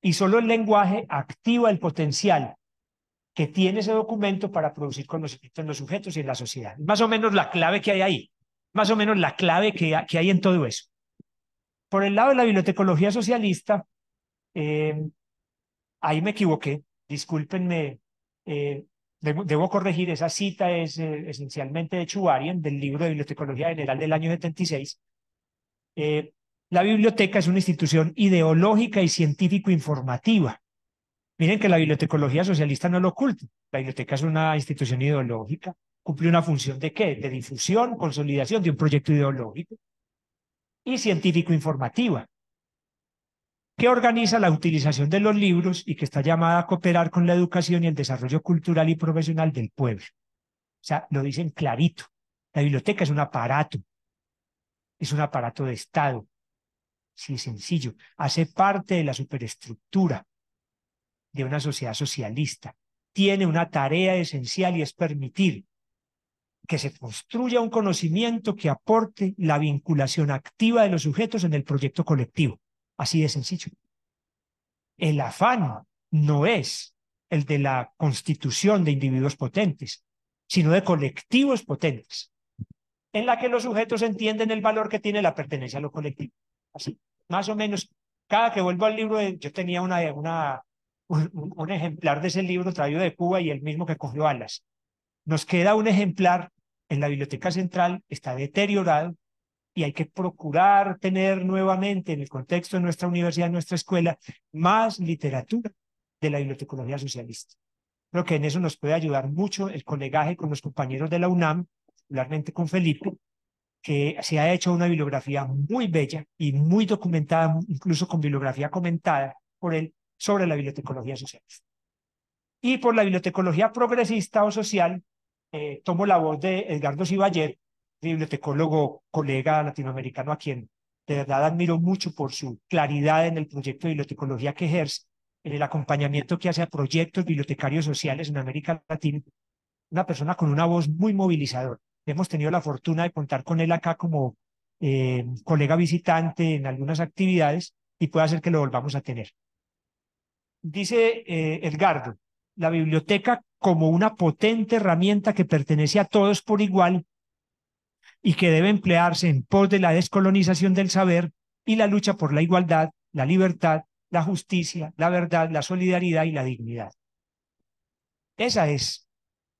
Speaker 1: y solo el lenguaje activa el potencial que tiene ese documento para producir conocimiento en los sujetos y en la sociedad. Más o menos la clave que hay ahí más o menos la clave que, hay en todo eso. Por el lado de la bibliotecología socialista, eh, ahí me equivoqué, discúlpenme, eh, debo, corregir, esa cita es eh, esencialmente de Chubarian, del libro de Bibliotecología General del año 76. la biblioteca es una institución ideológica y científico-informativa. Miren que la bibliotecología socialista no lo oculta. La biblioteca es una institución ideológica, cumple una función de qué? De difusión, consolidación de un proyecto ideológico y científico-informativa, que organiza la utilización de los libros y que está llamada a cooperar con la educación y el desarrollo cultural y profesional del pueblo. O sea, lo dicen clarito. La biblioteca es un aparato, es un aparato de Estado. Sí, sencillo. Hace parte de la superestructura de una sociedad socialista. Tiene una tarea esencial y es permitir que se construya un conocimiento que aporte la vinculación activa de los sujetos en el proyecto colectivo. Así de sencillo. El afán no es el de la constitución de individuos potentes, sino de colectivos potentes, en la que los sujetos entienden el valor que tiene la pertenencia a lo colectivo. Así, más o menos, cada que vuelvo al libro, eh, yo tenía una, un, ejemplar de ese libro traído de Cuba y el mismo que cogió alas. Nos queda un ejemplar en la biblioteca central está deteriorado y hay que procurar tener nuevamente en el contexto de nuestra universidad, nuestra escuela, más literatura de la bibliotecología socialista. Creo que en eso nos puede ayudar mucho el colegaje con los compañeros de la UNAM, particularmente con Felipe, que se ha hecho una bibliografía muy bella y muy documentada, incluso con bibliografía comentada por él sobre la bibliotecología socialista. Y por la bibliotecología progresista o social, eh, tomo la voz de Edgardo Sibayer, bibliotecólogo, colega latinoamericano a quien de verdad admiro mucho por su claridad en el proyecto de bibliotecología que ejerce, en el acompañamiento que hace a proyectos bibliotecarios sociales en América Latina, una persona con una voz muy movilizadora. Hemos tenido la fortuna de contar con él acá como eh, colega visitante en algunas actividades y puede hacer que lo volvamos a tener. Dice eh, Edgardo, la biblioteca como una potente herramienta que pertenece a todos por igual y que debe emplearse en pos de la descolonización del saber y la lucha por la igualdad, la libertad, la justicia, la verdad, la solidaridad y la dignidad. Esa es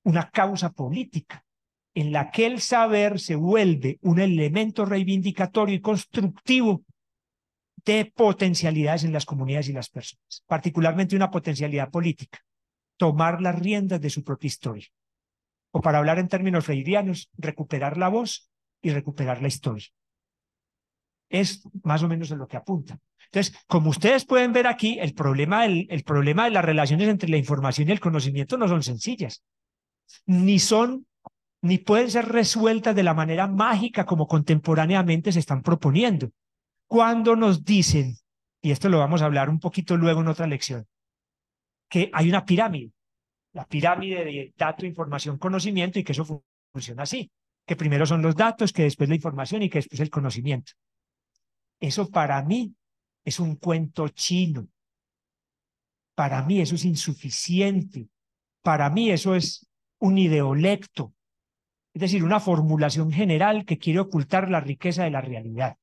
Speaker 1: una causa política en la que el saber se vuelve un elemento reivindicatorio y constructivo de potencialidades en las comunidades y las personas, particularmente una potencialidad política tomar las riendas de su propia historia. O para hablar en términos freudianos, recuperar la voz y recuperar la historia. Es más o menos de lo que apunta. Entonces, como ustedes pueden ver aquí, el problema, el problema de las relaciones entre la información y el conocimiento no son sencillas, ni son, ni pueden ser resueltas de la manera mágica como contemporáneamente se están proponiendo. Cuando nos dicen, y esto lo vamos a hablar un poquito luego en otra lección, que hay una pirámide, la pirámide de dato, información, conocimiento, y que eso funciona así, que primero son los datos, que después la información y que después el conocimiento. Eso para mí es un cuento chino. Para mí eso es insuficiente. Para mí eso es un ideolecto. Es decir, una formulación general que quiere ocultar la riqueza de la realidad.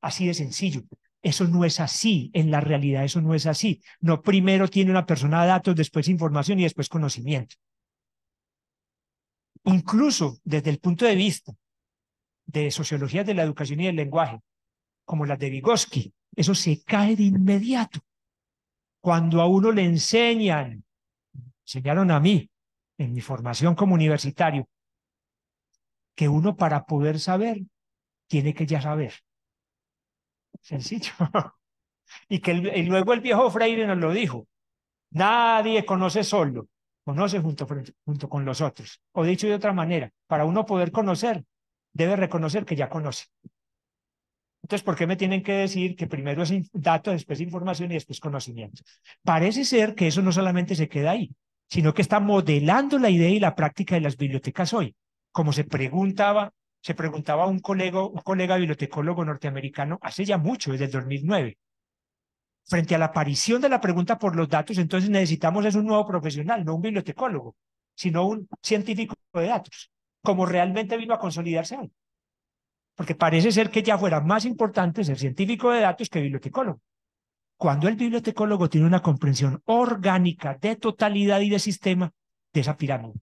Speaker 1: Así de sencillo. Eso no es así en la realidad, eso no es así. No, primero tiene una persona datos, después información y después conocimiento. Incluso desde el punto de vista de sociología de la educación y del lenguaje, como las de Vygotsky, eso se cae de inmediato. Cuando a uno le enseñan, enseñaron a mí en mi formación como universitario, que uno para poder saber tiene que ya saber. Sencillo. y que luego el viejo Freire nos lo dijo. Nadie conoce solo, conoce junto, junto con los otros. O dicho de otra manera, para uno poder conocer, debe reconocer que ya conoce. Entonces, ¿por qué me tienen que decir que primero es dato, después información y después conocimiento? Parece ser que eso no solamente se queda ahí, sino que está modelando la idea y la práctica de las bibliotecas hoy. Como se preguntaba se preguntaba un colega, un colega bibliotecólogo norteamericano hace ya mucho, desde el 2009. Frente a la aparición de la pregunta por los datos, entonces necesitamos es un nuevo profesional, no un bibliotecólogo, sino un científico de datos, como realmente vino a consolidarse hoy. Porque parece ser que ya fuera más importante ser científico de datos que bibliotecólogo. Cuando el bibliotecólogo tiene una comprensión orgánica de totalidad y de sistema de esa pirámide.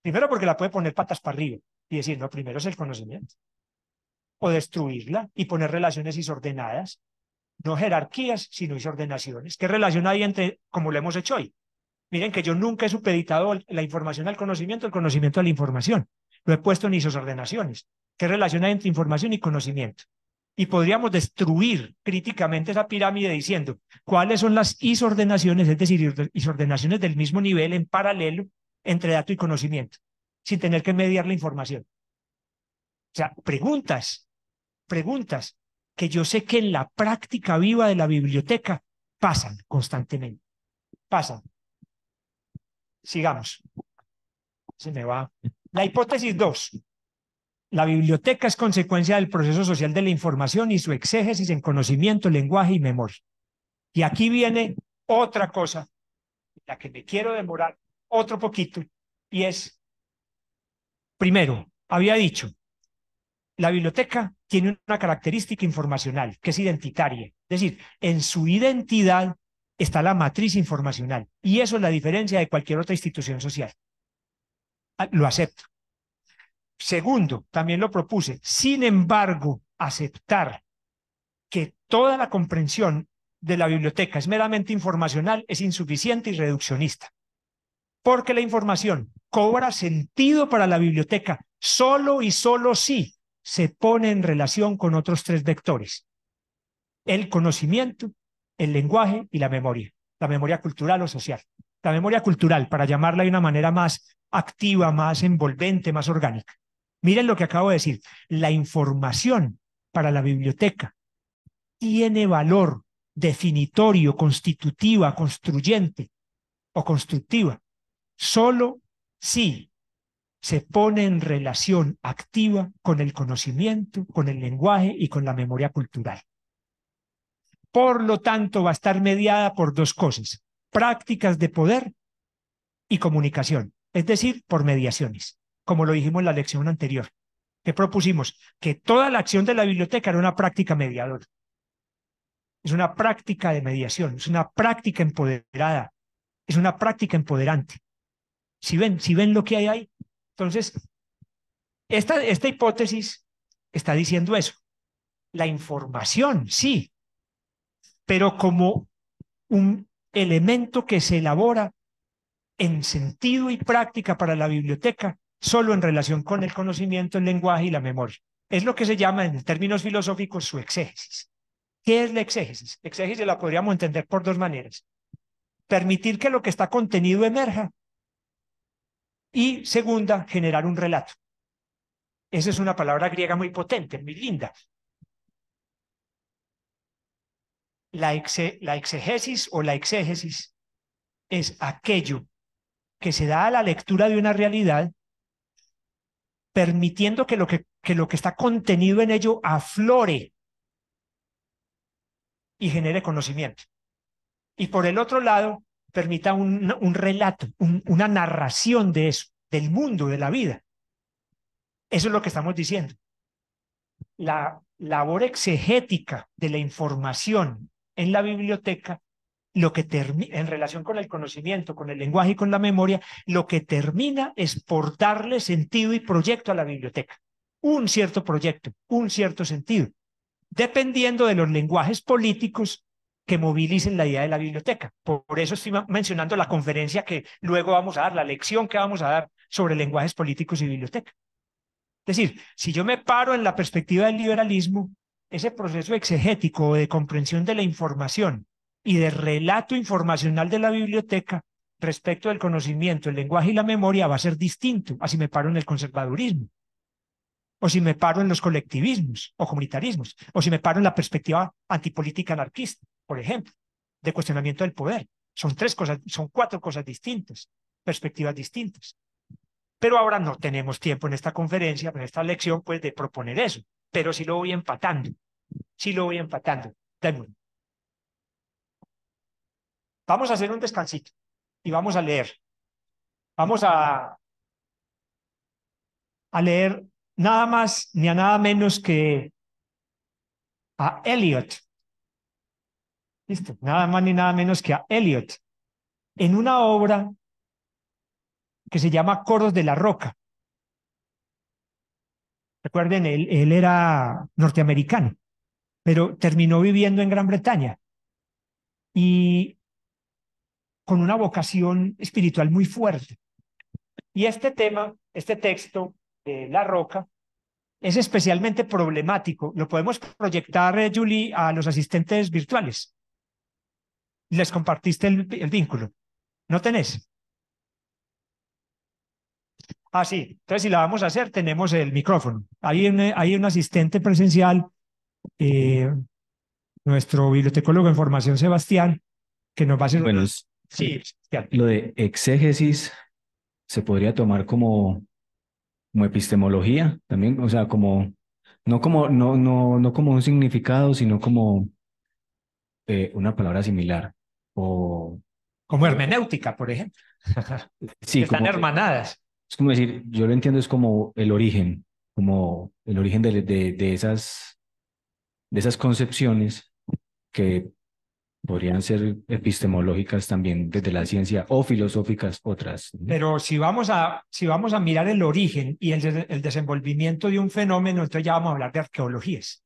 Speaker 1: Primero porque la puede poner patas para arriba, y decir, no, primero es el conocimiento. O destruirla y poner relaciones isordenadas, No jerarquías, sino isordenaciones. ¿Qué relación hay entre, como lo hemos hecho hoy? Miren que yo nunca he supeditado la información al conocimiento, el conocimiento a la información. Lo he puesto en isordenaciones. ¿Qué relación hay entre información y conocimiento? Y podríamos destruir críticamente esa pirámide diciendo cuáles son las isordenaciones, es decir, isordenaciones del mismo nivel en paralelo entre dato y conocimiento sin tener que mediar la información. O sea, preguntas, preguntas que yo sé que en la práctica viva de la biblioteca pasan constantemente, pasan. Sigamos. Se me va. La hipótesis dos. La biblioteca es consecuencia del proceso social de la información y su exégesis en conocimiento, lenguaje y memoria. Y aquí viene otra cosa, la que me quiero demorar otro poquito, y es Primero, había dicho, la biblioteca tiene una característica informacional que es identitaria, es decir, en su identidad está la matriz informacional y eso es la diferencia de cualquier otra institución social. Ah, lo acepto. Segundo, también lo propuse, sin embargo, aceptar que toda la comprensión de la biblioteca es meramente informacional es insuficiente y reduccionista porque la información cobra sentido para la biblioteca solo y solo si se pone en relación con otros tres vectores, el conocimiento, el lenguaje y la memoria, la memoria cultural o social. La memoria cultural, para llamarla de una manera más activa, más envolvente, más orgánica. Miren lo que acabo de decir, la información para la biblioteca tiene valor definitorio, constitutiva, construyente o constructiva, solo si se pone en relación activa con el conocimiento, con el lenguaje y con la memoria cultural. Por lo tanto, va a estar mediada por dos cosas, prácticas de poder y comunicación, es decir, por mediaciones, como lo dijimos en la lección anterior, que propusimos que toda la acción de la biblioteca era una práctica mediadora. Es una práctica de mediación, es una práctica empoderada, es una práctica empoderante. Si ven, si ven lo que hay ahí. Entonces, esta, esta hipótesis está diciendo eso. La información, sí, pero como un elemento que se elabora en sentido y práctica para la biblioteca, solo en relación con el conocimiento, el lenguaje y la memoria. Es lo que se llama en términos filosóficos su exégesis. ¿Qué es la exégesis? Exégesis la podríamos entender por dos maneras. Permitir que lo que está contenido emerja y segunda, generar un relato. Esa es una palabra griega muy potente, muy linda. La, la exegesis o la exégesis es aquello que se da a la lectura de una realidad, permitiendo que lo que, que, lo que está contenido en ello aflore y genere conocimiento. Y por el otro lado, permita un, relato, una narración de eso, del mundo, de la vida. Eso es lo que estamos diciendo. La labor exegética de la información en la biblioteca, lo que en relación con el conocimiento, con el lenguaje y con la memoria, lo que termina es por darle sentido y proyecto a la biblioteca. Un cierto proyecto, un cierto sentido, dependiendo de los lenguajes políticos que movilicen la idea de la biblioteca. Por eso estoy mencionando la conferencia que luego vamos a dar, la lección que vamos a dar sobre lenguajes políticos y biblioteca. Es decir, si yo me paro en la perspectiva del liberalismo, ese proceso exegético de comprensión de la información y de relato informacional de la biblioteca respecto del conocimiento, el lenguaje y la memoria va a ser distinto a si me paro en el conservadurismo, o si me paro en los colectivismos o comunitarismos, o si me paro en la perspectiva antipolítica anarquista por ejemplo, de cuestionamiento del poder. Son tres cosas, son cuatro cosas distintas, perspectivas distintas. Pero ahora no tenemos tiempo en esta conferencia, en esta lección, pues de proponer eso. Pero sí lo voy empatando. Sí lo voy empatando. Vamos a hacer un descansito y vamos a leer. Vamos a, a leer nada más ni a nada menos que a Eliot, Listo, nada más ni nada menos que a Elliot, en una obra que se llama Coros de la Roca. Recuerden, él, él era norteamericano, pero terminó viviendo en Gran Bretaña y con una vocación espiritual muy fuerte. Y este tema, este texto de La Roca, es especialmente problemático. Lo podemos proyectar, eh, Julie, a los asistentes virtuales les compartiste el, vínculo. ¿No tenés? Ah, sí. Entonces, si la vamos a hacer, tenemos el micrófono. Hay un, un asistente presencial, eh, nuestro bibliotecólogo en formación, Sebastián, que nos va a hacer... Bueno, sí,
Speaker 3: lo de exégesis se podría tomar como, como epistemología también, o sea, como no como no no no como un significado, sino como eh, una palabra similar o...
Speaker 1: Como hermenéutica, por ejemplo. sí, Están
Speaker 3: hermanadas. Es como decir, yo lo entiendo, es como el origen, como el origen de, esas,
Speaker 1: de esas concepciones que podrían ser epistemológicas también desde la ciencia o filosóficas otras. Pero si vamos a, si vamos a mirar el origen y el, desenvolvimiento de un fenómeno, entonces ya vamos a hablar de arqueologías,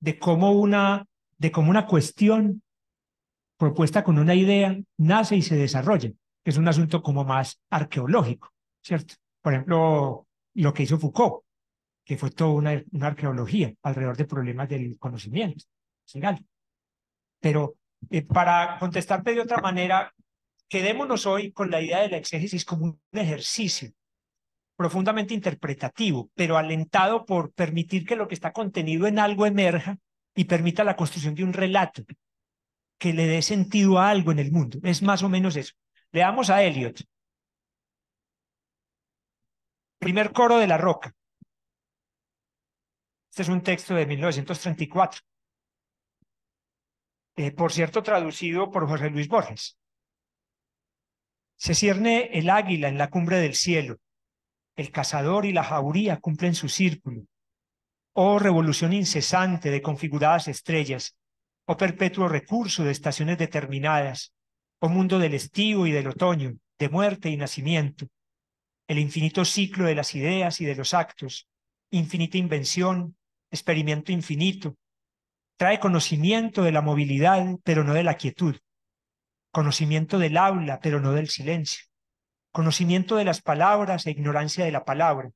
Speaker 1: de cómo una, de cómo una cuestión propuesta con una idea, nace y se desarrolla, es un asunto como más arqueológico, ¿cierto? Por ejemplo, lo que hizo Foucault, que fue toda una, arqueología alrededor de problemas del conocimiento, Pero eh, para contestarte de otra manera, quedémonos hoy con la idea del la exégesis como un ejercicio profundamente interpretativo, pero alentado por permitir que lo que está contenido en algo emerja y permita la construcción de un relato, que le dé sentido a algo en el mundo. Es más o menos eso. Leamos a Elliot. Primer coro de la roca. Este es un texto de 1934. Eh, por cierto, traducido por Jorge Luis Borges. Se cierne el águila en la cumbre del cielo. El cazador y la jauría cumplen su círculo. Oh revolución incesante de configuradas estrellas, o perpetuo recurso de estaciones determinadas, o mundo del estío y del otoño, de muerte y nacimiento, el infinito ciclo de las ideas y de los actos, infinita invención, experimento infinito, trae conocimiento de la movilidad, pero no de la quietud, conocimiento del aula, pero no del silencio, conocimiento de las palabras e ignorancia de la palabra.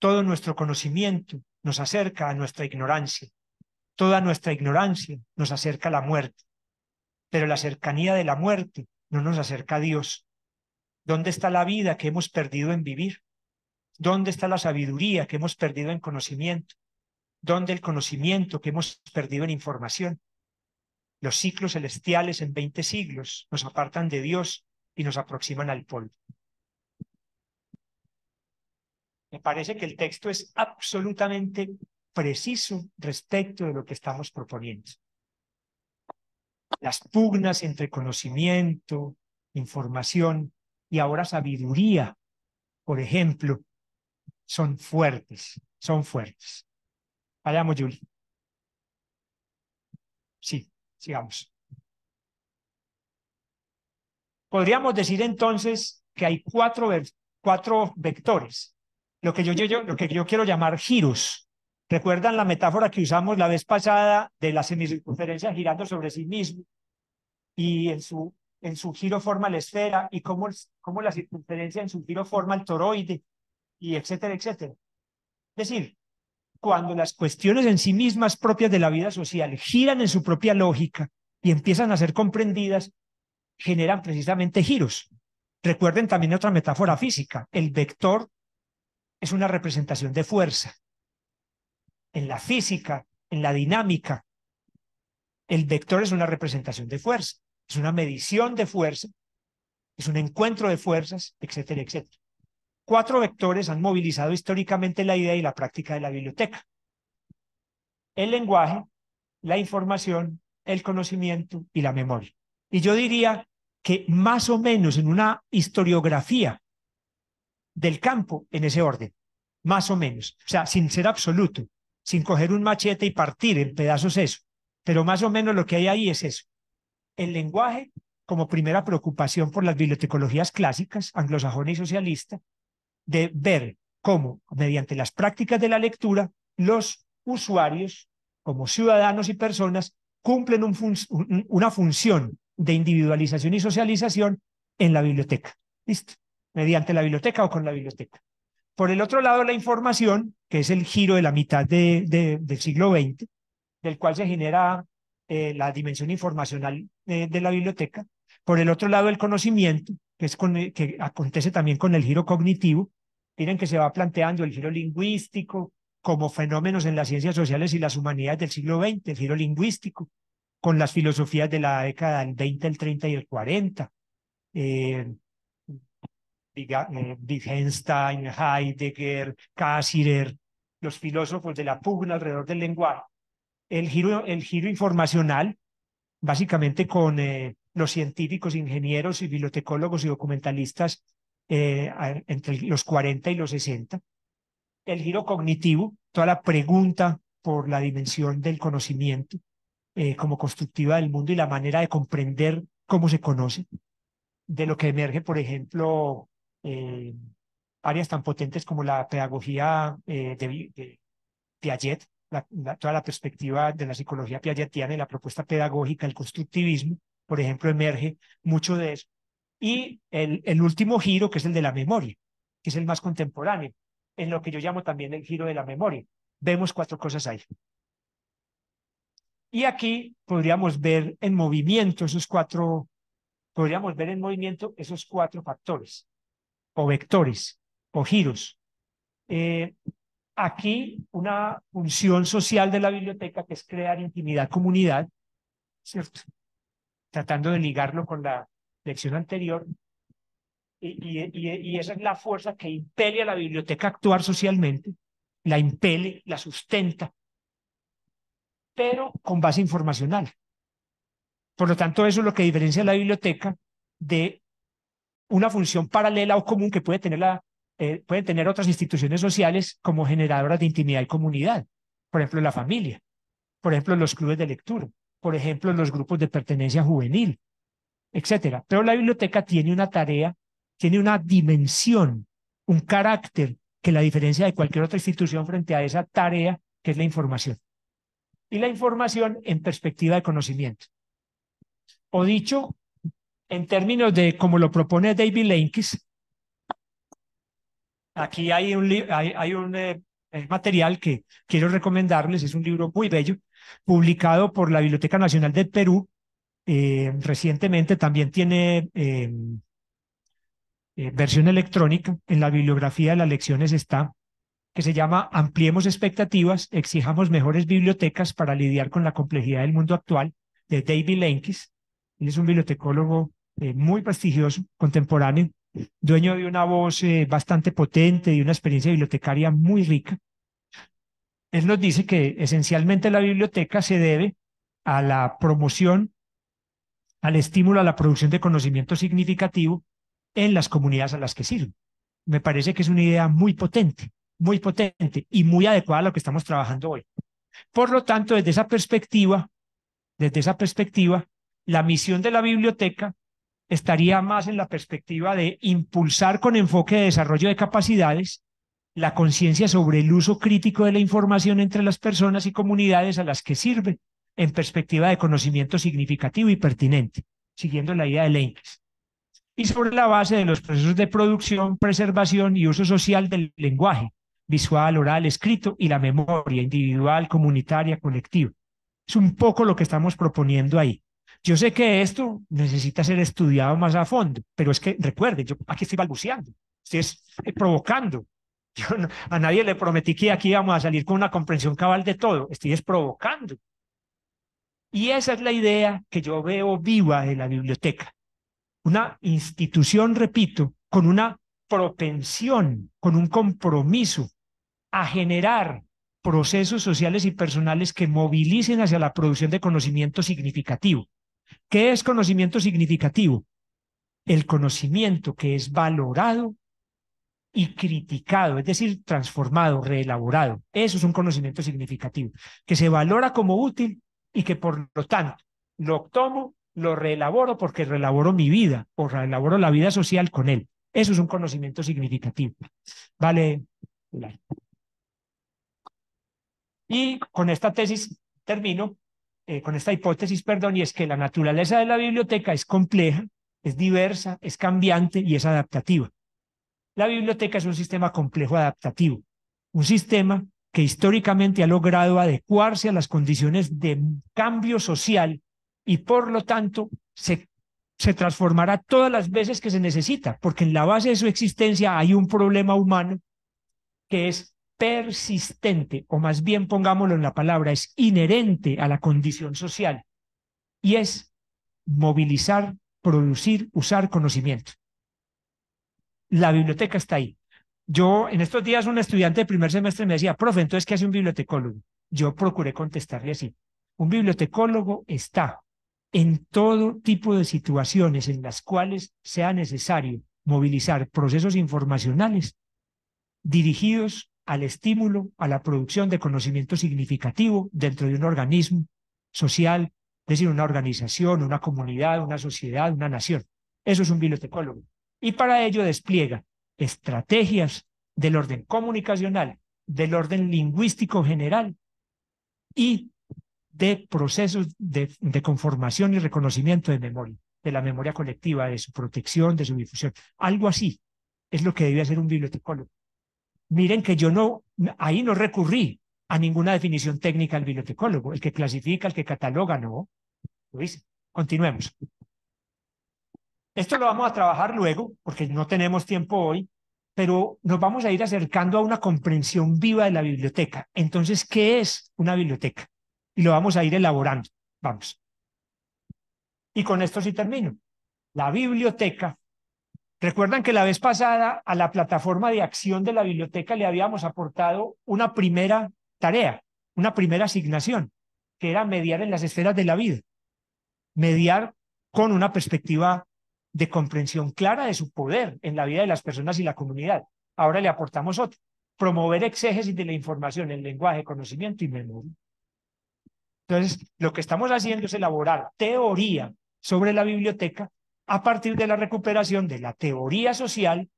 Speaker 1: Todo nuestro conocimiento nos acerca a nuestra ignorancia. Toda nuestra ignorancia nos acerca a la muerte, pero la cercanía de la muerte no nos acerca a Dios. ¿Dónde está la vida que hemos perdido en vivir? ¿Dónde está la sabiduría que hemos perdido en conocimiento? ¿Dónde el conocimiento que hemos perdido en información? Los ciclos celestiales en 20 siglos nos apartan de Dios y nos aproximan al polvo. Me parece que el texto es absolutamente preciso respecto de lo que estamos proponiendo. Las pugnas entre conocimiento, información y ahora sabiduría, por ejemplo, son fuertes, son fuertes. Vayamos, Julie. Sí, sigamos. Podríamos decir entonces que hay cuatro, cuatro vectores, lo que yo, yo, yo, lo que yo quiero llamar giros ¿Recuerdan la metáfora que usamos la vez pasada de la semicircunferencia girando sobre sí mismo y en su, en su giro forma la esfera y cómo, cómo la circunferencia en su giro forma el toroide y etcétera, etcétera? Es decir, cuando las cuestiones en sí mismas propias de la vida social giran en su propia lógica y empiezan a ser comprendidas, generan precisamente giros. Recuerden también otra metáfora física, el vector es una representación de fuerza en la física, en la dinámica. El vector es una representación de fuerza, es una medición de fuerza, es un encuentro de fuerzas, etcétera, etcétera. Cuatro vectores han movilizado históricamente la idea y la práctica de la biblioteca. El lenguaje, la información, el conocimiento y la memoria. Y yo diría que más o menos en una historiografía del campo en ese orden, más o menos, o sea, sin ser absoluto, sin coger un machete y partir en pedazos eso. Pero más o menos lo que hay ahí es eso. El lenguaje como primera preocupación por las bibliotecologías clásicas, anglosajona y socialista, de ver cómo, mediante las prácticas de la lectura, los usuarios, como ciudadanos y personas, cumplen una función de individualización y socialización en la biblioteca. ¿Listo? Mediante la biblioteca o con la biblioteca. Por el otro lado, la información que es el giro de la mitad del siglo XX, del cual se genera eh, la dimensión informacional de la biblioteca. Por el otro lado, el conocimiento, que, es con, que acontece también con el giro cognitivo. Miren que se va planteando el giro lingüístico como fenómenos en las ciencias sociales y las humanidades del siglo XX, el giro lingüístico, con las filosofías de la década del 20, el 30 y el 40. Eh, eh, Wittgenstein, Heidegger, Kassirer, los filósofos de la pugna alrededor del lenguaje. El giro, el giro informacional, básicamente con eh, los científicos, ingenieros y bibliotecólogos y documentalistas eh, entre los 40 y los 60. El giro cognitivo, toda la pregunta por la dimensión del conocimiento eh, como constructiva del mundo y la manera de comprender cómo se conoce. De lo que emerge, por ejemplo, áreas tan potentes como la pedagogía eh, de, Piaget, toda la perspectiva de la psicología piagetiana y la propuesta pedagógica, el constructivismo, por ejemplo, emerge mucho de eso. Y el, el último giro, que es el de la memoria, que es el más contemporáneo, en lo que yo llamo también el giro de la memoria. Vemos cuatro cosas ahí. Y aquí podríamos ver en movimiento esos cuatro, podríamos ver en movimiento esos cuatro factores o vectores o giros. Eh, aquí una función social de la biblioteca que es crear intimidad, comunidad, ¿cierto? Tratando de ligarlo con la lección anterior. Y, esa es la fuerza que impele a la biblioteca actuar socialmente, la impele, la sustenta, pero con base informacional. Por lo tanto, eso es lo que diferencia a la biblioteca de una función paralela o común que puede tener la eh, pueden tener otras instituciones sociales como generadoras de intimidad y comunidad. Por ejemplo, la familia. Por ejemplo, los clubes de lectura. Por ejemplo, los grupos de pertenencia juvenil, etcétera. Pero la biblioteca tiene una tarea, tiene una dimensión, un carácter que la diferencia de cualquier otra institución frente a esa tarea que es la información. Y la información en perspectiva de conocimiento. O dicho, en términos de como lo propone David Lenkis, Aquí hay un, un eh, eh, material que quiero recomendarles, es un libro muy bello, publicado por la Biblioteca Nacional del Perú. Eh, recientemente también tiene em, versión electrónica, en la bibliografía de las lecciones está, que se llama Ampliemos expectativas, exijamos mejores bibliotecas para lidiar con la complejidad del mundo actual, de David Lenkis. Él es un bibliotecólogo muy prestigioso, contemporáneo, dueño de una voz eh, bastante potente, y una experiencia bibliotecaria muy rica, él nos dice que esencialmente la biblioteca se debe a la promoción, al estímulo a la producción de conocimiento significativo en las comunidades a las que sirve. Me parece que es una idea muy potente, muy potente y muy adecuada a lo que estamos trabajando hoy. Por lo tanto, desde esa perspectiva, desde esa perspectiva, la misión de la biblioteca estaría más en la perspectiva de impulsar con enfoque de desarrollo de capacidades la conciencia sobre el uso crítico de la información entre las personas y comunidades a las que sirve en perspectiva de conocimiento significativo y pertinente, siguiendo la idea de Leibniz. Y sobre la base de los procesos de producción, preservación y uso social del lenguaje, visual, oral, escrito y la memoria individual, comunitaria, colectiva. Es un poco lo que estamos proponiendo ahí. Yo sé que esto necesita ser estudiado más a fondo, pero es que recuerde, yo aquí estoy balbuceando, estoy eh, provocando. Yo a nadie le prometí que aquí íbamos a salir con una comprensión cabal de todo, estoy es provocando. Y esa es la idea que yo veo viva en la biblioteca. Una institución, repito, con una propensión, con un compromiso a generar procesos sociales y personales que movilicen hacia la producción de conocimiento significativo. ¿Qué es conocimiento significativo? El conocimiento que es valorado y criticado, es decir, transformado, reelaborado. Eso es un conocimiento significativo, que se valora como útil y que por lo tanto lo tomo, lo reelaboro porque reelaboro mi vida o reelaboro la vida social con él. Eso es un conocimiento significativo. Vale. Y con esta tesis termino eh, con esta hipótesis, perdón, y es que la naturaleza de la biblioteca es compleja, es diversa, es cambiante y es adaptativa. La biblioteca es un sistema complejo adaptativo, un sistema que históricamente ha logrado adecuarse a las condiciones de cambio social y por lo tanto se, se transformará todas las veces que se necesita, porque en la base de su existencia hay un problema humano que es persistente, o más bien pongámoslo en la palabra, es inherente a la condición social y es movilizar, producir, usar conocimiento. La biblioteca está ahí. Yo en estos días un estudiante de primer semestre me decía, profe, entonces, ¿qué hace un bibliotecólogo? Yo procuré contestarle así. Un bibliotecólogo está en todo tipo de situaciones en las cuales sea necesario movilizar procesos informacionales dirigidos al estímulo, a la producción de conocimiento significativo dentro de un organismo social, es decir, una organización, una comunidad, una sociedad, una nación. Eso es un bibliotecólogo. Y para ello despliega estrategias del orden comunicacional, del orden lingüístico general y de procesos de, conformación y reconocimiento de memoria, de la memoria colectiva, de su protección, de su difusión. Algo así es lo que debe hacer un bibliotecólogo. Miren que yo no, ahí no recurrí a ninguna definición técnica del bibliotecólogo, el que clasifica, el que cataloga, no. Luis, continuemos. Esto lo vamos a trabajar luego, porque no tenemos tiempo hoy, pero nos vamos a ir acercando a una comprensión viva de la biblioteca. Entonces, ¿qué es una biblioteca? Y lo vamos a ir elaborando. Vamos. Y con esto sí termino. La biblioteca Recuerdan que la vez pasada a la plataforma de acción de la biblioteca le habíamos aportado una primera tarea, una primera asignación, que era mediar en las esferas de la vida, mediar con una perspectiva de comprensión clara de su poder en la vida de las personas y la comunidad. Ahora le aportamos otro: promover exégesis de la información el lenguaje, conocimiento y memoria. Entonces, lo que estamos haciendo es elaborar teoría sobre la biblioteca a partir de la recuperación de la teoría social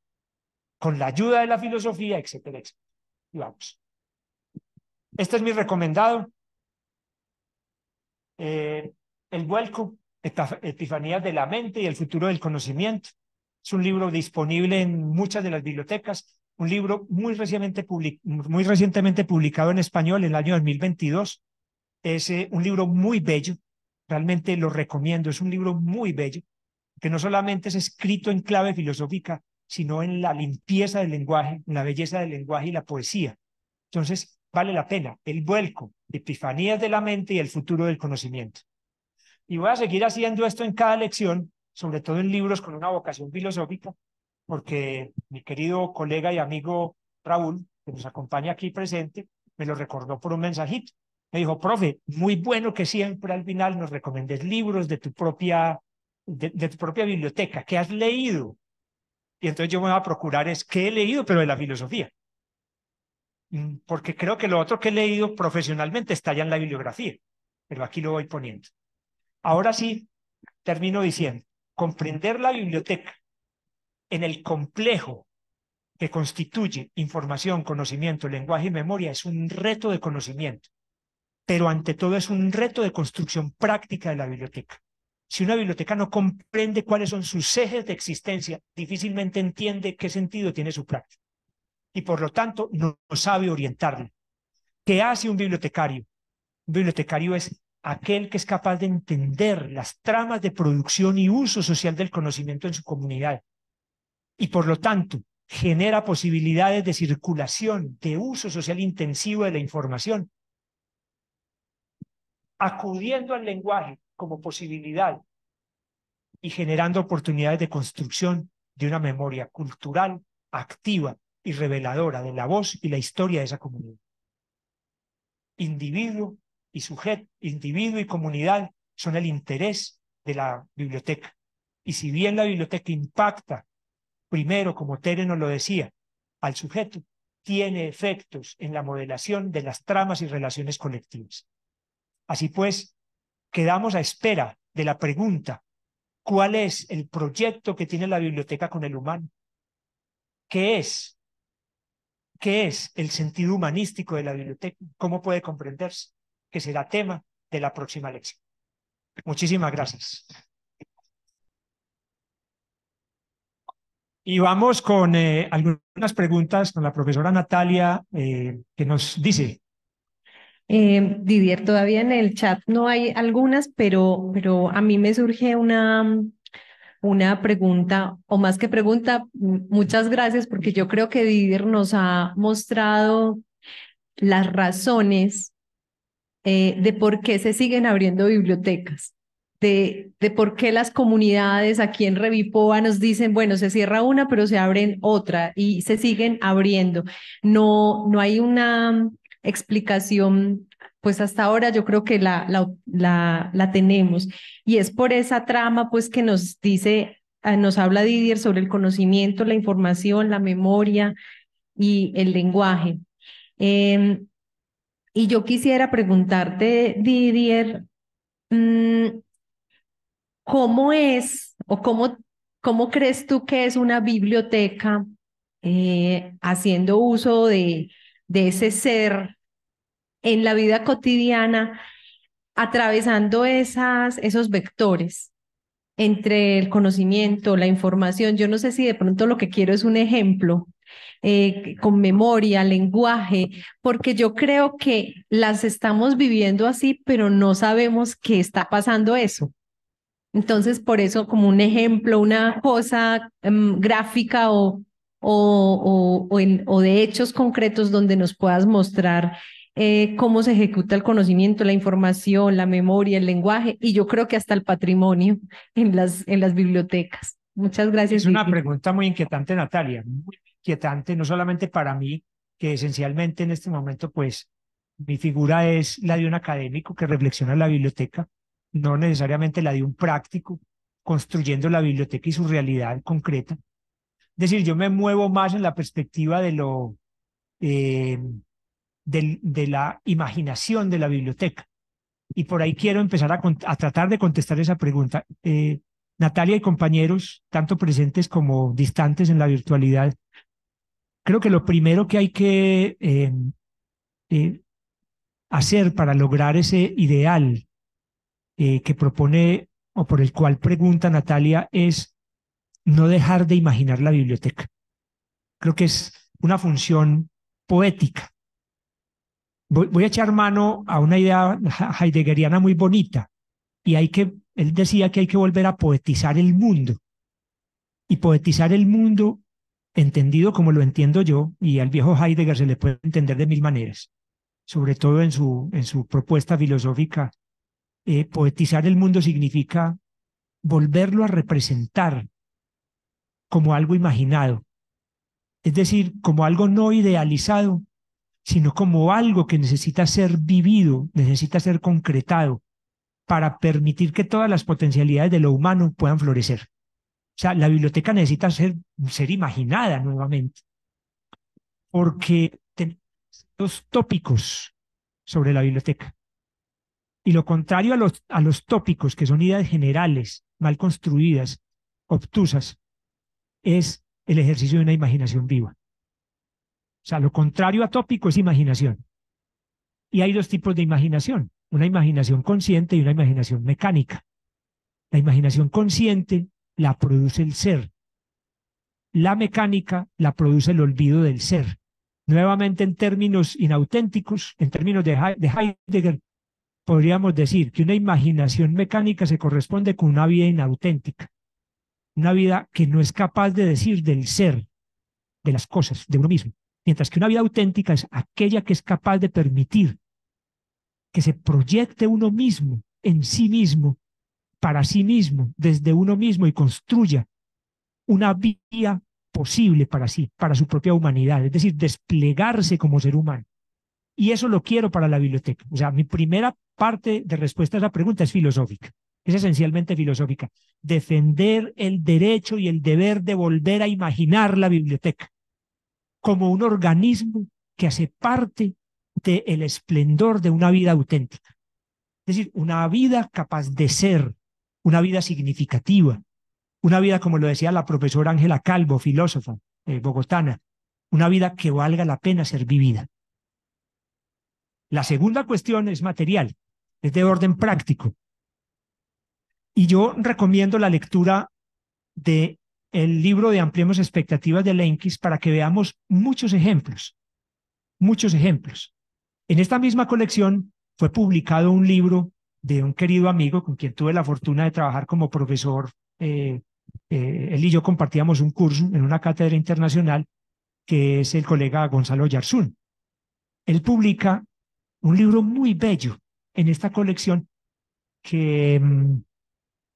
Speaker 1: con la ayuda de la filosofía, etcétera, etcétera. Y vamos. Este es mi recomendado. Eh, el vuelco, Epifanías de la Mente y el Futuro del Conocimiento. Es un libro disponible en muchas de las bibliotecas, un libro muy recientemente, publicado en español en el año 2022. Es eh, un libro muy bello, realmente lo recomiendo, es un libro muy bello que no solamente es escrito en clave filosófica, sino en la limpieza del lenguaje, en la belleza del lenguaje y la poesía. Entonces, vale la pena el vuelco, epifanías de la mente y el futuro del conocimiento. Y voy a seguir haciendo esto en cada lección, sobre todo en libros con una vocación filosófica, porque mi querido colega y amigo Raúl, que nos acompaña aquí presente, me lo recordó por un mensajito. Me dijo, profe, muy bueno que siempre al final nos recomendes libros de tu propia de, tu propia biblioteca, ¿qué has leído? Y entonces yo me voy a procurar es qué he leído, pero de la filosofía. Mm, porque creo que lo otro que he leído profesionalmente está ya en la bibliografía, pero aquí lo voy poniendo. Ahora sí, termino diciendo, comprender la biblioteca en el complejo que constituye información, conocimiento, lenguaje y memoria es un reto de conocimiento, pero ante todo es un reto de construcción práctica de la biblioteca. Si una biblioteca no comprende cuáles son sus ejes de existencia, difícilmente entiende qué sentido tiene su práctica y por lo tanto no, sabe orientarla. ¿Qué hace un bibliotecario? Un bibliotecario es aquel que es capaz de entender las tramas de producción y uso social del conocimiento en su comunidad y por lo tanto genera posibilidades de circulación, de uso social intensivo de la información, acudiendo al lenguaje como posibilidad y generando oportunidades de construcción de una memoria cultural activa y reveladora de la voz y la historia de esa comunidad. Individuo y sujeto, individuo y comunidad son el interés de la biblioteca. Y si bien la biblioteca impacta, primero, como Tere lo decía, al sujeto, tiene efectos en la modelación de las tramas y relaciones colectivas. Así pues, quedamos a espera de la pregunta, ¿cuál es el proyecto que tiene la biblioteca con el humano? ¿Qué es? ¿Qué es el sentido humanístico de la biblioteca? ¿Cómo puede comprenderse? Que será tema de la próxima lección. Muchísimas gracias. Y vamos con eh, algunas preguntas con la profesora Natalia, eh, que nos dice,
Speaker 4: eh, Didier, todavía en el chat no hay algunas, pero, pero a mí me surge una, una pregunta, o más que pregunta, muchas gracias, porque yo creo que Didier nos ha mostrado las razones eh, de por qué se siguen abriendo bibliotecas. De, de, por qué las comunidades aquí en Revipoa nos dicen, bueno, se cierra una, pero se abren otra y se siguen abriendo. No, no hay una, explicación, pues hasta ahora yo creo que la, la, la, tenemos. Y es por esa trama, pues, que nos dice, eh, nos habla Didier sobre el conocimiento, la información, la memoria y el lenguaje. Em, y yo quisiera preguntarte, Didier, mm, ¿cómo es o cómo, cómo crees tú que es una biblioteca eh, haciendo uso de, de ese ser en la vida cotidiana, atravesando esas, esos vectores entre el conocimiento, la información. Yo no sé si de pronto lo que quiero es un ejemplo eh, con memoria, lenguaje, porque yo creo que las estamos viviendo así, pero no sabemos qué está pasando eso. Entonces, por eso como un ejemplo, una cosa em, gráfica o o, o, de hechos concretos donde nos puedas mostrar eh, cómo se ejecuta el conocimiento, la información, la memoria, el lenguaje y yo creo que hasta el patrimonio en las, en las bibliotecas. Muchas gracias. Es una
Speaker 1: pregunta muy inquietante, Natalia, muy inquietante, no solamente para mí, que esencialmente en este momento, pues, mi figura es la de un académico que reflexiona la biblioteca, no necesariamente la de un práctico construyendo la biblioteca y su realidad concreta, es decir, yo me muevo más en la perspectiva de lo eh, la imaginación de la biblioteca. Y por ahí quiero empezar a, tratar de contestar esa pregunta. Eh, Natalia y compañeros, tanto presentes como distantes en la virtualidad, creo que lo primero que hay que em, eh, hacer para lograr ese ideal que propone o por el cual pregunta Natalia es no dejar de imaginar la biblioteca. Creo que es una función poética. Voy, a echar mano a una idea heideggeriana muy bonita y hay que, él decía que hay que volver a poetizar el mundo. Y poetizar el mundo entendido como lo entiendo yo, y al viejo Heidegger se le puede entender de mil maneras, sobre todo en su, en su propuesta filosófica. Eh, poetizar el mundo significa volverlo a representar, como algo imaginado, es decir, como algo no idealizado, sino como algo que necesita ser vivido, necesita ser concretado para permitir que todas las potencialidades de lo humano puedan florecer. O sea, la biblioteca necesita ser, imaginada nuevamente, porque tenemos tópicos sobre la biblioteca. Y lo contrario a los, a los tópicos, que son ideas generales, mal construidas, obtusas, es el ejercicio de una imaginación viva. O sea, lo contrario a tópico es imaginación. Y hay dos tipos de imaginación, una imaginación consciente y una imaginación mecánica. La imaginación consciente la produce el ser. La mecánica la produce el olvido del ser. Nuevamente en términos inauténticos, en términos de, de Heidegger, podríamos decir que una imaginación mecánica se corresponde con una vida inauténtica una vida que no es capaz de decir del ser, de las cosas, de uno mismo. Mientras que una vida auténtica es aquella que es capaz de permitir que se proyecte uno mismo en sí mismo, para sí mismo, desde uno mismo y construya una vía posible para sí, para su propia humanidad, es decir, desplegarse como ser humano. Y eso lo quiero para la biblioteca. O sea, mi primera parte de respuesta a esa pregunta es filosófica es esencialmente filosófica. Defender el derecho y el deber de volver a imaginar la biblioteca como un organismo que hace parte del esplendor de una vida auténtica. Es decir, una vida capaz de ser, una vida significativa, una vida, como lo decía la profesora Ángela Calvo, filósofa eh, bogotana, una vida que valga la pena ser vivida. La segunda cuestión es material, es de orden práctico. Y yo recomiendo la lectura de el libro de Ampliemos Expectativas de Lenkis para que veamos muchos ejemplos, muchos ejemplos. En esta misma colección fue publicado un libro de un querido amigo con quien tuve la fortuna de trabajar como profesor. Eh, eh, él y yo compartíamos un curso en una cátedra internacional que es el colega Gonzalo Yarzún. Él publica un libro muy bello en esta colección que mm,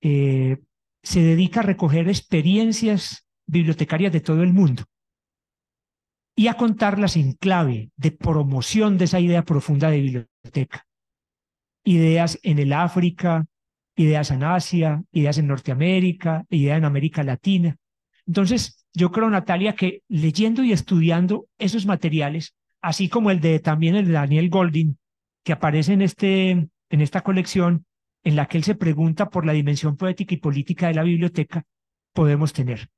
Speaker 1: eh, se dedica a recoger experiencias bibliotecarias de todo el mundo y a contarlas en clave de promoción de esa idea profunda de biblioteca. Ideas en el África, ideas en Asia, ideas en Norteamérica, ideas en América Latina. Entonces, yo creo, Natalia, que leyendo y estudiando esos materiales, así como el de también el de Daniel Golding, que aparece en, este, en esta colección, en la que él se pregunta por la dimensión poética y política de la biblioteca, podemos tener.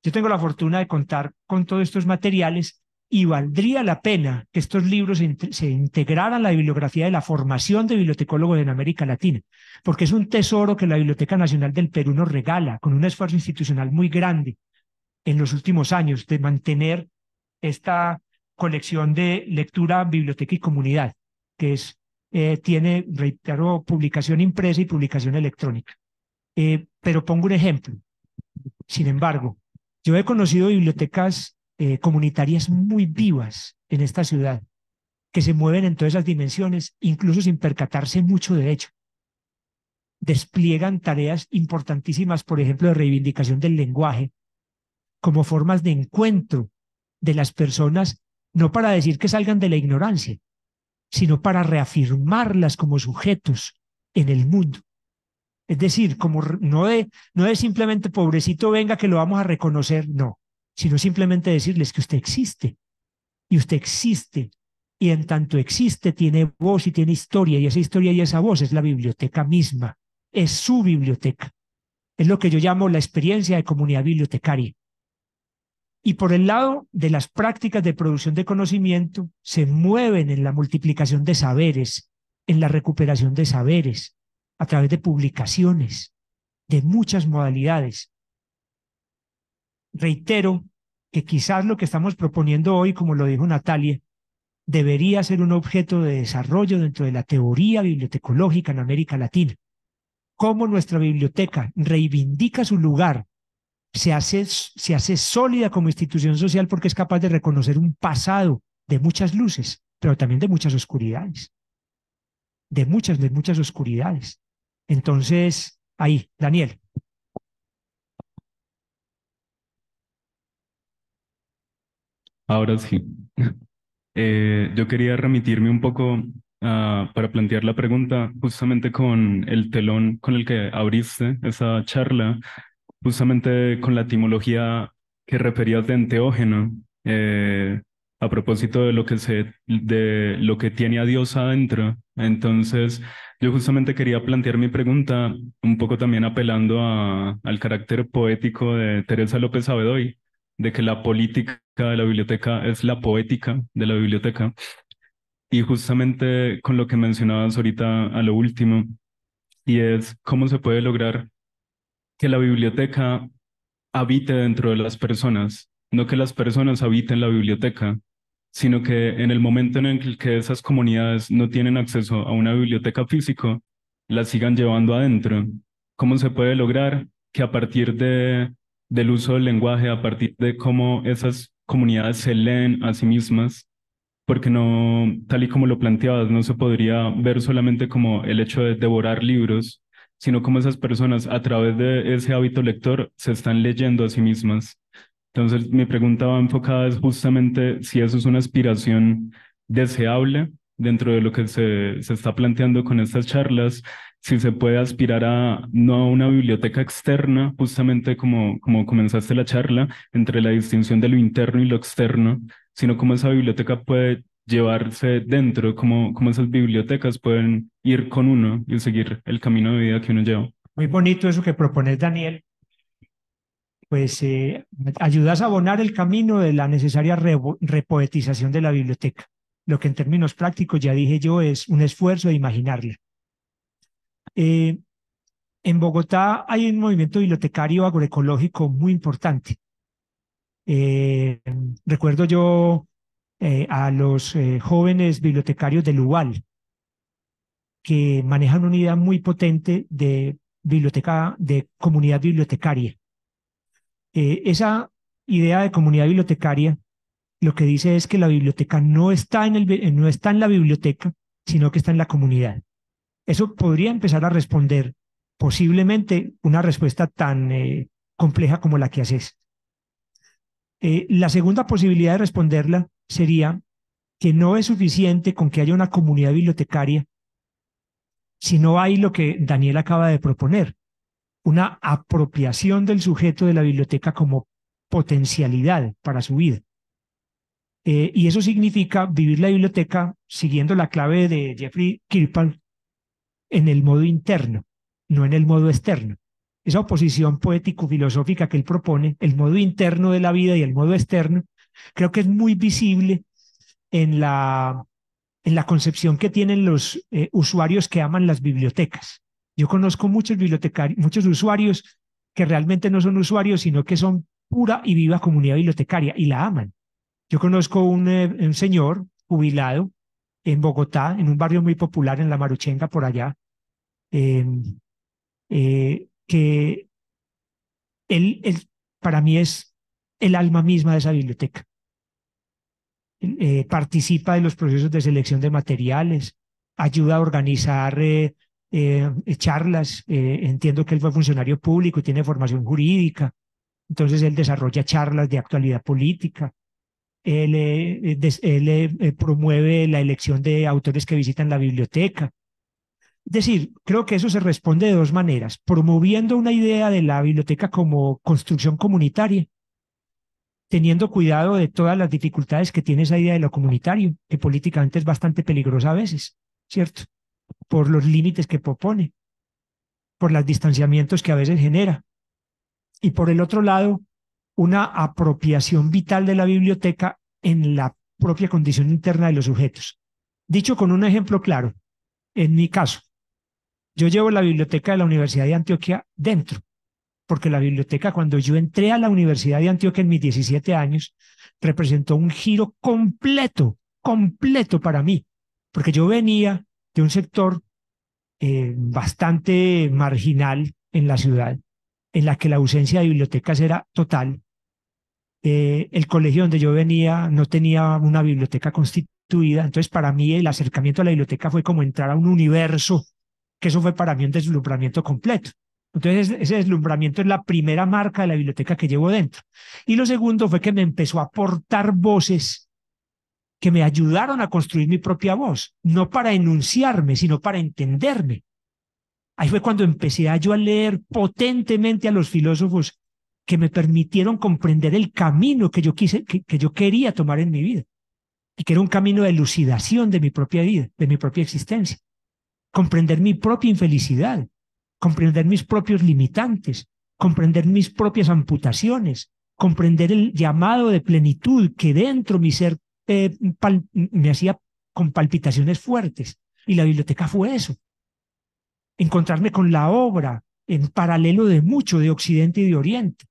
Speaker 1: Yo tengo la fortuna de contar con todos estos materiales y valdría la pena que estos libros se, integraran a la bibliografía de la formación de bibliotecólogos en América Latina, porque es un tesoro que la Biblioteca Nacional del Perú nos regala con un esfuerzo institucional muy grande en los últimos años de mantener esta colección de lectura, biblioteca y comunidad, que es eh, tiene, reitero, publicación impresa y publicación electrónica. Eh, pero pongo un ejemplo. Sin embargo, yo he conocido bibliotecas eh, comunitarias muy vivas en esta ciudad, que se mueven en todas esas dimensiones, incluso sin percatarse mucho de hecho. Despliegan tareas importantísimas, por ejemplo, de reivindicación del lenguaje, como formas de encuentro de las personas, no para decir que salgan de la ignorancia, sino para reafirmarlas como sujetos en el mundo. Es decir, como no es no simplemente pobrecito venga que lo vamos a reconocer, no, sino simplemente decirles que usted existe y usted existe y en tanto existe tiene voz y tiene historia y esa historia y esa voz es la biblioteca misma, es su biblioteca. Es lo que yo llamo la experiencia de comunidad bibliotecaria. Y por el lado de las prácticas de producción de conocimiento, se mueven en la multiplicación de saberes, en la recuperación de saberes, a través de publicaciones, de muchas modalidades. Reitero que quizás lo que estamos proponiendo hoy, como lo dijo Natalia, debería ser un objeto de desarrollo dentro de la teoría bibliotecológica en América Latina. Cómo nuestra biblioteca reivindica su lugar se hace, se hace sólida como institución social porque es capaz de reconocer un pasado de muchas luces, pero también de muchas oscuridades. De muchas, de muchas oscuridades. Entonces, ahí, Daniel.
Speaker 3: Ahora sí. Eh, yo quería remitirme un poco ah, para plantear la pregunta justamente con el telón con el que abriste esa charla justamente con la etimología que referías de enteógeno, eh, a propósito de lo que se, de lo que tiene a Dios adentro. Entonces, yo justamente quería plantear mi pregunta un poco también apelando al carácter poético de Teresa López Abedoy, de que la política de la biblioteca es la poética de la biblioteca. Y justamente con lo que mencionabas ahorita a lo último, y es cómo se puede lograr que la biblioteca habite dentro de las personas, no que las personas habiten la biblioteca, sino que en el momento en el que esas comunidades no tienen acceso a una biblioteca físico, la sigan llevando adentro. ¿Cómo se puede lograr que a partir de, del uso del lenguaje, a partir de cómo esas comunidades se leen a sí mismas, porque no, tal y como lo planteabas, no se podría ver solamente como el hecho de devorar libros, sino como esas personas a través de ese hábito lector se están leyendo a sí mismas. Entonces, mi pregunta va enfocada es justamente si eso es una aspiración deseable dentro de lo que se, está planteando con estas charlas, si se puede aspirar a no a una biblioteca externa, justamente como, como comenzaste la charla, entre la distinción de lo interno y lo externo, sino cómo esa biblioteca puede llevarse dentro, como, como esas bibliotecas pueden ir con uno y seguir el camino de vida que uno lleva.
Speaker 1: Muy bonito eso que propones, Daniel. Pues eh, ayudas a abonar el camino de la necesaria repoetización de la biblioteca. Lo que en términos prácticos, ya dije yo, es un esfuerzo de imaginarla. Eh, en Bogotá hay un movimiento bibliotecario agroecológico muy importante. Eh, recuerdo yo eh, a los eh, jóvenes bibliotecarios del UBAL, que manejan una unidad muy potente de biblioteca, de comunidad bibliotecaria. Eh, esa idea de comunidad bibliotecaria lo que dice es que la biblioteca no está en, el, no está en la biblioteca, sino que está en la comunidad. Eso podría empezar a responder posiblemente una respuesta tan compleja como la que haces. la segunda posibilidad de responderla sería que no es suficiente con que haya una comunidad bibliotecaria si no hay lo que Daniel acaba de proponer, una apropiación del sujeto de la biblioteca como potencialidad para su vida. Eh, y eso significa vivir la biblioteca siguiendo la clave de Jeffrey Kirpal en el modo interno, no en el modo externo. Esa oposición poético-filosófica que él propone, el modo interno de la vida y el modo externo, Creo que es muy visible en la, en la concepción que tienen los eh, usuarios que aman las bibliotecas. Yo conozco muchos bibliotecarios, muchos usuarios que realmente no son usuarios, sino que son pura y viva comunidad bibliotecaria y la aman. Yo conozco un, eh, un señor jubilado en Bogotá, en un barrio muy popular en La Maruchenga, por allá, em, eh, que él para mí es el alma misma de esa biblioteca. Eh, participa de los procesos de selección de materiales, ayuda a organizar eh, eh, charlas. entiendo que él fue funcionario público y tiene formación jurídica. Entonces él desarrolla charlas de actualidad política. Él, él promueve la elección de autores que visitan la biblioteca. Es decir, creo que eso se responde de dos maneras, promoviendo una idea de la biblioteca como construcción comunitaria teniendo cuidado de todas las dificultades que tiene esa idea de lo comunitario, que políticamente es bastante peligrosa a veces, ¿cierto? Por los límites que propone, por los distanciamientos que a veces genera. Y por el otro lado, una apropiación vital de la biblioteca en la propia condición interna de los sujetos. Dicho con un ejemplo claro, en mi caso, yo llevo la biblioteca de la Universidad de Antioquia dentro porque la biblioteca, cuando yo entré a la Universidad de Antioquia en mis 17 años, representó un giro completo, completo para mí, porque yo venía de un sector eh, bastante marginal en la ciudad, en la que la ausencia de bibliotecas era total. Eh, el colegio donde yo venía no tenía una biblioteca constituida, entonces para mí el acercamiento a la biblioteca fue como entrar a un universo, que eso fue para mí un deslumbramiento completo. Entonces, ese deslumbramiento es la primera marca de la biblioteca que llevo dentro. Y lo segundo fue que me empezó a aportar voces que me ayudaron a construir mi propia voz, no para enunciarme, sino para entenderme. Ahí fue cuando empecé yo a leer potentemente a los filósofos que me permitieron comprender el camino que yo quise, que yo quería tomar en mi vida y que era un camino de elucidación de mi propia vida, de mi propia existencia, comprender mi propia infelicidad, comprender mis propios limitantes, comprender mis propias amputaciones, comprender el llamado de plenitud que dentro mi ser eh, me hacía con palpitaciones fuertes. Y la biblioteca fue eso. Encontrarme con la obra en paralelo de mucho de Occidente y de Oriente.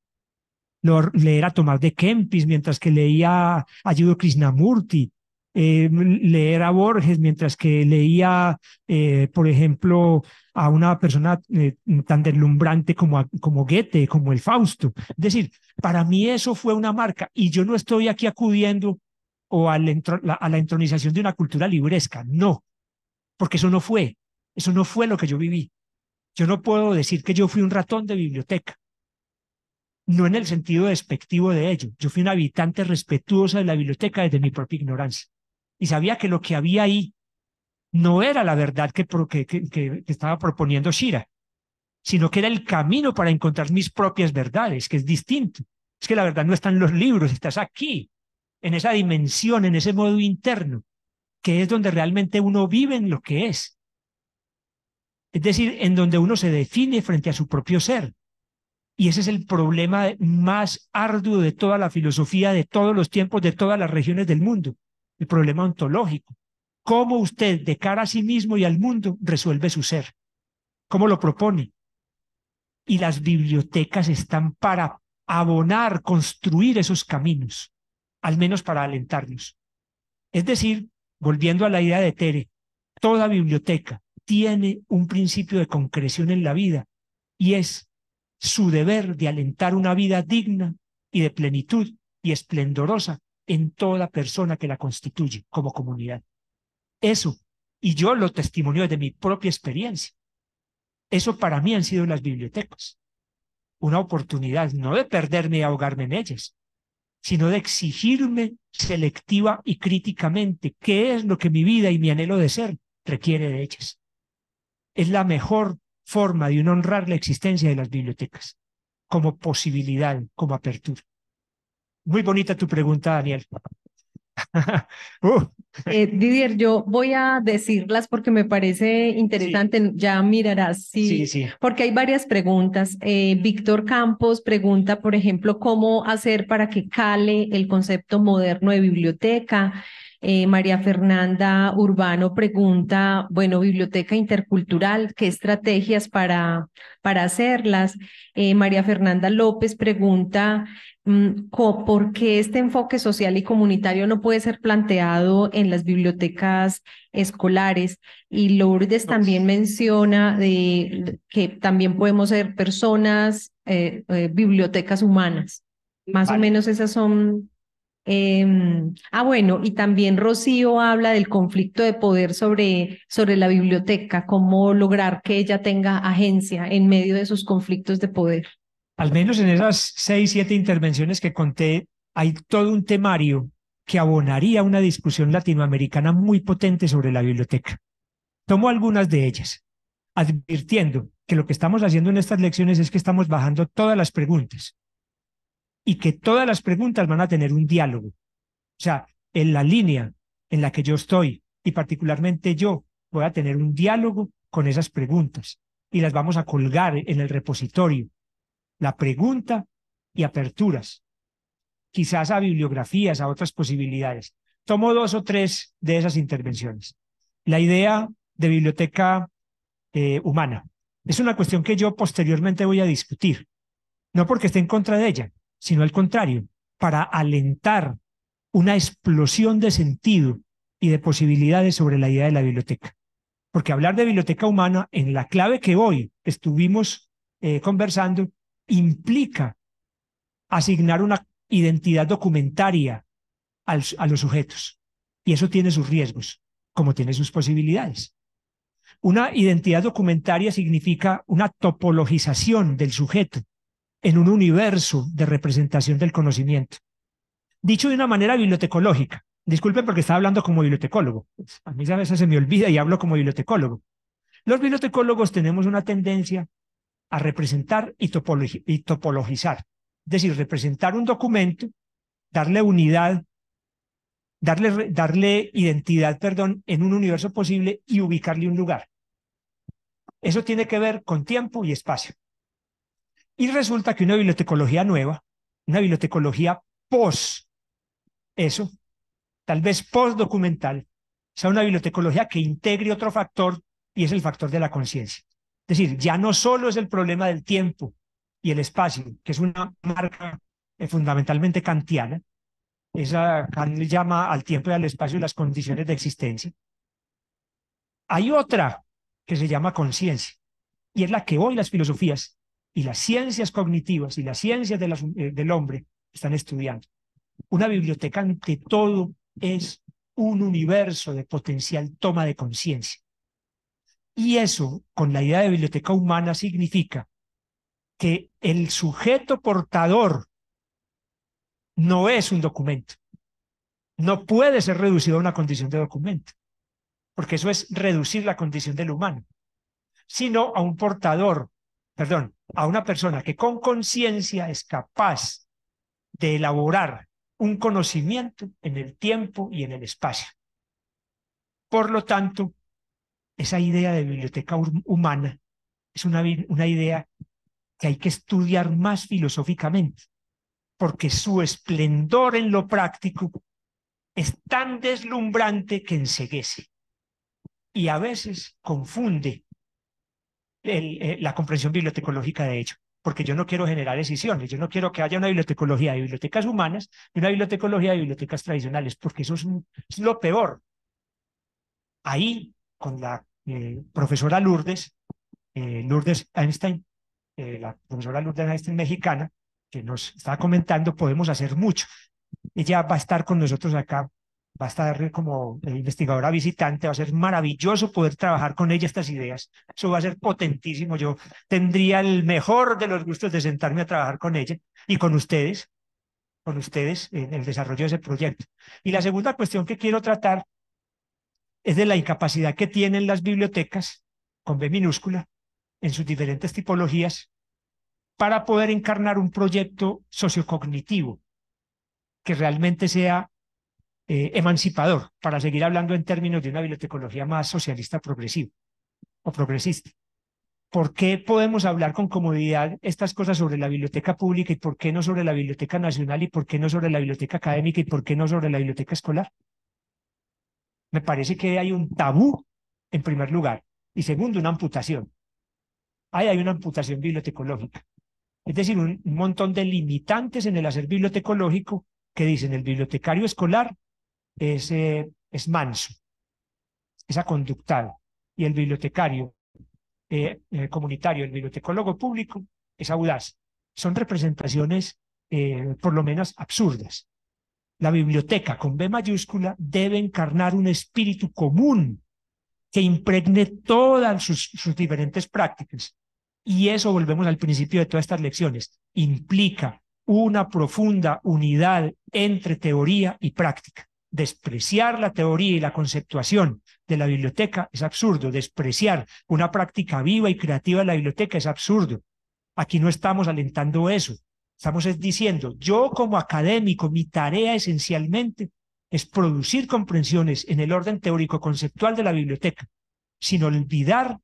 Speaker 1: leer a Tomás de Kempis mientras que leía a Krishnamurti, eh, leer a Borges mientras que leía, eh, por ejemplo, a una persona eh, tan deslumbrante como, como Goethe, como el Fausto. Es decir, para mí eso fue una marca y yo no estoy aquí acudiendo o a a la entronización de una cultura libresca, no, porque eso no fue, eso no fue lo que yo viví. Yo no puedo decir que yo fui un ratón de biblioteca, no en el sentido despectivo de ello, yo fui un habitante respetuoso de la biblioteca desde mi propia ignorancia y sabía que lo que había ahí no era la verdad que, estaba proponiendo Shira, sino que era el camino para encontrar mis propias verdades, que es distinto. Es que la verdad no está en los libros, estás aquí, en esa dimensión, en ese modo interno, que es donde realmente uno vive en lo que es. Es decir, en donde uno se define frente a su propio ser. Y ese es el problema más arduo de toda la filosofía, de todos los tiempos, de todas las regiones del mundo, el problema ontológico, cómo usted de cara a sí mismo y al mundo resuelve su ser, cómo lo propone. Y las bibliotecas están para abonar, construir esos caminos, al menos para alentarnos. Es decir, volviendo a la idea de Tere, toda biblioteca tiene un principio de concreción en la vida y es su deber de alentar una vida digna y de plenitud y esplendorosa en toda persona que la constituye como comunidad. Eso, y yo lo testimonio de mi propia experiencia. Eso para mí han sido las bibliotecas. Una oportunidad no de perderme y ahogarme en ellas, sino de exigirme selectiva y críticamente qué es lo que mi vida y mi anhelo de ser requiere de ellas. Es la mejor forma de honrar la existencia de las bibliotecas, como posibilidad, como apertura. Muy bonita tu pregunta, Daniel. Uh,
Speaker 4: eh, Didier, yo voy a decirlas porque me parece interesante, ya mirarás. Sí, sí, Porque hay varias preguntas. Eh, Víctor Campos pregunta, por ejemplo, cómo hacer para que cale el concepto moderno de biblioteca. Eh, María Fernanda Urbano pregunta, bueno, biblioteca intercultural, ¿qué estrategias para, para hacerlas? Eh, María Fernanda López pregunta, mm, ¿por qué este enfoque social y comunitario no puede ser planteado en las bibliotecas escolares? Y Lourdes también menciona que también podemos ser personas, eh, bibliotecas humanas.
Speaker 3: Más o menos
Speaker 4: esas son Em, ah, bueno, y también Rocío habla del conflicto de poder sobre, sobre la biblioteca, cómo lograr que ella tenga agencia en medio de esos conflictos de poder.
Speaker 1: Al menos en esas seis, siete intervenciones que conté, hay todo un temario que abonaría una discusión latinoamericana muy potente sobre la biblioteca. Tomo algunas de ellas, advirtiendo que lo que estamos haciendo en estas lecciones es que estamos bajando todas las preguntas y que todas las preguntas van a tener un diálogo. O sea, en la línea en la que yo estoy y particularmente yo voy a tener un diálogo con esas preguntas y las vamos a colgar en el repositorio. La pregunta y aperturas. Quizás a bibliografías, a otras posibilidades. Tomo dos o tres de esas intervenciones. La idea de biblioteca eh, humana. Es una cuestión que yo posteriormente voy a discutir. No porque esté en contra de ella, sino al contrario, para alentar una explosión de sentido y de posibilidades sobre la idea de la biblioteca. Porque hablar de biblioteca humana en la clave que hoy estuvimos eh, conversando implica asignar una identidad documentaria a los sujetos. Y eso tiene sus riesgos, como tiene sus posibilidades. Una identidad documentaria significa una topologización del sujeto en un universo de representación del conocimiento. Dicho de una manera bibliotecológica, disculpen porque estaba hablando como bibliotecólogo, pues, a mí a veces se me olvida y hablo como bibliotecólogo. Los bibliotecólogos tenemos una tendencia a representar y, topologizar, es decir, representar un documento, darle unidad, darle, darle identidad, perdón, en un universo posible y ubicarle un lugar. Eso tiene que ver con tiempo y espacio. Y resulta que una bibliotecología nueva, una bibliotecología post eso, tal vez post documental, sea una bibliotecología que integre otro factor y es el factor de la conciencia. Es decir, ya no solo es el problema del tiempo y el espacio, que es una marca eh, fundamentalmente kantiana, esa Kant llama al tiempo y al espacio y las condiciones de existencia. Hay otra que se llama conciencia y es la que hoy las filosofías y las ciencias cognitivas y las ciencias del eh, hombre están estudiando. Una biblioteca que todo es un universo de potencial toma de conciencia. Y eso, con la idea de biblioteca humana, significa que el sujeto portador no es un documento. No puede ser reducido a una condición de documento, porque eso es reducir la condición del humano, sino a un portador, perdón, a una persona que con conciencia es capaz de elaborar un conocimiento en el tiempo y en el espacio. Por lo tanto, esa idea de biblioteca humana es una, una idea que hay que estudiar más filosóficamente, porque su esplendor en lo práctico es tan deslumbrante que enseguece y a veces confunde eh, la comprensión bibliotecológica de hecho, porque yo no quiero generar decisiones, yo no quiero que haya una bibliotecología de bibliotecas humanas y una bibliotecología de bibliotecas tradicionales, porque eso es, lo peor. Ahí, con la eh, profesora Lourdes, eh, Lourdes Einstein, la profesora Lourdes Einstein mexicana, que nos está comentando, podemos hacer mucho. Ella va a estar con nosotros acá va a estar como investigadora visitante, va a ser maravilloso poder trabajar con ella estas ideas. Eso va a ser potentísimo. Yo tendría el mejor de los gustos de sentarme a trabajar con ella y con ustedes, con ustedes en el desarrollo de ese proyecto. Y la segunda cuestión que quiero tratar es de la incapacidad que tienen las bibliotecas, con B minúscula, en sus diferentes tipologías, para poder encarnar un proyecto sociocognitivo que realmente sea eh, emancipador, para seguir hablando en términos de una bibliotecología más socialista progresiva o progresista. ¿Por qué podemos hablar con comodidad estas cosas sobre la biblioteca pública y por qué no sobre la biblioteca nacional y por qué no sobre la biblioteca académica y por qué no sobre la biblioteca escolar? Me parece que hay un tabú, en primer lugar, y segundo, una amputación. Ahí hay una amputación bibliotecológica. Es decir, un montón de limitantes en el hacer bibliotecológico que dicen el bibliotecario escolar es manso, esa conductal. Y el bibliotecario eh, eh, comunitario, el bibliotecólogo público, es audaz. Son representaciones eh, por lo menos absurdas. La biblioteca con B mayúscula debe encarnar un espíritu común que impregne todas sus diferentes prácticas. Y eso, volvemos al principio de todas estas lecciones, implica una profunda unidad entre teoría y práctica despreciar la teoría y la conceptuación de la biblioteca es absurdo, despreciar una práctica viva y creativa de la biblioteca es absurdo. Aquí no estamos alentando eso, estamos diciendo, yo como académico, mi tarea esencialmente es producir comprensiones en el orden teórico-conceptual de la biblioteca, sin olvidar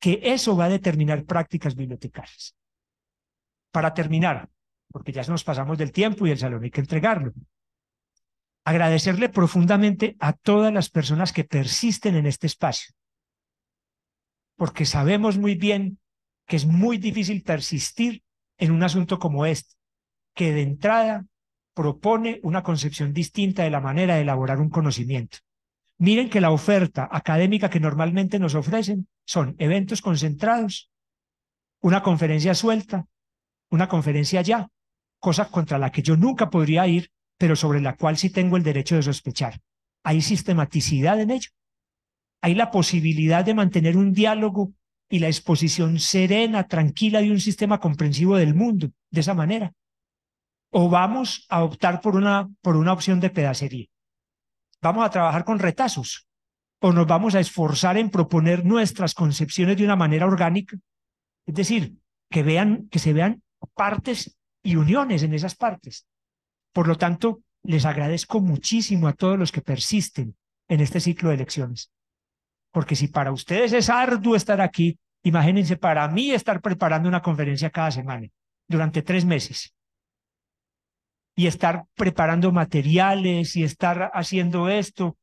Speaker 1: que eso va a determinar prácticas bibliotecarias. Para terminar, porque ya nos pasamos del tiempo y el salón hay que entregarlo agradecerle profundamente a todas las personas que persisten en este espacio, porque sabemos muy bien que es muy difícil persistir en un asunto como este, que de entrada propone una concepción distinta de la manera de elaborar un conocimiento. Miren que la oferta académica que normalmente nos ofrecen son eventos concentrados, una conferencia suelta, una conferencia ya, cosa contra la que yo nunca podría ir pero sobre la cual sí tengo el derecho de sospechar. Hay sistematicidad en ello. Hay la posibilidad de mantener un diálogo y la exposición serena, tranquila de un sistema comprensivo del mundo, de esa manera. O vamos a optar por una, por una opción de pedacería. Vamos a trabajar con retazos. O nos vamos a esforzar en proponer nuestras concepciones de una manera orgánica. Es decir, que, vean, que se vean partes y uniones en esas partes por lo tanto, les agradezco muchísimo a todos los que persisten en este ciclo de elecciones. Porque si para ustedes es arduo estar aquí, imagínense para mí estar preparando una conferencia cada semana durante tres meses y estar preparando materiales y estar haciendo esto.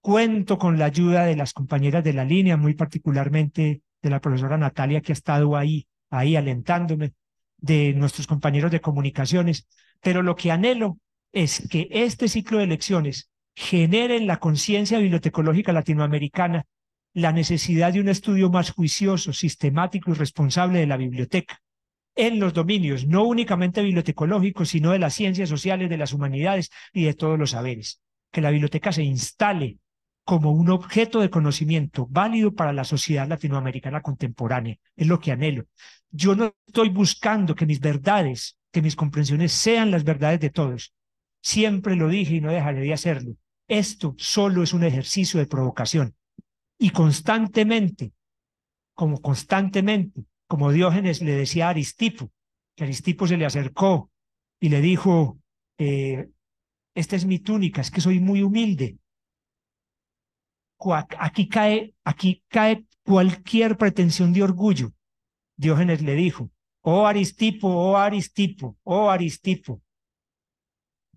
Speaker 1: Cuento con la ayuda de las compañeras de la línea, muy particularmente de la profesora Natalia que ha estado ahí, ahí alentándome, de nuestros compañeros de comunicaciones. Pero lo que anhelo es que este ciclo de elecciones genere en la conciencia bibliotecológica latinoamericana la necesidad de un estudio más juicioso, sistemático y responsable de la biblioteca en los dominios, no únicamente bibliotecológicos, sino de las ciencias sociales, de las humanidades y de todos los saberes. Que la biblioteca se instale como un objeto de conocimiento válido para la sociedad latinoamericana contemporánea. Es lo que anhelo. Yo no estoy buscando que mis verdades que mis comprensiones sean las verdades de todos. Siempre lo dije y no dejaré de hacerlo. Esto solo es un ejercicio de provocación. Y constantemente, como constantemente, como Diógenes le decía a Aristipo, que Aristipo se le acercó y le dijo, eh, esta es mi túnica, es que soy muy humilde. Aquí cae, aquí cae cualquier pretensión de orgullo. Diógenes le dijo, oh Aristipo, oh Aristipo, oh Aristipo,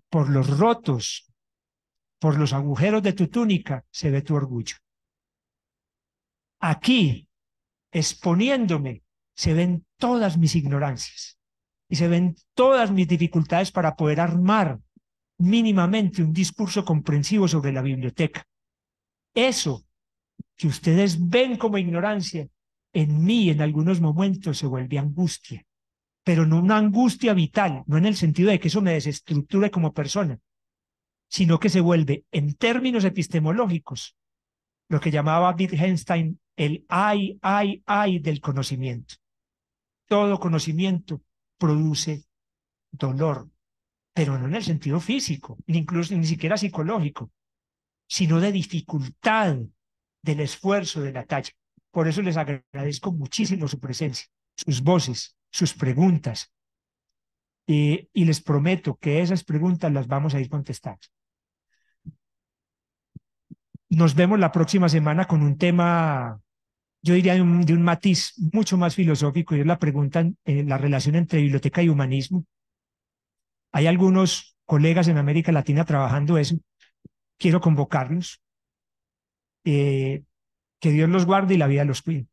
Speaker 1: por los rotos, por los agujeros de tu túnica se ve tu orgullo. Aquí, exponiéndome, se ven todas mis ignorancias y se ven todas mis dificultades para poder armar mínimamente un discurso comprensivo sobre la biblioteca. Eso que ustedes ven como ignorancia en mí en algunos momentos se vuelve angustia, pero no una angustia vital, no en el sentido de que eso me desestructure como persona, sino que se vuelve en términos epistemológicos lo que llamaba Wittgenstein el ay, ay, ay del conocimiento. Todo conocimiento produce dolor, pero no en el sentido físico, ni incluso ni siquiera psicológico, sino de dificultad del esfuerzo de la talla. Por eso les agradezco muchísimo su presencia, sus voces, sus preguntas. Eh, y, les prometo que esas preguntas las vamos a ir contestando. Nos vemos la próxima semana con un tema, yo diría, de un, matiz mucho más filosófico, y es la pregunta, en la relación entre biblioteca y humanismo. Hay algunos colegas en América Latina trabajando eso. Quiero convocarlos. Eh, que Dios los guarde y la vida los cuide.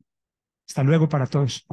Speaker 1: Hasta luego para todos.